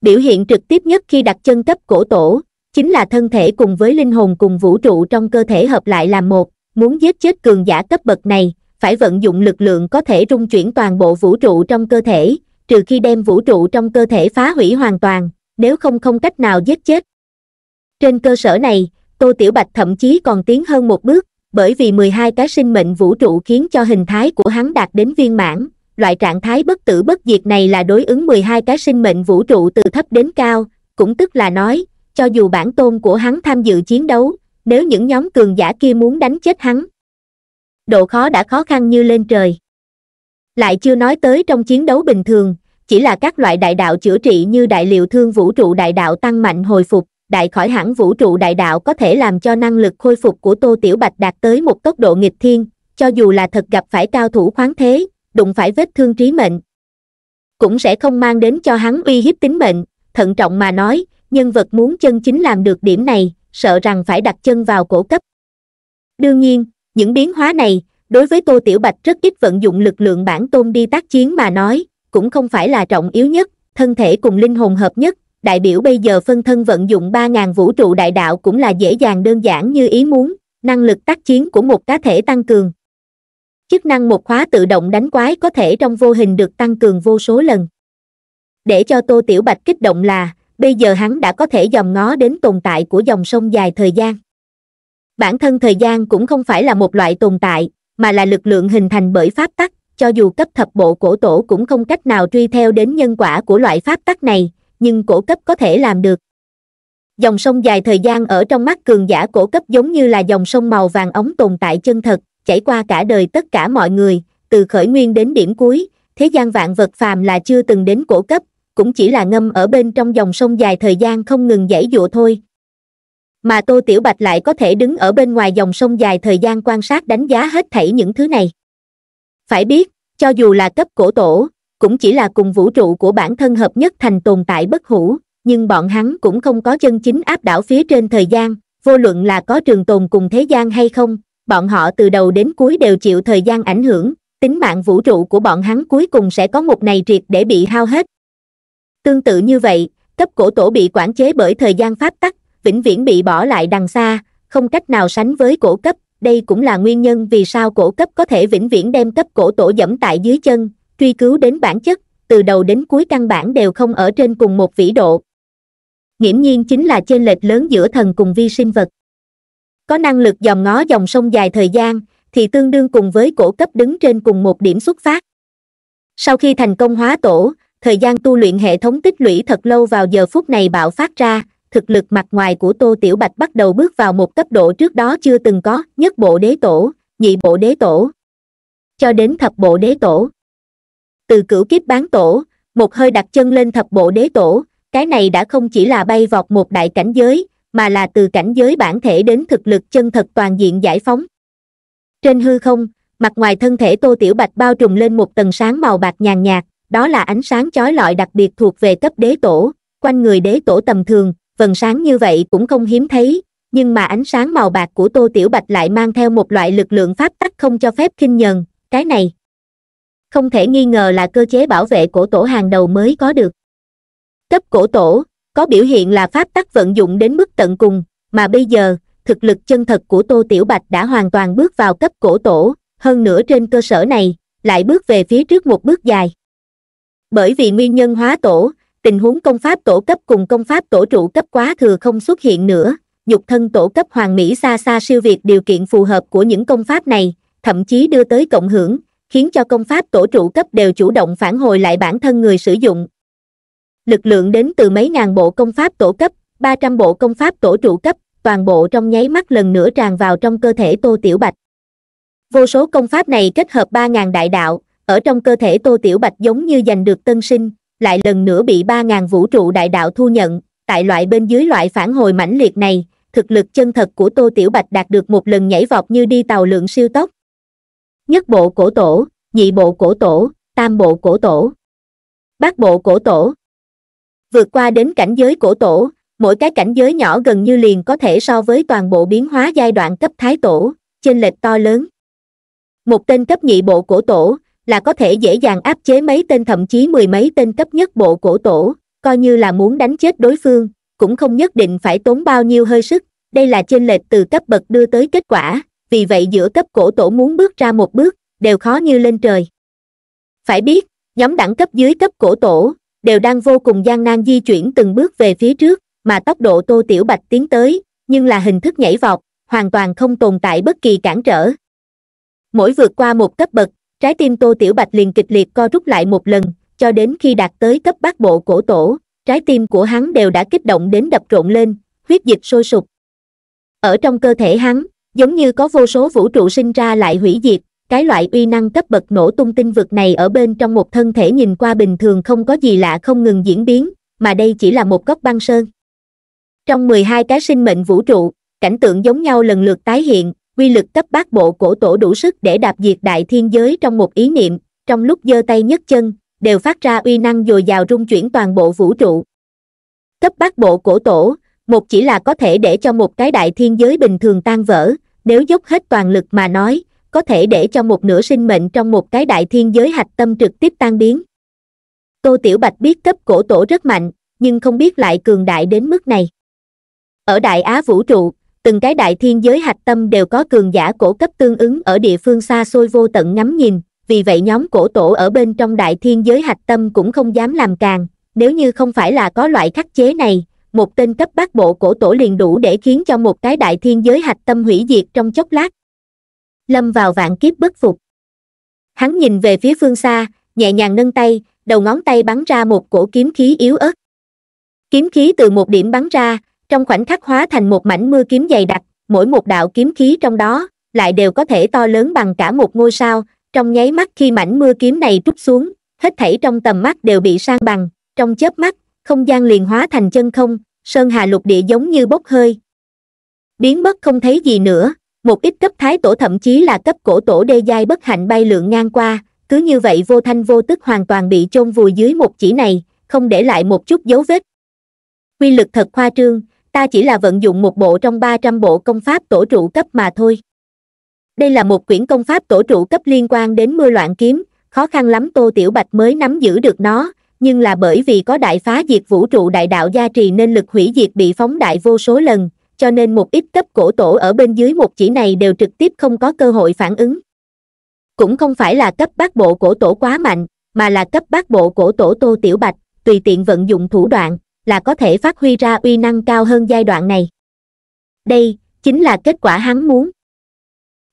S1: biểu hiện trực tiếp nhất khi đặt chân cấp cổ tổ chính là thân thể cùng với linh hồn cùng vũ trụ trong cơ thể hợp lại làm một muốn giết chết cường giả cấp bậc này phải vận dụng lực lượng có thể rung chuyển toàn bộ vũ trụ trong cơ thể trừ khi đem vũ trụ trong cơ thể phá hủy hoàn toàn, nếu không không cách nào giết chết. Trên cơ sở này, Tô Tiểu Bạch thậm chí còn tiến hơn một bước, bởi vì 12 cái sinh mệnh vũ trụ khiến cho hình thái của hắn đạt đến viên mãn, loại trạng thái bất tử bất diệt này là đối ứng 12 cái sinh mệnh vũ trụ từ thấp đến cao, cũng tức là nói, cho dù bản tôn của hắn tham dự chiến đấu, nếu những nhóm cường giả kia muốn đánh chết hắn, độ khó đã khó khăn như lên trời. Lại chưa nói tới trong chiến đấu bình thường, chỉ là các loại đại đạo chữa trị như đại liệu thương vũ trụ đại đạo tăng mạnh hồi phục, đại khỏi hẳn vũ trụ đại đạo có thể làm cho năng lực khôi phục của Tô Tiểu Bạch đạt tới một tốc độ nghịch thiên, cho dù là thật gặp phải cao thủ khoáng thế, đụng phải vết thương trí mệnh. Cũng sẽ không mang đến cho hắn uy hiếp tính mệnh, thận trọng mà nói, nhân vật muốn chân chính làm được điểm này, sợ rằng phải đặt chân vào cổ cấp. Đương nhiên, những biến hóa này, đối với Tô Tiểu Bạch rất ít vận dụng lực lượng bản tôn đi tác chiến mà nói, cũng không phải là trọng yếu nhất, thân thể cùng linh hồn hợp nhất, đại biểu bây giờ phân thân vận dụng 3.000 vũ trụ đại đạo cũng là dễ dàng đơn giản như ý muốn, năng lực tác chiến của một cá thể tăng cường. Chức năng một khóa tự động đánh quái có thể trong vô hình được tăng cường vô số lần. Để cho Tô Tiểu Bạch kích động là, bây giờ hắn đã có thể dòm ngó đến tồn tại của dòng sông dài thời gian. Bản thân thời gian cũng không phải là một loại tồn tại, mà là lực lượng hình thành bởi pháp tắc, cho dù cấp thập bộ cổ tổ cũng không cách nào truy theo đến nhân quả của loại pháp tắc này nhưng cổ cấp có thể làm được dòng sông dài thời gian ở trong mắt cường giả cổ cấp giống như là dòng sông màu vàng ống tồn tại chân thật chảy qua cả đời tất cả mọi người từ khởi nguyên đến điểm cuối thế gian vạn vật phàm là chưa từng đến cổ cấp cũng chỉ là ngâm ở bên trong dòng sông dài thời gian không ngừng giải dụa thôi mà tô tiểu bạch lại có thể đứng ở bên ngoài dòng sông dài thời gian quan sát đánh giá hết thảy những thứ này phải biết cho dù là cấp cổ tổ cũng chỉ là cùng vũ trụ của bản thân hợp nhất thành tồn tại bất hủ nhưng bọn hắn cũng không có chân chính áp đảo phía trên thời gian vô luận là có trường tồn cùng thế gian hay không bọn họ từ đầu đến cuối đều chịu thời gian ảnh hưởng tính mạng vũ trụ của bọn hắn cuối cùng sẽ có một ngày triệt để bị hao hết tương tự như vậy cấp cổ tổ bị quản chế bởi thời gian pháp tắc vĩnh viễn bị bỏ lại đằng xa không cách nào sánh với cổ cấp đây cũng là nguyên nhân vì sao cổ cấp có thể vĩnh viễn đem cấp cổ tổ dẫm tại dưới chân, truy cứu đến bản chất, từ đầu đến cuối căn bản đều không ở trên cùng một vĩ độ. Nghiễm nhiên chính là chênh lệch lớn giữa thần cùng vi sinh vật. Có năng lực dòm ngó dòng sông dài thời gian, thì tương đương cùng với cổ cấp đứng trên cùng một điểm xuất phát. Sau khi thành công hóa tổ, thời gian tu luyện hệ thống tích lũy thật lâu vào giờ phút này bạo phát ra, thực lực mặt ngoài của tô tiểu bạch bắt đầu bước vào một cấp độ trước đó chưa từng có nhất bộ đế tổ nhị bộ đế tổ cho đến thập bộ đế tổ từ cửu kiếp bán tổ một hơi đặt chân lên thập bộ đế tổ cái này đã không chỉ là bay vọt một đại cảnh giới mà là từ cảnh giới bản thể đến thực lực chân thật toàn diện giải phóng trên hư không mặt ngoài thân thể tô tiểu bạch bao trùm lên một tầng sáng màu bạc nhàn nhạt đó là ánh sáng chói lọi đặc biệt thuộc về cấp đế tổ quanh người đế tổ tầm thường vần sáng như vậy cũng không hiếm thấy nhưng mà ánh sáng màu bạc của tô tiểu bạch lại mang theo một loại lực lượng pháp tắc không cho phép khinh nhờn cái này không thể nghi ngờ là cơ chế bảo vệ cổ tổ hàng đầu mới có được cấp cổ tổ có biểu hiện là pháp tắc vận dụng đến mức tận cùng mà bây giờ thực lực chân thật của tô tiểu bạch đã hoàn toàn bước vào cấp cổ tổ hơn nữa trên cơ sở này lại bước về phía trước một bước dài bởi vì nguyên nhân hóa tổ tình huống công pháp tổ cấp cùng công pháp tổ trụ cấp quá thừa không xuất hiện nữa nhục thân tổ cấp hoàng mỹ xa xa siêu việt điều kiện phù hợp của những công pháp này thậm chí đưa tới cộng hưởng khiến cho công pháp tổ trụ cấp đều chủ động phản hồi lại bản thân người sử dụng lực lượng đến từ mấy ngàn bộ công pháp tổ cấp 300 bộ công pháp tổ trụ cấp toàn bộ trong nháy mắt lần nữa tràn vào trong cơ thể tô tiểu bạch vô số công pháp này kết hợp 3.000 đại đạo ở trong cơ thể tô tiểu bạch giống như giành được tân sinh lại lần nữa bị ba ngàn vũ trụ đại đạo thu nhận tại loại bên dưới loại phản hồi mãnh liệt này thực lực chân thật của tô tiểu bạch đạt được một lần nhảy vọt như đi tàu lượng siêu tốc nhất bộ cổ tổ nhị bộ cổ tổ tam bộ cổ tổ bát bộ cổ tổ vượt qua đến cảnh giới cổ tổ mỗi cái cảnh giới nhỏ gần như liền có thể so với toàn bộ biến hóa giai đoạn cấp thái tổ chênh lệch to lớn một tên cấp nhị bộ cổ tổ là có thể dễ dàng áp chế mấy tên thậm chí mười mấy tên cấp nhất bộ cổ tổ coi như là muốn đánh chết đối phương cũng không nhất định phải tốn bao nhiêu hơi sức đây là trên lệch từ cấp bậc đưa tới kết quả vì vậy giữa cấp cổ tổ muốn bước ra một bước đều khó như lên trời phải biết nhóm đẳng cấp dưới cấp cổ tổ đều đang vô cùng gian nan di chuyển từng bước về phía trước mà tốc độ tô tiểu bạch tiến tới nhưng là hình thức nhảy vọt hoàn toàn không tồn tại bất kỳ cản trở mỗi vượt qua một cấp bậc trái tim tô tiểu bạch liền kịch liệt co rút lại một lần cho đến khi đạt tới cấp bát bộ cổ tổ trái tim của hắn đều đã kích động đến đập rộn lên huyết dịch sôi sục ở trong cơ thể hắn giống như có vô số vũ trụ sinh ra lại hủy diệt cái loại uy năng cấp bậc nổ tung tinh vực này ở bên trong một thân thể nhìn qua bình thường không có gì lạ không ngừng diễn biến mà đây chỉ là một góc băng sơn trong mười hai cái sinh mệnh vũ trụ cảnh tượng giống nhau lần lượt tái hiện quy lực cấp bát bộ cổ tổ đủ sức để đạp diệt đại thiên giới trong một ý niệm trong lúc giơ tay nhấc chân đều phát ra uy năng dồi dào rung chuyển toàn bộ vũ trụ cấp bát bộ cổ tổ một chỉ là có thể để cho một cái đại thiên giới bình thường tan vỡ nếu dốc hết toàn lực mà nói có thể để cho một nửa sinh mệnh trong một cái đại thiên giới hạch tâm trực tiếp tan biến tô tiểu bạch biết cấp cổ tổ rất mạnh nhưng không biết lại cường đại đến mức này ở đại á vũ trụ từng cái đại thiên giới hạch tâm đều có cường giả cổ cấp tương ứng ở địa phương xa xôi vô tận ngắm nhìn vì vậy nhóm cổ tổ ở bên trong đại thiên giới hạch tâm cũng không dám làm càng nếu như không phải là có loại khắc chế này một tên cấp bát bộ cổ tổ liền đủ để khiến cho một cái đại thiên giới hạch tâm hủy diệt trong chốc lát lâm vào vạn kiếp bất phục hắn nhìn về phía phương xa nhẹ nhàng nâng tay đầu ngón tay bắn ra một cổ kiếm khí yếu ớt kiếm khí từ một điểm bắn ra trong khoảnh khắc hóa thành một mảnh mưa kiếm dày đặc mỗi một đạo kiếm khí trong đó lại đều có thể to lớn bằng cả một ngôi sao trong nháy mắt khi mảnh mưa kiếm này trút xuống hết thảy trong tầm mắt đều bị sang bằng trong chớp mắt không gian liền hóa thành chân không sơn hà lục địa giống như bốc hơi biến mất không thấy gì nữa một ít cấp thái tổ thậm chí là cấp cổ tổ đê giai bất hạnh bay lượn ngang qua cứ như vậy vô thanh vô tức hoàn toàn bị chôn vùi dưới một chỉ này không để lại một chút dấu vết quy lực thật khoa trương ta chỉ là vận dụng một bộ trong 300 bộ công pháp tổ trụ cấp mà thôi. Đây là một quyển công pháp tổ trụ cấp liên quan đến mưa loạn kiếm, khó khăn lắm Tô Tiểu Bạch mới nắm giữ được nó, nhưng là bởi vì có đại phá diệt vũ trụ đại đạo gia trì nên lực hủy diệt bị phóng đại vô số lần, cho nên một ít cấp cổ tổ ở bên dưới một chỉ này đều trực tiếp không có cơ hội phản ứng. Cũng không phải là cấp bát bộ cổ tổ quá mạnh, mà là cấp bát bộ cổ tổ Tô Tiểu Bạch, tùy tiện vận dụng thủ đoạn, là có thể phát huy ra uy năng cao hơn giai đoạn này đây chính là kết quả hắn muốn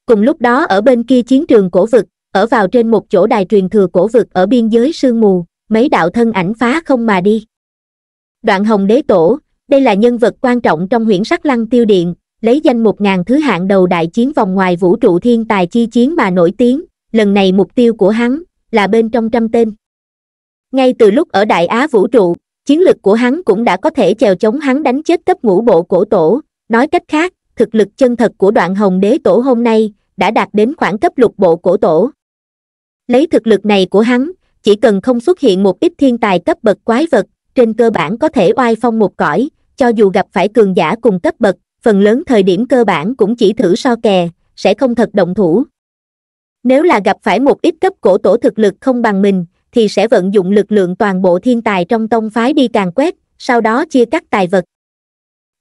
S1: cùng lúc đó ở bên kia chiến trường cổ vực ở vào trên một chỗ đài truyền thừa cổ vực ở biên giới sương mù mấy đạo thân ảnh phá không mà đi đoạn hồng đế tổ đây là nhân vật quan trọng trong huyễn sắc lăng tiêu điện lấy danh một ngàn thứ hạng đầu đại chiến vòng ngoài vũ trụ thiên tài chi chiến mà nổi tiếng lần này mục tiêu của hắn là bên trong trăm tên ngay từ lúc ở đại á vũ trụ chiến lực của hắn cũng đã có thể chèo chống hắn đánh chết cấp ngũ bộ cổ tổ nói cách khác thực lực chân thật của đoạn hồng đế tổ hôm nay đã đạt đến khoảng cấp lục bộ cổ tổ lấy thực lực này của hắn chỉ cần không xuất hiện một ít thiên tài cấp bậc quái vật trên cơ bản có thể oai phong một cõi cho dù gặp phải cường giả cùng cấp bậc phần lớn thời điểm cơ bản cũng chỉ thử so kè sẽ không thật động thủ nếu là gặp phải một ít cấp cổ tổ thực lực không bằng mình thì sẽ vận dụng lực lượng toàn bộ thiên tài trong tông phái đi càng quét, sau đó chia cắt tài vật.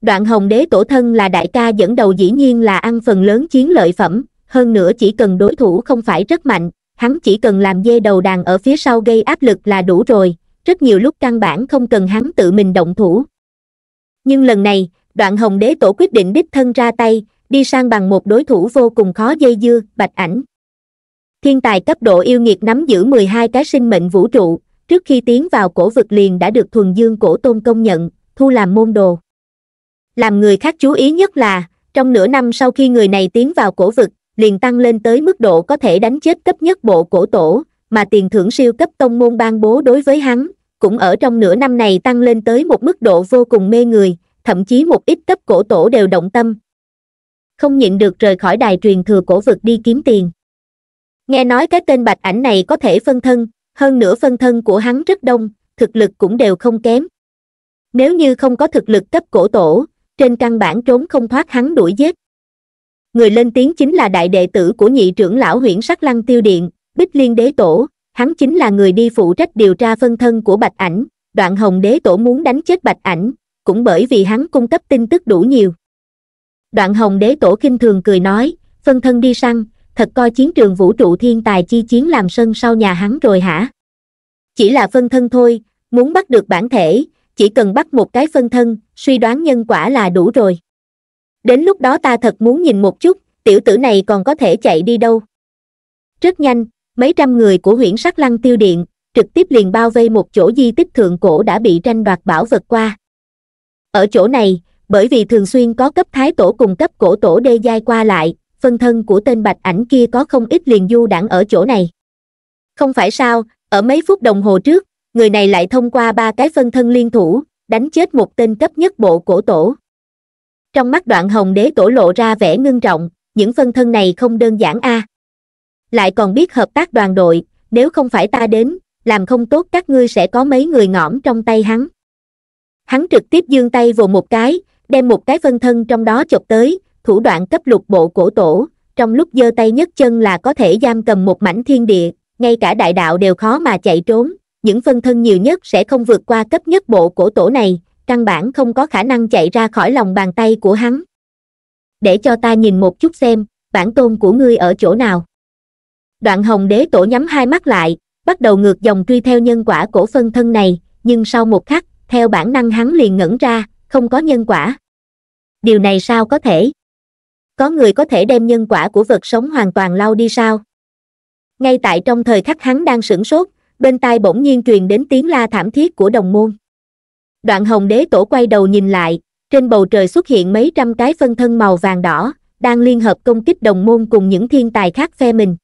S1: Đoạn hồng đế tổ thân là đại ca dẫn đầu dĩ nhiên là ăn phần lớn chiến lợi phẩm, hơn nữa chỉ cần đối thủ không phải rất mạnh, hắn chỉ cần làm dê đầu đàn ở phía sau gây áp lực là đủ rồi, rất nhiều lúc căn bản không cần hắn tự mình động thủ. Nhưng lần này, đoạn hồng đế tổ quyết định đích thân ra tay, đi sang bằng một đối thủ vô cùng khó dây dưa, bạch ảnh thiên tài cấp độ yêu nghiệt nắm giữ mười hai cái sinh mệnh vũ trụ trước khi tiến vào cổ vực liền đã được thuần dương cổ tôn công nhận thu làm môn đồ làm người khác chú ý nhất là trong nửa năm sau khi người này tiến vào cổ vực liền tăng lên tới mức độ có thể đánh chết cấp nhất bộ cổ tổ mà tiền thưởng siêu cấp tông môn ban bố đối với hắn cũng ở trong nửa năm này tăng lên tới một mức độ vô cùng mê người thậm chí một ít cấp cổ tổ đều động tâm không nhịn được rời khỏi đài truyền thừa cổ vực đi kiếm tiền nghe nói cái tên bạch ảnh này có thể phân thân hơn nữa phân thân của hắn rất đông thực lực cũng đều không kém nếu như không có thực lực cấp cổ tổ trên căn bản trốn không thoát hắn đuổi giết người lên tiếng chính là đại đệ tử của nhị trưởng lão huyện sắc lăng tiêu điện bích liên đế tổ hắn chính là người đi phụ trách điều tra phân thân của bạch ảnh đoạn hồng đế tổ muốn đánh chết bạch ảnh cũng bởi vì hắn cung cấp tin tức đủ nhiều đoạn hồng đế tổ kinh thường cười nói phân thân đi săn thật coi chiến trường vũ trụ thiên tài chi chiến làm sân sau nhà hắn rồi hả? Chỉ là phân thân thôi, muốn bắt được bản thể, chỉ cần bắt một cái phân thân, suy đoán nhân quả là đủ rồi. Đến lúc đó ta thật muốn nhìn một chút, tiểu tử này còn có thể chạy đi đâu. Rất nhanh, mấy trăm người của huyện sắc lăng tiêu điện, trực tiếp liền bao vây một chỗ di tích thượng cổ đã bị tranh đoạt bảo vật qua. Ở chỗ này, bởi vì thường xuyên có cấp thái tổ cùng cấp cổ tổ đê giai qua lại, phân thân của tên bạch ảnh kia có không ít liền du đảng ở chỗ này. Không phải sao, ở mấy phút đồng hồ trước, người này lại thông qua ba cái phân thân liên thủ, đánh chết một tên cấp nhất bộ cổ tổ. Trong mắt đoạn hồng đế tổ lộ ra vẻ ngưng trọng, những phân thân này không đơn giản a à. Lại còn biết hợp tác đoàn đội, nếu không phải ta đến, làm không tốt các ngươi sẽ có mấy người ngõm trong tay hắn. Hắn trực tiếp dương tay vồ một cái, đem một cái phân thân trong đó chộp tới, thủ đoạn cấp lục bộ cổ tổ trong lúc giơ tay nhất chân là có thể giam cầm một mảnh thiên địa ngay cả đại đạo đều khó mà chạy trốn những phân thân nhiều nhất sẽ không vượt qua cấp nhất bộ cổ tổ này căn bản không có khả năng chạy ra khỏi lòng bàn tay của hắn để cho ta nhìn một chút xem bản tôn của ngươi ở chỗ nào đoạn hồng đế tổ nhắm hai mắt lại bắt đầu ngược dòng truy theo nhân quả cổ phân thân này nhưng sau một khắc theo bản năng hắn liền ngẩn ra không có nhân quả điều này sao có thể có người có thể đem nhân quả của vật sống hoàn toàn lau đi sao ngay tại trong thời khắc hắn đang sửng sốt bên tai bỗng nhiên truyền đến tiếng la thảm thiết của đồng môn đoạn hồng đế tổ quay đầu nhìn lại trên bầu trời xuất hiện mấy trăm cái phân thân màu vàng đỏ đang liên hợp công kích đồng môn cùng những thiên tài khác phe mình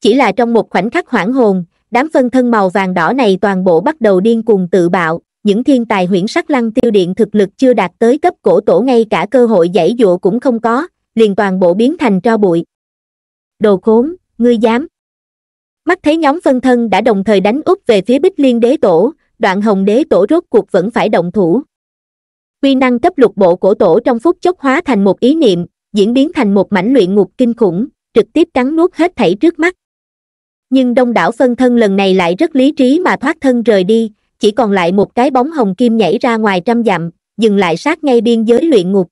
S1: chỉ là trong một khoảnh khắc hoảng hồn đám phân thân màu vàng đỏ này toàn bộ bắt đầu điên cuồng tự bạo những thiên tài huyễn sắc lăng tiêu điện thực lực chưa đạt tới cấp cổ tổ ngay cả cơ hội giải dụa cũng không có liền toàn bộ biến thành tro bụi. Đồ khốn, ngươi dám. Mắt thấy nhóm phân thân đã đồng thời đánh úp về phía bích liên đế tổ, đoạn hồng đế tổ rốt cuộc vẫn phải động thủ. Quy năng cấp lục bộ cổ tổ trong phút chốc hóa thành một ý niệm, diễn biến thành một mảnh luyện ngục kinh khủng, trực tiếp cắn nuốt hết thảy trước mắt. Nhưng đông đảo phân thân lần này lại rất lý trí mà thoát thân rời đi, chỉ còn lại một cái bóng hồng kim nhảy ra ngoài trăm dặm, dừng lại sát ngay biên giới luyện ngục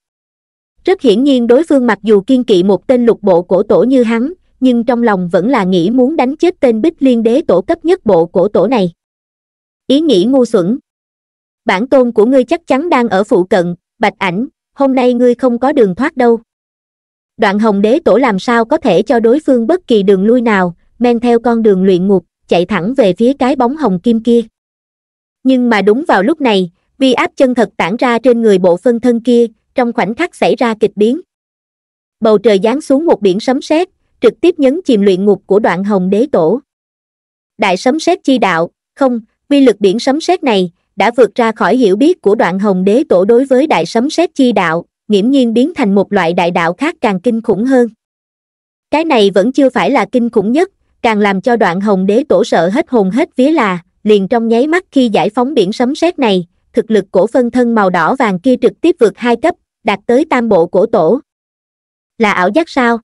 S1: rất hiển nhiên đối phương mặc dù kiên kỵ một tên lục bộ cổ tổ như hắn nhưng trong lòng vẫn là nghĩ muốn đánh chết tên bích liên đế tổ cấp nhất bộ cổ tổ này ý nghĩ ngu xuẩn bản tôn của ngươi chắc chắn đang ở phụ cận bạch ảnh hôm nay ngươi không có đường thoát đâu đoạn hồng đế tổ làm sao có thể cho đối phương bất kỳ đường lui nào men theo con đường luyện ngục chạy thẳng về phía cái bóng hồng kim kia nhưng mà đúng vào lúc này vi áp chân thật tản ra trên người bộ phân thân kia trong khoảnh khắc xảy ra kịch biến bầu trời giáng xuống một biển sấm sét trực tiếp nhấn chìm luyện ngục của đoạn hồng đế tổ đại sấm sét chi đạo không quy lực biển sấm sét này đã vượt ra khỏi hiểu biết của đoạn hồng đế tổ đối với đại sấm sét chi đạo nghiễm nhiên biến thành một loại đại đạo khác càng kinh khủng hơn cái này vẫn chưa phải là kinh khủng nhất càng làm cho đoạn hồng đế tổ sợ hết hồn hết vía là liền trong nháy mắt khi giải phóng biển sấm sét này thực lực cổ phân thân màu đỏ vàng kia trực tiếp vượt hai cấp đạt tới tam bộ cổ tổ là ảo giác sao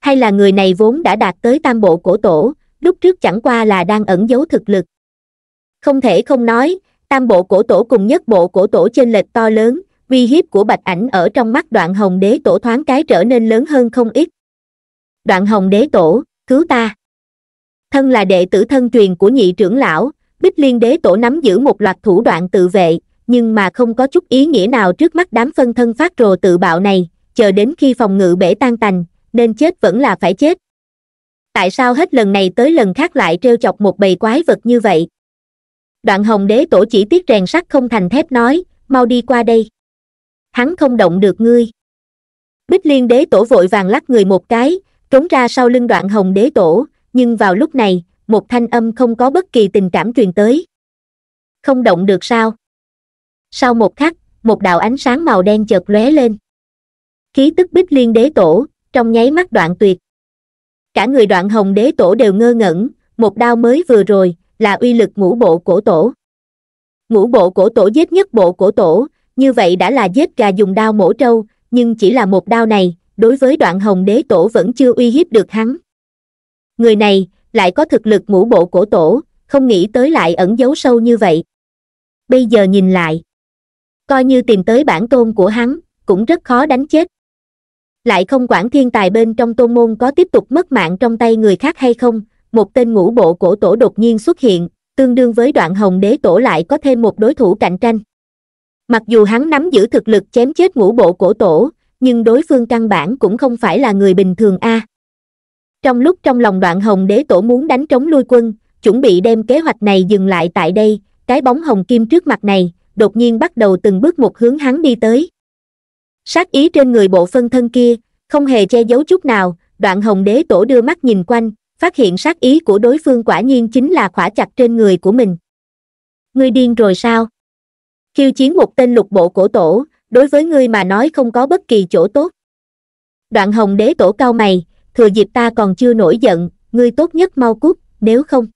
S1: hay là người này vốn đã đạt tới tam bộ cổ tổ lúc trước chẳng qua là đang ẩn giấu thực lực không thể không nói tam bộ cổ tổ cùng nhất bộ cổ tổ trên lệch to lớn uy hiếp của bạch ảnh ở trong mắt đoạn hồng đế tổ thoáng cái trở nên lớn hơn không ít đoạn hồng đế tổ cứu ta thân là đệ tử thân truyền của nhị trưởng lão bích liên đế tổ nắm giữ một loạt thủ đoạn tự vệ nhưng mà không có chút ý nghĩa nào trước mắt đám phân thân phát rồ tự bạo này chờ đến khi phòng ngự bể tan tành nên chết vẫn là phải chết tại sao hết lần này tới lần khác lại trêu chọc một bầy quái vật như vậy đoạn hồng đế tổ chỉ tiết rèn sắt không thành thép nói mau đi qua đây hắn không động được ngươi bích liên đế tổ vội vàng lắc người một cái trốn ra sau lưng đoạn hồng đế tổ nhưng vào lúc này một thanh âm không có bất kỳ tình cảm truyền tới không động được sao sau một khắc một đạo ánh sáng màu đen chợt lóe lên khí tức bích liên đế tổ trong nháy mắt đoạn tuyệt cả người đoạn hồng đế tổ đều ngơ ngẩn một đao mới vừa rồi là uy lực ngũ bộ cổ tổ ngũ bộ cổ tổ giết nhất bộ cổ tổ như vậy đã là giết gà dùng đao mổ trâu nhưng chỉ là một đao này đối với đoạn hồng đế tổ vẫn chưa uy hiếp được hắn người này lại có thực lực ngũ bộ cổ tổ không nghĩ tới lại ẩn giấu sâu như vậy bây giờ nhìn lại coi như tìm tới bản tôn của hắn cũng rất khó đánh chết lại không quản thiên tài bên trong tôn môn có tiếp tục mất mạng trong tay người khác hay không một tên ngũ bộ cổ tổ đột nhiên xuất hiện tương đương với đoạn hồng đế tổ lại có thêm một đối thủ cạnh tranh mặc dù hắn nắm giữ thực lực chém chết ngũ bộ cổ tổ nhưng đối phương căn bản cũng không phải là người bình thường a à. trong lúc trong lòng đoạn hồng đế tổ muốn đánh trống lui quân chuẩn bị đem kế hoạch này dừng lại tại đây cái bóng hồng kim trước mặt này đột nhiên bắt đầu từng bước một hướng hắn đi tới sát ý trên người bộ phân thân kia không hề che giấu chút nào đoạn hồng đế tổ đưa mắt nhìn quanh phát hiện sát ý của đối phương quả nhiên chính là khỏa chặt trên người của mình ngươi điên rồi sao khiêu chiến một tên lục bộ cổ tổ đối với ngươi mà nói không có bất kỳ chỗ tốt đoạn hồng đế tổ cao mày thừa dịp ta còn chưa nổi giận ngươi tốt nhất mau cút nếu không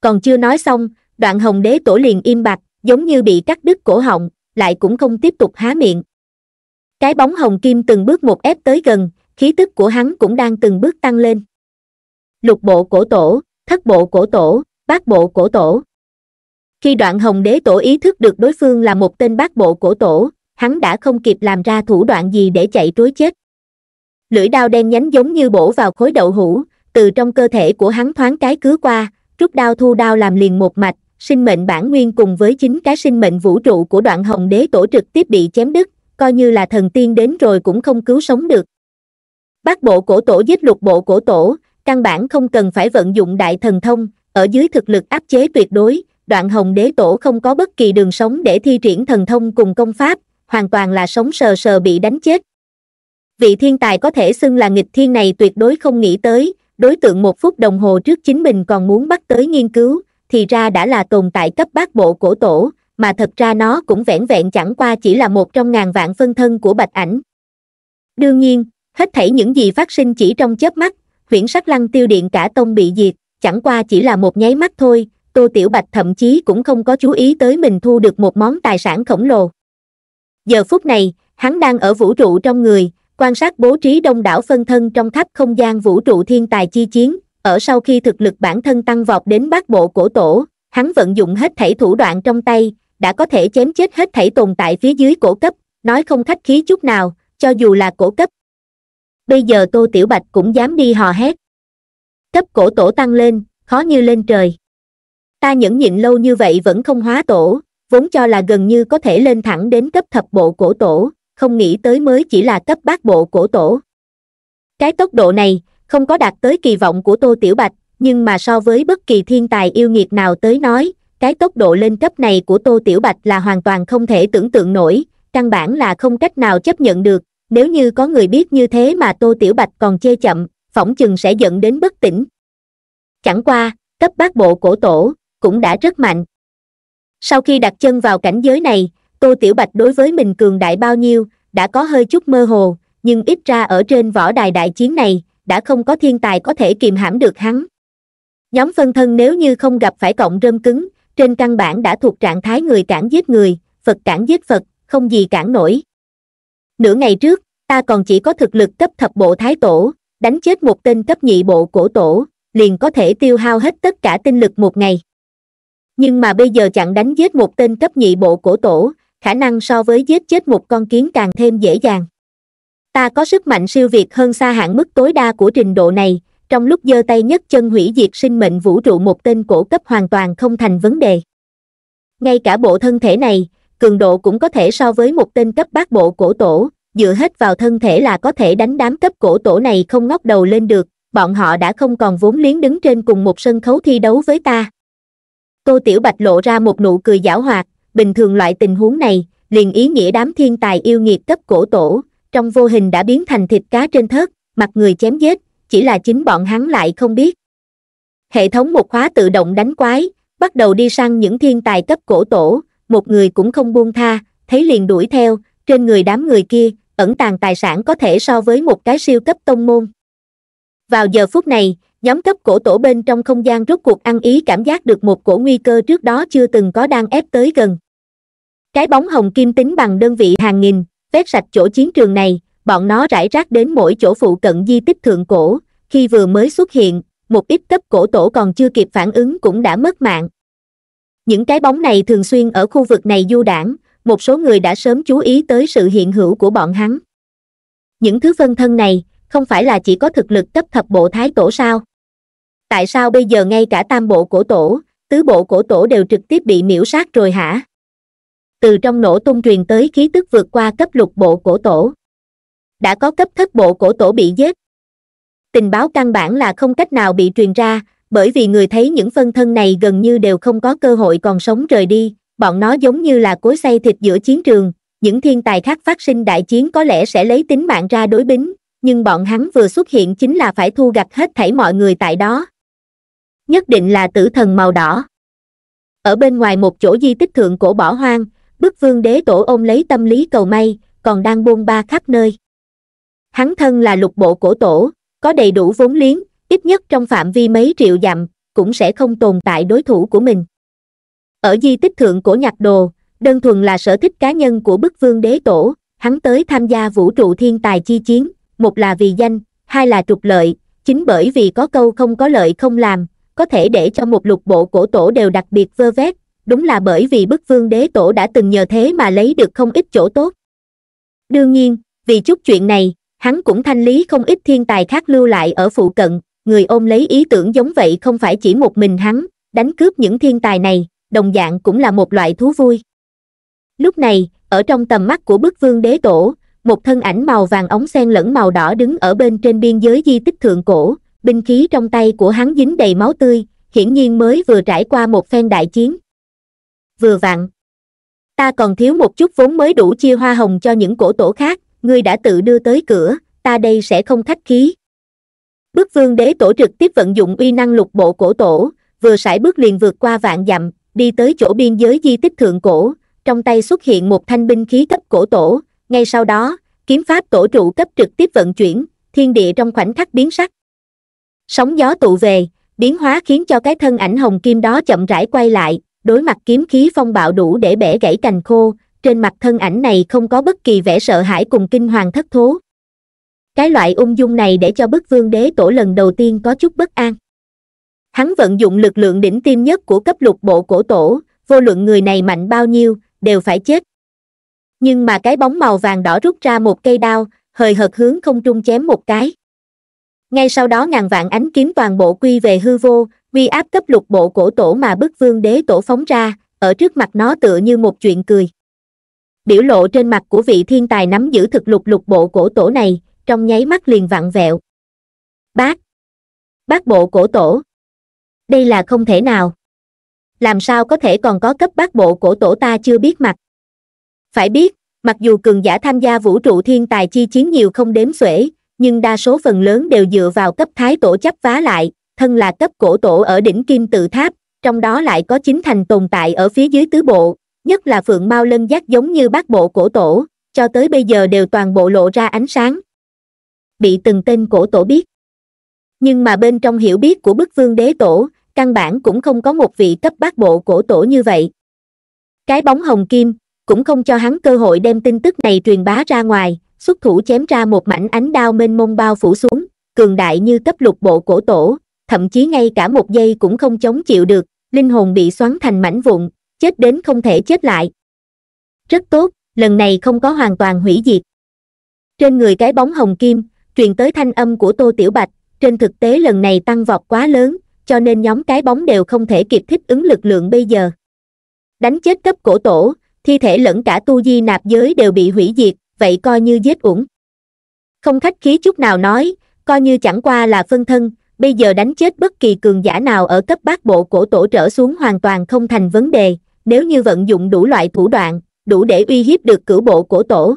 S1: còn chưa nói xong đoạn hồng đế tổ liền im bặt giống như bị cắt đứt cổ họng, lại cũng không tiếp tục há miệng. Cái bóng hồng kim từng bước một ép tới gần, khí tức của hắn cũng đang từng bước tăng lên. Lục bộ cổ tổ, thất bộ cổ tổ, bát bộ cổ tổ. Khi đoạn hồng đế tổ ý thức được đối phương là một tên bát bộ cổ tổ, hắn đã không kịp làm ra thủ đoạn gì để chạy trối chết. Lưỡi đao đen nhánh giống như bổ vào khối đậu hũ, từ trong cơ thể của hắn thoáng cái cứa qua, rút đao thu đao làm liền một mạch, sinh mệnh bản nguyên cùng với chính cái sinh mệnh vũ trụ của đoạn hồng đế tổ trực tiếp bị chém đứt, coi như là thần tiên đến rồi cũng không cứu sống được. Bác bộ cổ tổ giết lục bộ cổ tổ, căn bản không cần phải vận dụng đại thần thông, ở dưới thực lực áp chế tuyệt đối, đoạn hồng đế tổ không có bất kỳ đường sống để thi triển thần thông cùng công pháp, hoàn toàn là sống sờ sờ bị đánh chết. Vị thiên tài có thể xưng là nghịch thiên này tuyệt đối không nghĩ tới, đối tượng một phút đồng hồ trước chính mình còn muốn bắt tới nghiên cứu, thì ra đã là tồn tại cấp bát bộ cổ tổ mà thật ra nó cũng vẻn vẹn chẳng qua chỉ là một trong ngàn vạn phân thân của bạch ảnh đương nhiên hết thảy những gì phát sinh chỉ trong chớp mắt huyễn sắc lăng tiêu điện cả tông bị diệt chẳng qua chỉ là một nháy mắt thôi tô tiểu bạch thậm chí cũng không có chú ý tới mình thu được một món tài sản khổng lồ giờ phút này hắn đang ở vũ trụ trong người quan sát bố trí đông đảo phân thân trong khắp không gian vũ trụ thiên tài chi chiến ở sau khi thực lực bản thân tăng vọt đến bát bộ cổ tổ hắn vận dụng hết thảy thủ đoạn trong tay đã có thể chém chết hết thảy tồn tại phía dưới cổ cấp nói không khách khí chút nào cho dù là cổ cấp bây giờ tô tiểu bạch cũng dám đi hò hét cấp cổ tổ tăng lên khó như lên trời ta nhẫn nhịn lâu như vậy vẫn không hóa tổ vốn cho là gần như có thể lên thẳng đến cấp thập bộ cổ tổ không nghĩ tới mới chỉ là cấp bát bộ cổ tổ cái tốc độ này không có đạt tới kỳ vọng của tô tiểu bạch nhưng mà so với bất kỳ thiên tài yêu nghiệt nào tới nói cái tốc độ lên cấp này của tô tiểu bạch là hoàn toàn không thể tưởng tượng nổi căn bản là không cách nào chấp nhận được nếu như có người biết như thế mà tô tiểu bạch còn chê chậm phỏng chừng sẽ dẫn đến bất tỉnh chẳng qua cấp bát bộ cổ tổ cũng đã rất mạnh sau khi đặt chân vào cảnh giới này tô tiểu bạch đối với mình cường đại bao nhiêu đã có hơi chút mơ hồ nhưng ít ra ở trên võ đài đại chiến này đã không có thiên tài có thể kiềm hãm được hắn. Nhóm phân thân nếu như không gặp phải cộng rơm cứng, trên căn bản đã thuộc trạng thái người cản giết người, Phật cản giết Phật, không gì cản nổi. Nửa ngày trước, ta còn chỉ có thực lực cấp thập bộ thái tổ, đánh chết một tên cấp nhị bộ cổ tổ, liền có thể tiêu hao hết tất cả tinh lực một ngày. Nhưng mà bây giờ chặn đánh giết một tên cấp nhị bộ cổ tổ, khả năng so với giết chết một con kiến càng thêm dễ dàng ta có sức mạnh siêu việt hơn xa hạn mức tối đa của trình độ này trong lúc giơ tay nhất chân hủy diệt sinh mệnh vũ trụ một tên cổ cấp hoàn toàn không thành vấn đề ngay cả bộ thân thể này cường độ cũng có thể so với một tên cấp bát bộ cổ tổ dựa hết vào thân thể là có thể đánh đám cấp cổ tổ này không ngóc đầu lên được bọn họ đã không còn vốn liếng đứng trên cùng một sân khấu thi đấu với ta tô tiểu bạch lộ ra một nụ cười giảo hoạt bình thường loại tình huống này liền ý nghĩa đám thiên tài yêu nghiệt cấp cổ tổ trong vô hình đã biến thành thịt cá trên thớt, mặt người chém giết, chỉ là chính bọn hắn lại không biết. Hệ thống một khóa tự động đánh quái, bắt đầu đi săn những thiên tài cấp cổ tổ, một người cũng không buông tha, thấy liền đuổi theo, trên người đám người kia, ẩn tàng tài sản có thể so với một cái siêu cấp tông môn. Vào giờ phút này, nhóm cấp cổ tổ bên trong không gian rốt cuộc ăn ý cảm giác được một cổ nguy cơ trước đó chưa từng có đang ép tới gần. Cái bóng hồng kim tính bằng đơn vị hàng nghìn, Quét sạch chỗ chiến trường này, bọn nó rải rác đến mỗi chỗ phụ cận di tích thượng cổ, khi vừa mới xuất hiện, một ít cấp cổ tổ còn chưa kịp phản ứng cũng đã mất mạng. Những cái bóng này thường xuyên ở khu vực này du đảng, một số người đã sớm chú ý tới sự hiện hữu của bọn hắn. Những thứ phân thân này, không phải là chỉ có thực lực cấp thập bộ thái tổ sao? Tại sao bây giờ ngay cả tam bộ cổ tổ, tứ bộ cổ tổ đều trực tiếp bị miễu sát rồi hả? từ trong nổ tung truyền tới khí tức vượt qua cấp lục bộ cổ tổ đã có cấp thất bộ cổ tổ bị giết tình báo căn bản là không cách nào bị truyền ra bởi vì người thấy những phân thân này gần như đều không có cơ hội còn sống rời đi bọn nó giống như là cối xay thịt giữa chiến trường những thiên tài khác phát sinh đại chiến có lẽ sẽ lấy tính mạng ra đối bính nhưng bọn hắn vừa xuất hiện chính là phải thu gặt hết thảy mọi người tại đó nhất định là tử thần màu đỏ ở bên ngoài một chỗ di tích thượng cổ bỏ hoang bức vương đế tổ ôm lấy tâm lý cầu may còn đang buông ba khắp nơi hắn thân là lục bộ cổ tổ có đầy đủ vốn liếng ít nhất trong phạm vi mấy triệu dặm cũng sẽ không tồn tại đối thủ của mình ở di tích thượng của nhạc đồ đơn thuần là sở thích cá nhân của bức vương đế tổ hắn tới tham gia vũ trụ thiên tài chi chiến một là vì danh hai là trục lợi chính bởi vì có câu không có lợi không làm có thể để cho một lục bộ cổ tổ đều đặc biệt vơ vét đúng là bởi vì bức vương đế tổ đã từng nhờ thế mà lấy được không ít chỗ tốt đương nhiên vì chút chuyện này hắn cũng thanh lý không ít thiên tài khác lưu lại ở phụ cận người ôm lấy ý tưởng giống vậy không phải chỉ một mình hắn đánh cướp những thiên tài này đồng dạng cũng là một loại thú vui lúc này ở trong tầm mắt của bức vương đế tổ một thân ảnh màu vàng ống sen lẫn màu đỏ đứng ở bên trên biên giới di tích thượng cổ binh khí trong tay của hắn dính đầy máu tươi hiển nhiên mới vừa trải qua một phen đại chiến vừa vặn ta còn thiếu một chút vốn mới đủ chia hoa hồng cho những cổ tổ khác ngươi đã tự đưa tới cửa ta đây sẽ không khách khí bức vương đế tổ trực tiếp vận dụng uy năng lục bộ cổ tổ vừa sải bước liền vượt qua vạn dặm đi tới chỗ biên giới di tích thượng cổ trong tay xuất hiện một thanh binh khí cấp cổ tổ ngay sau đó kiếm pháp tổ trụ cấp trực tiếp vận chuyển thiên địa trong khoảnh khắc biến sắc sóng gió tụ về biến hóa khiến cho cái thân ảnh hồng kim đó chậm rãi quay lại đối mặt kiếm khí phong bạo đủ để bẻ gãy cành khô trên mặt thân ảnh này không có bất kỳ vẻ sợ hãi cùng kinh hoàng thất thố cái loại ung dung này để cho bức vương đế tổ lần đầu tiên có chút bất an hắn vận dụng lực lượng đỉnh tiêm nhất của cấp lục bộ cổ tổ vô luận người này mạnh bao nhiêu đều phải chết nhưng mà cái bóng màu vàng đỏ rút ra một cây đao hời hợt hướng không trung chém một cái ngay sau đó ngàn vạn ánh kiếm toàn bộ quy về hư vô uy áp cấp lục bộ cổ tổ mà bức vương đế tổ phóng ra ở trước mặt nó tựa như một chuyện cười biểu lộ trên mặt của vị thiên tài nắm giữ thực lục lục bộ cổ tổ này trong nháy mắt liền vặn vẹo bác bác bộ cổ tổ đây là không thể nào làm sao có thể còn có cấp bác bộ cổ tổ ta chưa biết mặt phải biết mặc dù cường giả tham gia vũ trụ thiên tài chi chiến nhiều không đếm xuể nhưng đa số phần lớn đều dựa vào cấp thái tổ chấp vá lại thân là cấp cổ tổ ở đỉnh kim tự tháp trong đó lại có chín thành tồn tại ở phía dưới tứ bộ nhất là phượng mau lân giác giống như bát bộ cổ tổ cho tới bây giờ đều toàn bộ lộ ra ánh sáng bị từng tên cổ tổ biết nhưng mà bên trong hiểu biết của bức vương đế tổ căn bản cũng không có một vị cấp bát bộ cổ tổ như vậy cái bóng hồng kim cũng không cho hắn cơ hội đem tin tức này truyền bá ra ngoài xuất thủ chém ra một mảnh ánh đao mênh mông bao phủ xuống cường đại như cấp lục bộ cổ tổ thậm chí ngay cả một giây cũng không chống chịu được linh hồn bị xoắn thành mảnh vụn chết đến không thể chết lại rất tốt lần này không có hoàn toàn hủy diệt trên người cái bóng hồng kim truyền tới thanh âm của tô tiểu bạch trên thực tế lần này tăng vọt quá lớn cho nên nhóm cái bóng đều không thể kịp thích ứng lực lượng bây giờ đánh chết cấp cổ tổ thi thể lẫn cả tu di nạp giới đều bị hủy diệt vậy coi như giết uổng không khách khí chút nào nói coi như chẳng qua là phân thân bây giờ đánh chết bất kỳ cường giả nào ở cấp bát bộ cổ tổ trở xuống hoàn toàn không thành vấn đề nếu như vận dụng đủ loại thủ đoạn đủ để uy hiếp được cửu bộ cổ tổ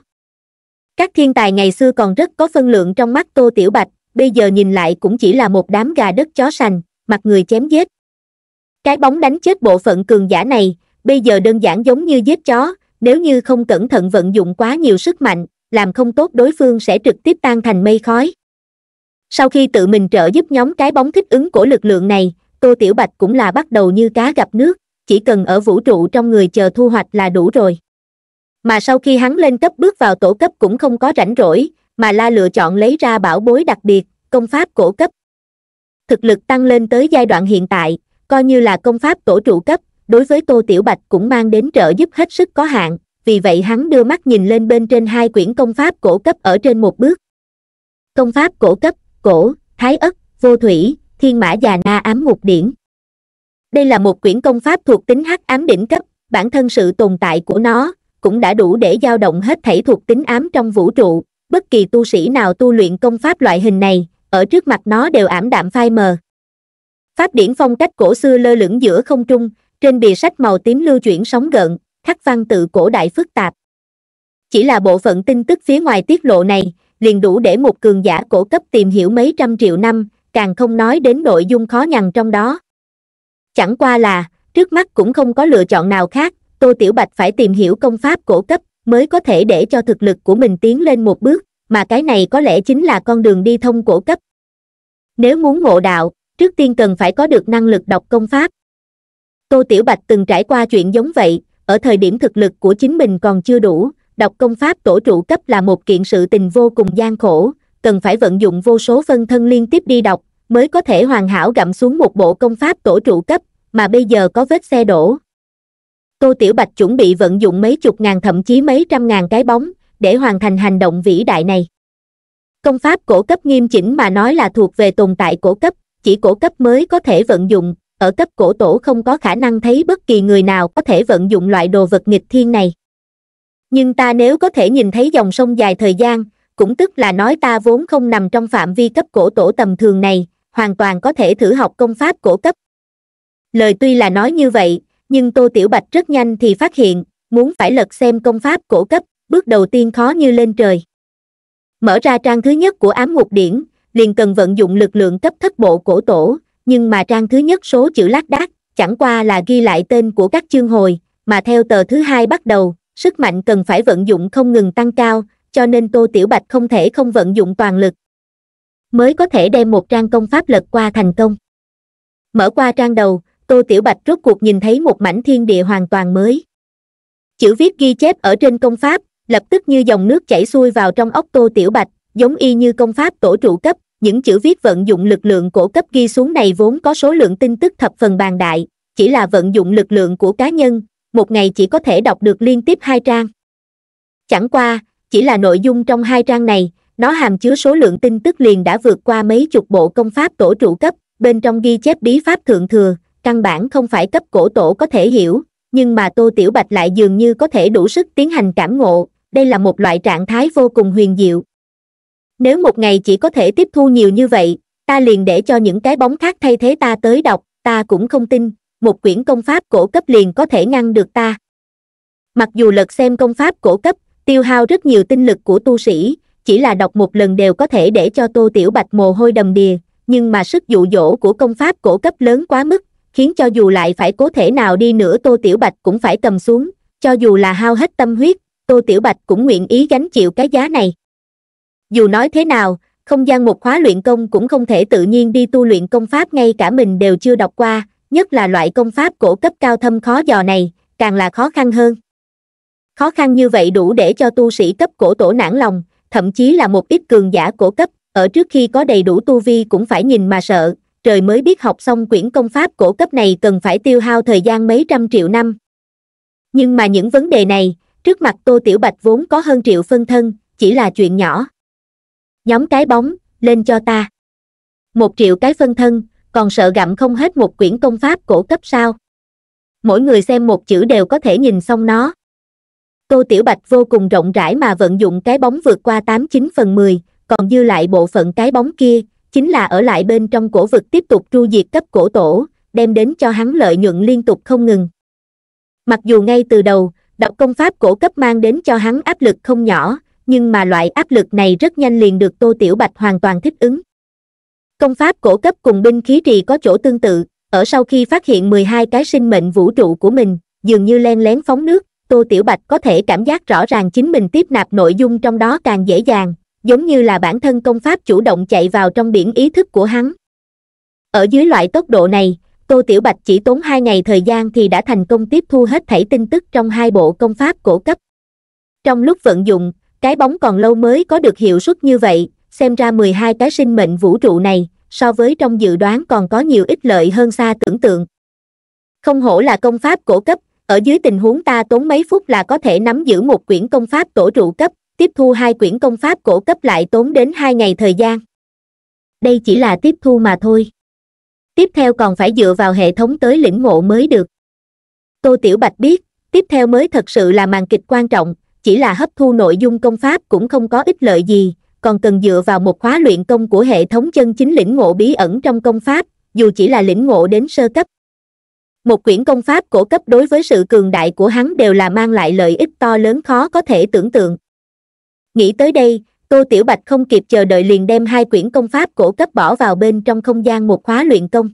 S1: các thiên tài ngày xưa còn rất có phân lượng trong mắt tô tiểu bạch bây giờ nhìn lại cũng chỉ là một đám gà đất chó sành mặt người chém giết cái bóng đánh chết bộ phận cường giả này bây giờ đơn giản giống như giết chó nếu như không cẩn thận vận dụng quá nhiều sức mạnh làm không tốt đối phương sẽ trực tiếp tan thành mây khói sau khi tự mình trợ giúp nhóm cái bóng thích ứng của lực lượng này tô tiểu bạch cũng là bắt đầu như cá gặp nước chỉ cần ở vũ trụ trong người chờ thu hoạch là đủ rồi mà sau khi hắn lên cấp bước vào tổ cấp cũng không có rảnh rỗi mà la lựa chọn lấy ra bảo bối đặc biệt công pháp cổ cấp thực lực tăng lên tới giai đoạn hiện tại coi như là công pháp tổ trụ cấp đối với tô tiểu bạch cũng mang đến trợ giúp hết sức có hạn vì vậy hắn đưa mắt nhìn lên bên trên hai quyển công pháp cổ cấp ở trên một bước công pháp cổ cấp cổ thái ất vô thủy thiên mã già na ám ngục điển đây là một quyển công pháp thuộc tính hắc ám đỉnh cấp bản thân sự tồn tại của nó cũng đã đủ để dao động hết thảy thuộc tính ám trong vũ trụ bất kỳ tu sĩ nào tu luyện công pháp loại hình này ở trước mặt nó đều ảm đạm phai mờ pháp điển phong cách cổ xưa lơ lửng giữa không trung trên bìa sách màu tím lưu chuyển sóng gợn khắc văn tự cổ đại phức tạp chỉ là bộ phận tin tức phía ngoài tiết lộ này liền đủ để một cường giả cổ cấp tìm hiểu mấy trăm triệu năm càng không nói đến nội dung khó nhằn trong đó chẳng qua là trước mắt cũng không có lựa chọn nào khác tô tiểu bạch phải tìm hiểu công pháp cổ cấp mới có thể để cho thực lực của mình tiến lên một bước mà cái này có lẽ chính là con đường đi thông cổ cấp nếu muốn ngộ đạo trước tiên cần phải có được năng lực đọc công pháp tô tiểu bạch từng trải qua chuyện giống vậy ở thời điểm thực lực của chính mình còn chưa đủ đọc công pháp tổ trụ cấp là một kiện sự tình vô cùng gian khổ, cần phải vận dụng vô số phân thân liên tiếp đi đọc, mới có thể hoàn hảo gặm xuống một bộ công pháp tổ trụ cấp, mà bây giờ có vết xe đổ. Tô Tiểu Bạch chuẩn bị vận dụng mấy chục ngàn thậm chí mấy trăm ngàn cái bóng, để hoàn thành hành động vĩ đại này. Công pháp cổ cấp nghiêm chỉnh mà nói là thuộc về tồn tại cổ cấp, chỉ cổ cấp mới có thể vận dụng, ở cấp cổ tổ không có khả năng thấy bất kỳ người nào có thể vận dụng loại đồ vật nghịch thiên này nhưng ta nếu có thể nhìn thấy dòng sông dài thời gian cũng tức là nói ta vốn không nằm trong phạm vi cấp cổ tổ tầm thường này hoàn toàn có thể thử học công pháp cổ cấp lời tuy là nói như vậy nhưng tô tiểu bạch rất nhanh thì phát hiện muốn phải lật xem công pháp cổ cấp bước đầu tiên khó như lên trời mở ra trang thứ nhất của ám ngục điển liền cần vận dụng lực lượng cấp thất bộ cổ tổ nhưng mà trang thứ nhất số chữ lác đác chẳng qua là ghi lại tên của các chương hồi mà theo tờ thứ hai bắt đầu sức mạnh cần phải vận dụng không ngừng tăng cao, cho nên Tô Tiểu Bạch không thể không vận dụng toàn lực. Mới có thể đem một trang công pháp lật qua thành công. Mở qua trang đầu, Tô Tiểu Bạch rốt cuộc nhìn thấy một mảnh thiên địa hoàn toàn mới. Chữ viết ghi chép ở trên công pháp, lập tức như dòng nước chảy xuôi vào trong ốc Tô Tiểu Bạch, giống y như công pháp tổ trụ cấp, những chữ viết vận dụng lực lượng cổ cấp ghi xuống này vốn có số lượng tin tức thập phần bàn đại, chỉ là vận dụng lực lượng của cá nhân, một ngày chỉ có thể đọc được liên tiếp hai trang chẳng qua chỉ là nội dung trong hai trang này nó hàm chứa số lượng tin tức liền đã vượt qua mấy chục bộ công pháp tổ trụ cấp bên trong ghi chép bí pháp thượng thừa căn bản không phải cấp cổ tổ có thể hiểu nhưng mà tô tiểu bạch lại dường như có thể đủ sức tiến hành cảm ngộ đây là một loại trạng thái vô cùng huyền diệu nếu một ngày chỉ có thể tiếp thu nhiều như vậy ta liền để cho những cái bóng khác thay thế ta tới đọc ta cũng không tin một quyển công pháp cổ cấp liền có thể ngăn được ta. Mặc dù lật xem công pháp cổ cấp, tiêu hao rất nhiều tinh lực của tu sĩ, chỉ là đọc một lần đều có thể để cho Tô Tiểu Bạch mồ hôi đầm đìa, nhưng mà sức dụ dỗ của công pháp cổ cấp lớn quá mức, khiến cho dù lại phải cố thể nào đi nữa Tô Tiểu Bạch cũng phải cầm xuống, cho dù là hao hết tâm huyết, Tô Tiểu Bạch cũng nguyện ý gánh chịu cái giá này. Dù nói thế nào, không gian một khóa luyện công cũng không thể tự nhiên đi tu luyện công pháp ngay cả mình đều chưa đọc qua, nhất là loại công pháp cổ cấp cao thâm khó dò này, càng là khó khăn hơn. Khó khăn như vậy đủ để cho tu sĩ cấp cổ tổ nản lòng, thậm chí là một ít cường giả cổ cấp, ở trước khi có đầy đủ tu vi cũng phải nhìn mà sợ, trời mới biết học xong quyển công pháp cổ cấp này cần phải tiêu hao thời gian mấy trăm triệu năm. Nhưng mà những vấn đề này, trước mặt Tô Tiểu Bạch vốn có hơn triệu phân thân, chỉ là chuyện nhỏ. Nhóm cái bóng, lên cho ta. Một triệu cái phân thân, còn sợ gặm không hết một quyển công pháp cổ cấp sao mỗi người xem một chữ đều có thể nhìn xong nó tô tiểu bạch vô cùng rộng rãi mà vận dụng cái bóng vượt qua tám chín phần mười còn dư lại bộ phận cái bóng kia chính là ở lại bên trong cổ vực tiếp tục tru diệt cấp cổ tổ đem đến cho hắn lợi nhuận liên tục không ngừng mặc dù ngay từ đầu đọc công pháp cổ cấp mang đến cho hắn áp lực không nhỏ nhưng mà loại áp lực này rất nhanh liền được tô tiểu bạch hoàn toàn thích ứng Công pháp cổ cấp cùng binh khí trì có chỗ tương tự, ở sau khi phát hiện 12 cái sinh mệnh vũ trụ của mình, dường như len lén phóng nước, Tô Tiểu Bạch có thể cảm giác rõ ràng chính mình tiếp nạp nội dung trong đó càng dễ dàng, giống như là bản thân công pháp chủ động chạy vào trong biển ý thức của hắn. Ở dưới loại tốc độ này, Tô Tiểu Bạch chỉ tốn 2 ngày thời gian thì đã thành công tiếp thu hết thảy tin tức trong hai bộ công pháp cổ cấp. Trong lúc vận dụng, cái bóng còn lâu mới có được hiệu suất như vậy, xem ra 12 cái sinh mệnh vũ trụ này, so với trong dự đoán còn có nhiều ích lợi hơn xa tưởng tượng. Không hổ là công pháp cổ cấp, ở dưới tình huống ta tốn mấy phút là có thể nắm giữ một quyển công pháp tổ trụ cấp, tiếp thu hai quyển công pháp cổ cấp lại tốn đến hai ngày thời gian. Đây chỉ là tiếp thu mà thôi. Tiếp theo còn phải dựa vào hệ thống tới lĩnh ngộ mới được. Tô Tiểu Bạch biết, tiếp theo mới thật sự là màn kịch quan trọng, chỉ là hấp thu nội dung công pháp cũng không có ích lợi gì, còn cần dựa vào một khóa luyện công của hệ thống chân chính lĩnh ngộ bí ẩn trong công pháp dù chỉ là lĩnh ngộ đến sơ cấp một quyển công pháp cổ cấp đối với sự cường đại của hắn đều là mang lại lợi ích to lớn khó có thể tưởng tượng nghĩ tới đây tô tiểu bạch không kịp chờ đợi liền đem hai quyển công pháp cổ cấp bỏ vào bên trong không gian một khóa luyện công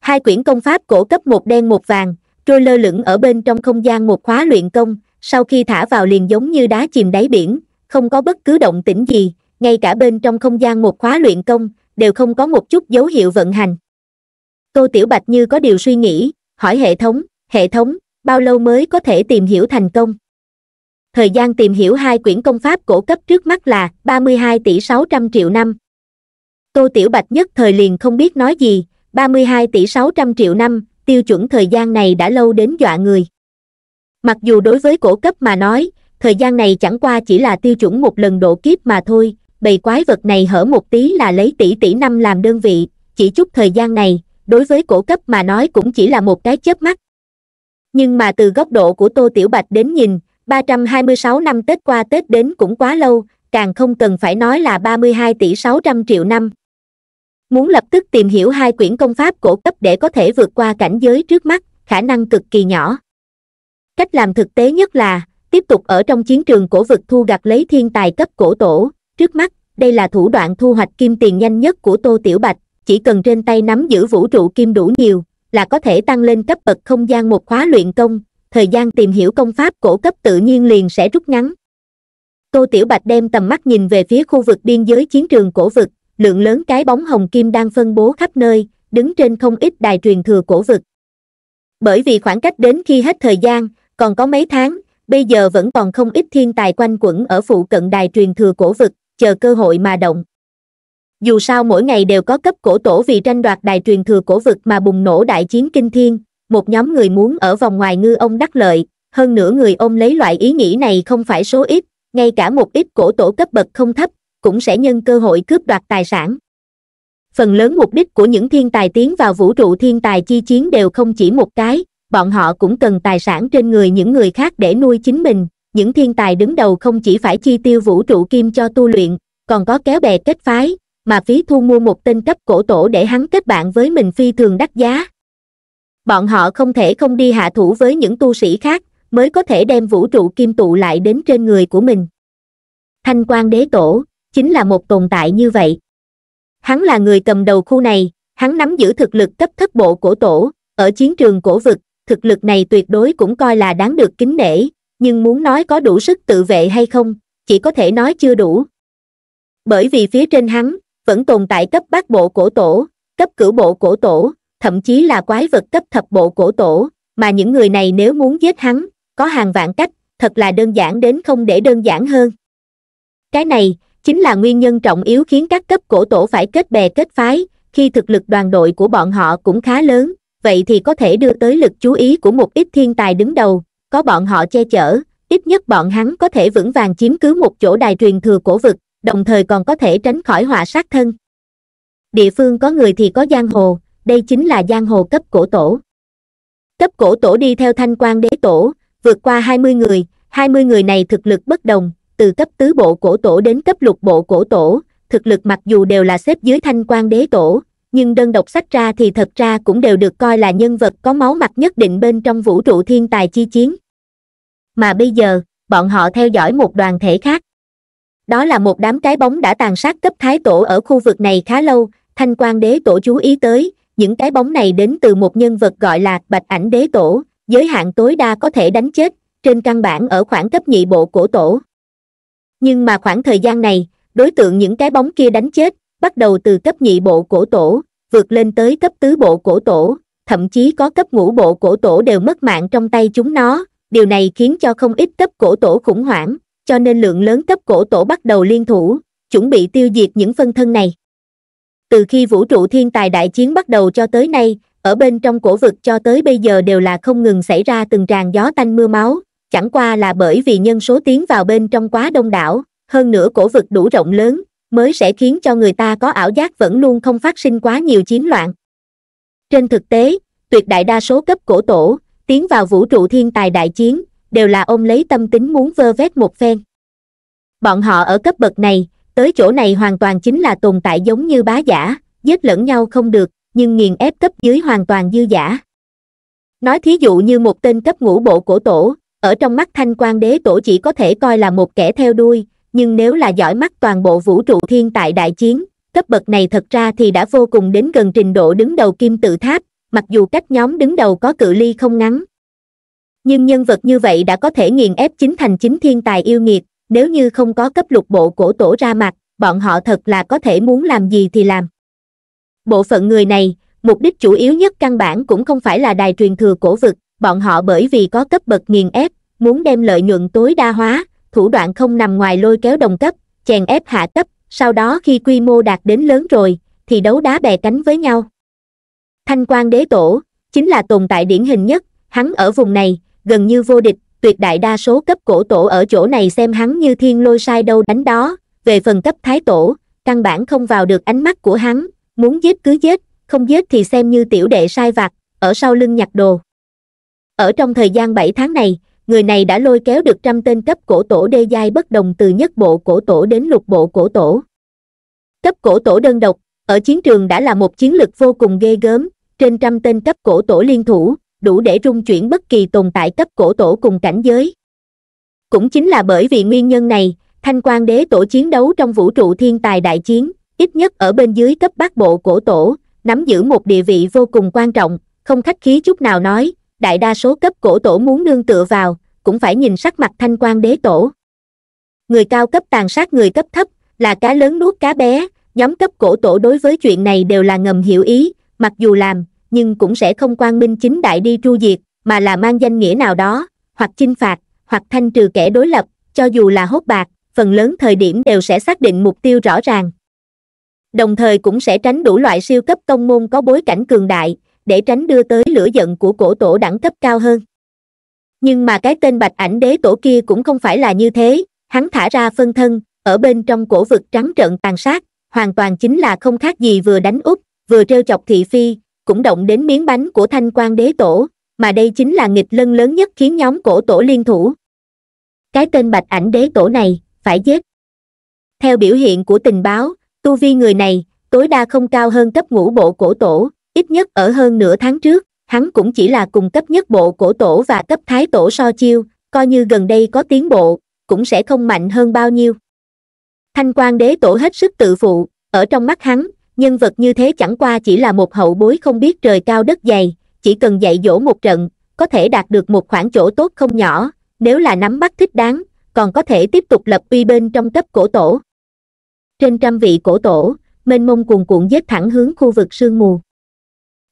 S1: hai quyển công pháp cổ cấp một đen một vàng trôi lơ lửng ở bên trong không gian một khóa luyện công sau khi thả vào liền giống như đá chìm đáy biển không có bất cứ động tĩnh gì, ngay cả bên trong không gian một khóa luyện công, đều không có một chút dấu hiệu vận hành. Tô Tiểu Bạch như có điều suy nghĩ, hỏi hệ thống, hệ thống, bao lâu mới có thể tìm hiểu thành công? Thời gian tìm hiểu hai quyển công pháp cổ cấp trước mắt là 32 tỷ 600 triệu năm. Tô Tiểu Bạch nhất thời liền không biết nói gì, 32 tỷ 600 triệu năm, tiêu chuẩn thời gian này đã lâu đến dọa người. Mặc dù đối với cổ cấp mà nói, thời gian này chẳng qua chỉ là tiêu chuẩn một lần độ kiếp mà thôi bầy quái vật này hở một tí là lấy tỷ tỷ năm làm đơn vị chỉ chút thời gian này đối với cổ cấp mà nói cũng chỉ là một cái chớp mắt nhưng mà từ góc độ của tô tiểu bạch đến nhìn 326 năm Tết qua Tết đến cũng quá lâu, càng không cần phải nói là 32 tỷ 600 triệu năm. Muốn lập tức tìm hiểu hai quyển công pháp cổ cấp để có thể vượt qua cảnh giới trước mắt, khả năng cực kỳ nhỏ. Cách làm thực tế nhất là, tiếp tục ở trong chiến trường cổ vực thu gặt lấy thiên tài cấp cổ tổ trước mắt đây là thủ đoạn thu hoạch kim tiền nhanh nhất của tô tiểu bạch chỉ cần trên tay nắm giữ vũ trụ kim đủ nhiều là có thể tăng lên cấp bậc không gian một khóa luyện công thời gian tìm hiểu công pháp cổ cấp tự nhiên liền sẽ rút ngắn tô tiểu bạch đem tầm mắt nhìn về phía khu vực biên giới chiến trường cổ vực lượng lớn cái bóng hồng kim đang phân bố khắp nơi đứng trên không ít đài truyền thừa cổ vực bởi vì khoảng cách đến khi hết thời gian còn có mấy tháng bây giờ vẫn còn không ít thiên tài quanh quẩn ở phụ cận đài truyền thừa cổ vực chờ cơ hội mà động dù sao mỗi ngày đều có cấp cổ tổ vì tranh đoạt đài truyền thừa cổ vực mà bùng nổ đại chiến kinh thiên một nhóm người muốn ở vòng ngoài ngư ông đắc lợi hơn nữa người ôm lấy loại ý nghĩ này không phải số ít ngay cả một ít cổ tổ cấp bậc không thấp cũng sẽ nhân cơ hội cướp đoạt tài sản phần lớn mục đích của những thiên tài tiến vào vũ trụ thiên tài chi chiến đều không chỉ một cái bọn họ cũng cần tài sản trên người những người khác để nuôi chính mình những thiên tài đứng đầu không chỉ phải chi tiêu vũ trụ kim cho tu luyện còn có kéo bè kết phái mà phí thu mua một tên cấp cổ tổ để hắn kết bạn với mình phi thường đắt giá bọn họ không thể không đi hạ thủ với những tu sĩ khác mới có thể đem vũ trụ kim tụ lại đến trên người của mình thanh quan đế tổ chính là một tồn tại như vậy hắn là người cầm đầu khu này hắn nắm giữ thực lực cấp thất bộ cổ tổ ở chiến trường cổ vực thực lực này tuyệt đối cũng coi là đáng được kính nể, nhưng muốn nói có đủ sức tự vệ hay không, chỉ có thể nói chưa đủ. Bởi vì phía trên hắn, vẫn tồn tại cấp bát bộ cổ tổ, cấp cửu bộ cổ tổ, thậm chí là quái vật cấp thập bộ cổ tổ, mà những người này nếu muốn giết hắn, có hàng vạn cách, thật là đơn giản đến không để đơn giản hơn. Cái này, chính là nguyên nhân trọng yếu khiến các cấp cổ tổ phải kết bè kết phái, khi thực lực đoàn đội của bọn họ cũng khá lớn, vậy thì có thể đưa tới lực chú ý của một ít thiên tài đứng đầu có bọn họ che chở ít nhất bọn hắn có thể vững vàng chiếm cứ một chỗ đài truyền thừa cổ vực đồng thời còn có thể tránh khỏi họa sát thân địa phương có người thì có giang hồ đây chính là giang hồ cấp cổ tổ cấp cổ tổ đi theo thanh quan đế tổ vượt qua hai mươi người hai mươi người này thực lực bất đồng từ cấp tứ bộ cổ tổ đến cấp lục bộ cổ tổ thực lực mặc dù đều là xếp dưới thanh quan đế tổ nhưng đơn độc sách ra thì thật ra cũng đều được coi là nhân vật có máu mặt nhất định bên trong vũ trụ thiên tài chi chiến mà bây giờ bọn họ theo dõi một đoàn thể khác đó là một đám cái bóng đã tàn sát cấp thái tổ ở khu vực này khá lâu thanh quan đế tổ chú ý tới những cái bóng này đến từ một nhân vật gọi là bạch ảnh đế tổ giới hạn tối đa có thể đánh chết trên căn bản ở khoảng cấp nhị bộ của tổ nhưng mà khoảng thời gian này đối tượng những cái bóng kia đánh chết bắt đầu từ cấp nhị bộ cổ tổ vượt lên tới cấp tứ bộ cổ tổ thậm chí có cấp ngũ bộ cổ tổ đều mất mạng trong tay chúng nó điều này khiến cho không ít cấp cổ tổ khủng hoảng cho nên lượng lớn cấp cổ tổ bắt đầu liên thủ chuẩn bị tiêu diệt những phân thân này từ khi vũ trụ thiên tài đại chiến bắt đầu cho tới nay ở bên trong cổ vực cho tới bây giờ đều là không ngừng xảy ra từng tràn gió tanh mưa máu chẳng qua là bởi vì nhân số tiến vào bên trong quá đông đảo hơn nữa cổ vực đủ rộng lớn mới sẽ khiến cho người ta có ảo giác vẫn luôn không phát sinh quá nhiều chiến loạn trên thực tế tuyệt đại đa số cấp cổ tổ tiến vào vũ trụ thiên tài đại chiến đều là ôm lấy tâm tính muốn vơ vét một phen bọn họ ở cấp bậc này tới chỗ này hoàn toàn chính là tồn tại giống như bá giả giết lẫn nhau không được nhưng nghiền ép cấp dưới hoàn toàn dư giả nói thí dụ như một tên cấp ngũ bộ cổ tổ ở trong mắt thanh quan đế tổ chỉ có thể coi là một kẻ theo đuôi nhưng nếu là giỏi mắt toàn bộ vũ trụ thiên tại đại chiến cấp bậc này thật ra thì đã vô cùng đến gần trình độ đứng đầu kim tự tháp mặc dù cách nhóm đứng đầu có cự ly không ngắn nhưng nhân vật như vậy đã có thể nghiền ép chính thành chính thiên tài yêu nghiệt nếu như không có cấp lục bộ cổ tổ ra mặt bọn họ thật là có thể muốn làm gì thì làm bộ phận người này mục đích chủ yếu nhất căn bản cũng không phải là đài truyền thừa cổ vực bọn họ bởi vì có cấp bậc nghiền ép muốn đem lợi nhuận tối đa hóa thủ đoạn không nằm ngoài lôi kéo đồng cấp, chèn ép hạ cấp, sau đó khi quy mô đạt đến lớn rồi, thì đấu đá bè cánh với nhau. Thanh quan đế tổ, chính là tồn tại điển hình nhất, hắn ở vùng này, gần như vô địch, tuyệt đại đa số cấp cổ tổ ở chỗ này xem hắn như thiên lôi sai đâu đánh đó, về phần cấp thái tổ, căn bản không vào được ánh mắt của hắn, muốn giết cứ giết, không giết thì xem như tiểu đệ sai vặt, ở sau lưng nhặt đồ. Ở trong thời gian 7 tháng này, người này đã lôi kéo được trăm tên cấp cổ tổ đê giai bất đồng từ nhất bộ cổ tổ đến lục bộ cổ tổ cấp cổ tổ đơn độc ở chiến trường đã là một chiến lực vô cùng ghê gớm trên trăm tên cấp cổ tổ liên thủ đủ để rung chuyển bất kỳ tồn tại cấp cổ tổ cùng cảnh giới cũng chính là bởi vì nguyên nhân này thanh quan đế tổ chiến đấu trong vũ trụ thiên tài đại chiến ít nhất ở bên dưới cấp bát bộ cổ tổ nắm giữ một địa vị vô cùng quan trọng không khách khí chút nào nói đại đa số cấp cổ tổ muốn nương tựa vào cũng phải nhìn sắc mặt thanh quan đế tổ người cao cấp tàn sát người cấp thấp là cá lớn nuốt cá bé nhóm cấp cổ tổ đối với chuyện này đều là ngầm hiểu ý mặc dù làm nhưng cũng sẽ không quan minh chính đại đi tru diệt mà là mang danh nghĩa nào đó hoặc chinh phạt hoặc thanh trừ kẻ đối lập cho dù là hốt bạc phần lớn thời điểm đều sẽ xác định mục tiêu rõ ràng đồng thời cũng sẽ tránh đủ loại siêu cấp tông môn có bối cảnh cường đại để tránh đưa tới lửa giận của cổ tổ đẳng cấp cao hơn nhưng mà cái tên bạch ảnh đế tổ kia cũng không phải là như thế hắn thả ra phân thân ở bên trong cổ vực trắng trận tàn sát hoàn toàn chính là không khác gì vừa đánh úp vừa trêu chọc thị phi cũng động đến miếng bánh của thanh quan đế tổ mà đây chính là nghịch lân lớn nhất khiến nhóm cổ tổ liên thủ cái tên bạch ảnh đế tổ này phải giết theo biểu hiện của tình báo tu vi người này tối đa không cao hơn cấp ngũ bộ cổ tổ ít nhất ở hơn nửa tháng trước hắn cũng chỉ là cùng cấp nhất bộ cổ tổ và cấp thái tổ so chiêu coi như gần đây có tiến bộ cũng sẽ không mạnh hơn bao nhiêu thanh quan đế tổ hết sức tự phụ ở trong mắt hắn nhân vật như thế chẳng qua chỉ là một hậu bối không biết trời cao đất dày chỉ cần dạy dỗ một trận có thể đạt được một khoảng chỗ tốt không nhỏ nếu là nắm bắt thích đáng còn có thể tiếp tục lập uy bên trong cấp cổ tổ trên trăm vị cổ tổ mênh mông cuồn cuộn dết thẳng hướng khu vực sương mù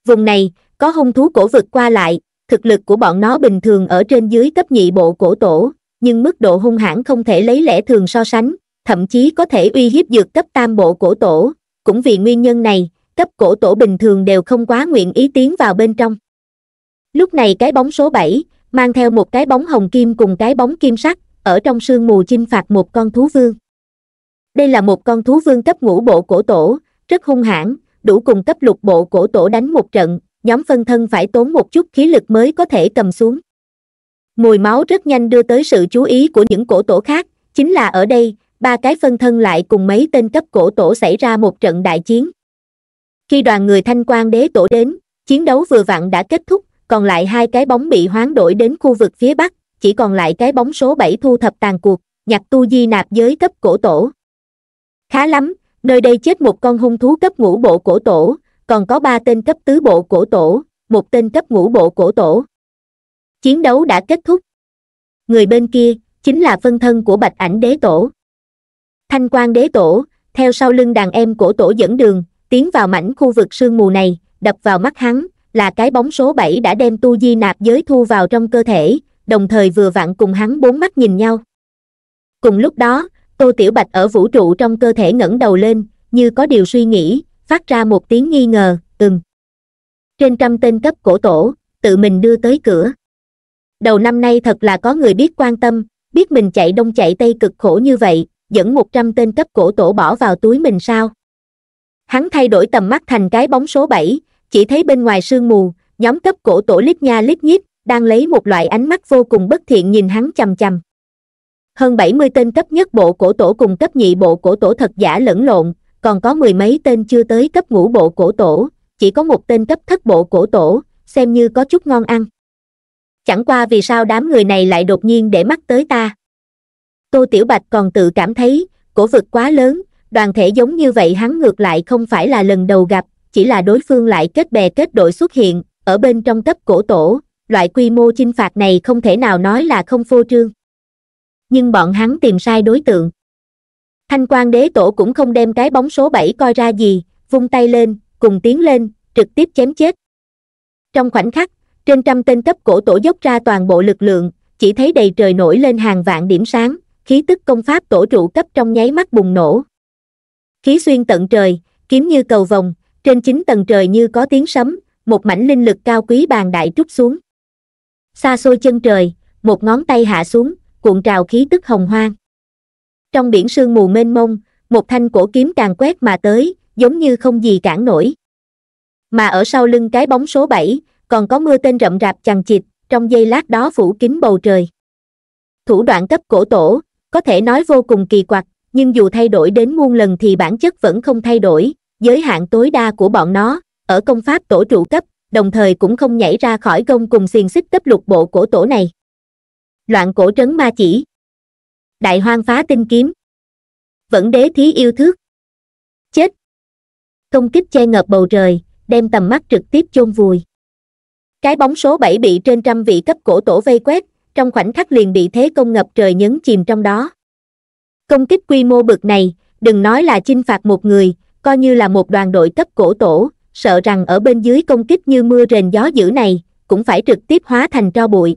S1: Vùng này, có hung thú cổ vực qua lại, thực lực của bọn nó bình thường ở trên dưới cấp nhị bộ cổ tổ, nhưng mức độ hung hãn không thể lấy lẽ thường so sánh, thậm chí có thể uy hiếp dược cấp tam bộ cổ tổ. Cũng vì nguyên nhân này, cấp cổ tổ bình thường đều không quá nguyện ý tiến vào bên trong. Lúc này cái bóng số 7, mang theo một cái bóng hồng kim cùng cái bóng kim sắc, ở trong sương mù chinh phạt một con thú vương. Đây là một con thú vương cấp ngũ bộ cổ tổ, rất hung hãn, đủ cùng cấp lục bộ cổ tổ đánh một trận nhóm phân thân phải tốn một chút khí lực mới có thể cầm xuống mùi máu rất nhanh đưa tới sự chú ý của những cổ tổ khác chính là ở đây ba cái phân thân lại cùng mấy tên cấp cổ tổ xảy ra một trận đại chiến khi đoàn người thanh quan đế tổ đến chiến đấu vừa vặn đã kết thúc còn lại hai cái bóng bị hoán đổi đến khu vực phía bắc chỉ còn lại cái bóng số bảy thu thập tàn cuộc nhặt tu di nạp giới cấp cổ tổ khá lắm nơi đây chết một con hung thú cấp ngũ bộ cổ tổ, còn có ba tên cấp tứ bộ cổ tổ, một tên cấp ngũ bộ cổ tổ. Chiến đấu đã kết thúc. Người bên kia, chính là phân thân của bạch ảnh đế tổ. Thanh quan đế tổ, theo sau lưng đàn em cổ tổ dẫn đường, tiến vào mảnh khu vực sương mù này, đập vào mắt hắn, là cái bóng số 7 đã đem tu di nạp giới thu vào trong cơ thể, đồng thời vừa vặn cùng hắn bốn mắt nhìn nhau. Cùng lúc đó, tô tiểu bạch ở vũ trụ trong cơ thể ngẩng đầu lên như có điều suy nghĩ phát ra một tiếng nghi ngờ ừm trên trăm tên cấp cổ tổ tự mình đưa tới cửa đầu năm nay thật là có người biết quan tâm biết mình chạy đông chạy tây cực khổ như vậy dẫn một trăm tên cấp cổ tổ bỏ vào túi mình sao hắn thay đổi tầm mắt thành cái bóng số bảy chỉ thấy bên ngoài sương mù nhóm cấp cổ tổ lít nha lít nhít đang lấy một loại ánh mắt vô cùng bất thiện nhìn hắn chằm chằm hơn bảy mươi tên cấp nhất bộ cổ tổ cùng cấp nhị bộ cổ tổ thật giả lẫn lộn còn có mười mấy tên chưa tới cấp ngũ bộ cổ tổ chỉ có một tên cấp thất bộ cổ tổ xem như có chút ngon ăn chẳng qua vì sao đám người này lại đột nhiên để mắt tới ta tô tiểu bạch còn tự cảm thấy cổ vực quá lớn đoàn thể giống như vậy hắn ngược lại không phải là lần đầu gặp chỉ là đối phương lại kết bè kết đội xuất hiện ở bên trong cấp cổ tổ loại quy mô chinh phạt này không thể nào nói là không phô trương nhưng bọn hắn tìm sai đối tượng thanh quan đế tổ cũng không đem cái bóng số bảy coi ra gì vung tay lên cùng tiến lên trực tiếp chém chết trong khoảnh khắc trên trăm tên cấp cổ tổ dốc ra toàn bộ lực lượng chỉ thấy đầy trời nổi lên hàng vạn điểm sáng khí tức công pháp tổ trụ cấp trong nháy mắt bùng nổ khí xuyên tận trời kiếm như cầu vồng trên chín tầng trời như có tiếng sấm một mảnh linh lực cao quý bàn đại trút xuống xa xôi chân trời một ngón tay hạ xuống cuộn trào khí tức hồng hoang. Trong biển sương mù mênh mông, một thanh cổ kiếm càng quét mà tới, giống như không gì cản nổi. Mà ở sau lưng cái bóng số 7, còn có mưa tên rậm rạp chằng chịt, trong giây lát đó phủ kín bầu trời. Thủ đoạn cấp cổ tổ, có thể nói vô cùng kỳ quặc, nhưng dù thay đổi đến muôn lần thì bản chất vẫn không thay đổi, giới hạn tối đa của bọn nó, ở công pháp tổ trụ cấp, đồng thời cũng không nhảy ra khỏi gông cùng xiềng xích cấp lục bộ cổ tổ này loạn cổ trấn ma chỉ đại hoang phá tinh kiếm vẫn đế thí yêu thước chết công kích che ngập bầu trời đem tầm mắt trực tiếp chôn vùi cái bóng số bảy bị trên trăm vị cấp cổ tổ vây quét trong khoảnh khắc liền bị thế công ngập trời nhấn chìm trong đó công kích quy mô bực này đừng nói là chinh phạt một người coi như là một đoàn đội cấp cổ tổ sợ rằng ở bên dưới công kích như mưa rền gió dữ này cũng phải trực tiếp hóa thành tro bụi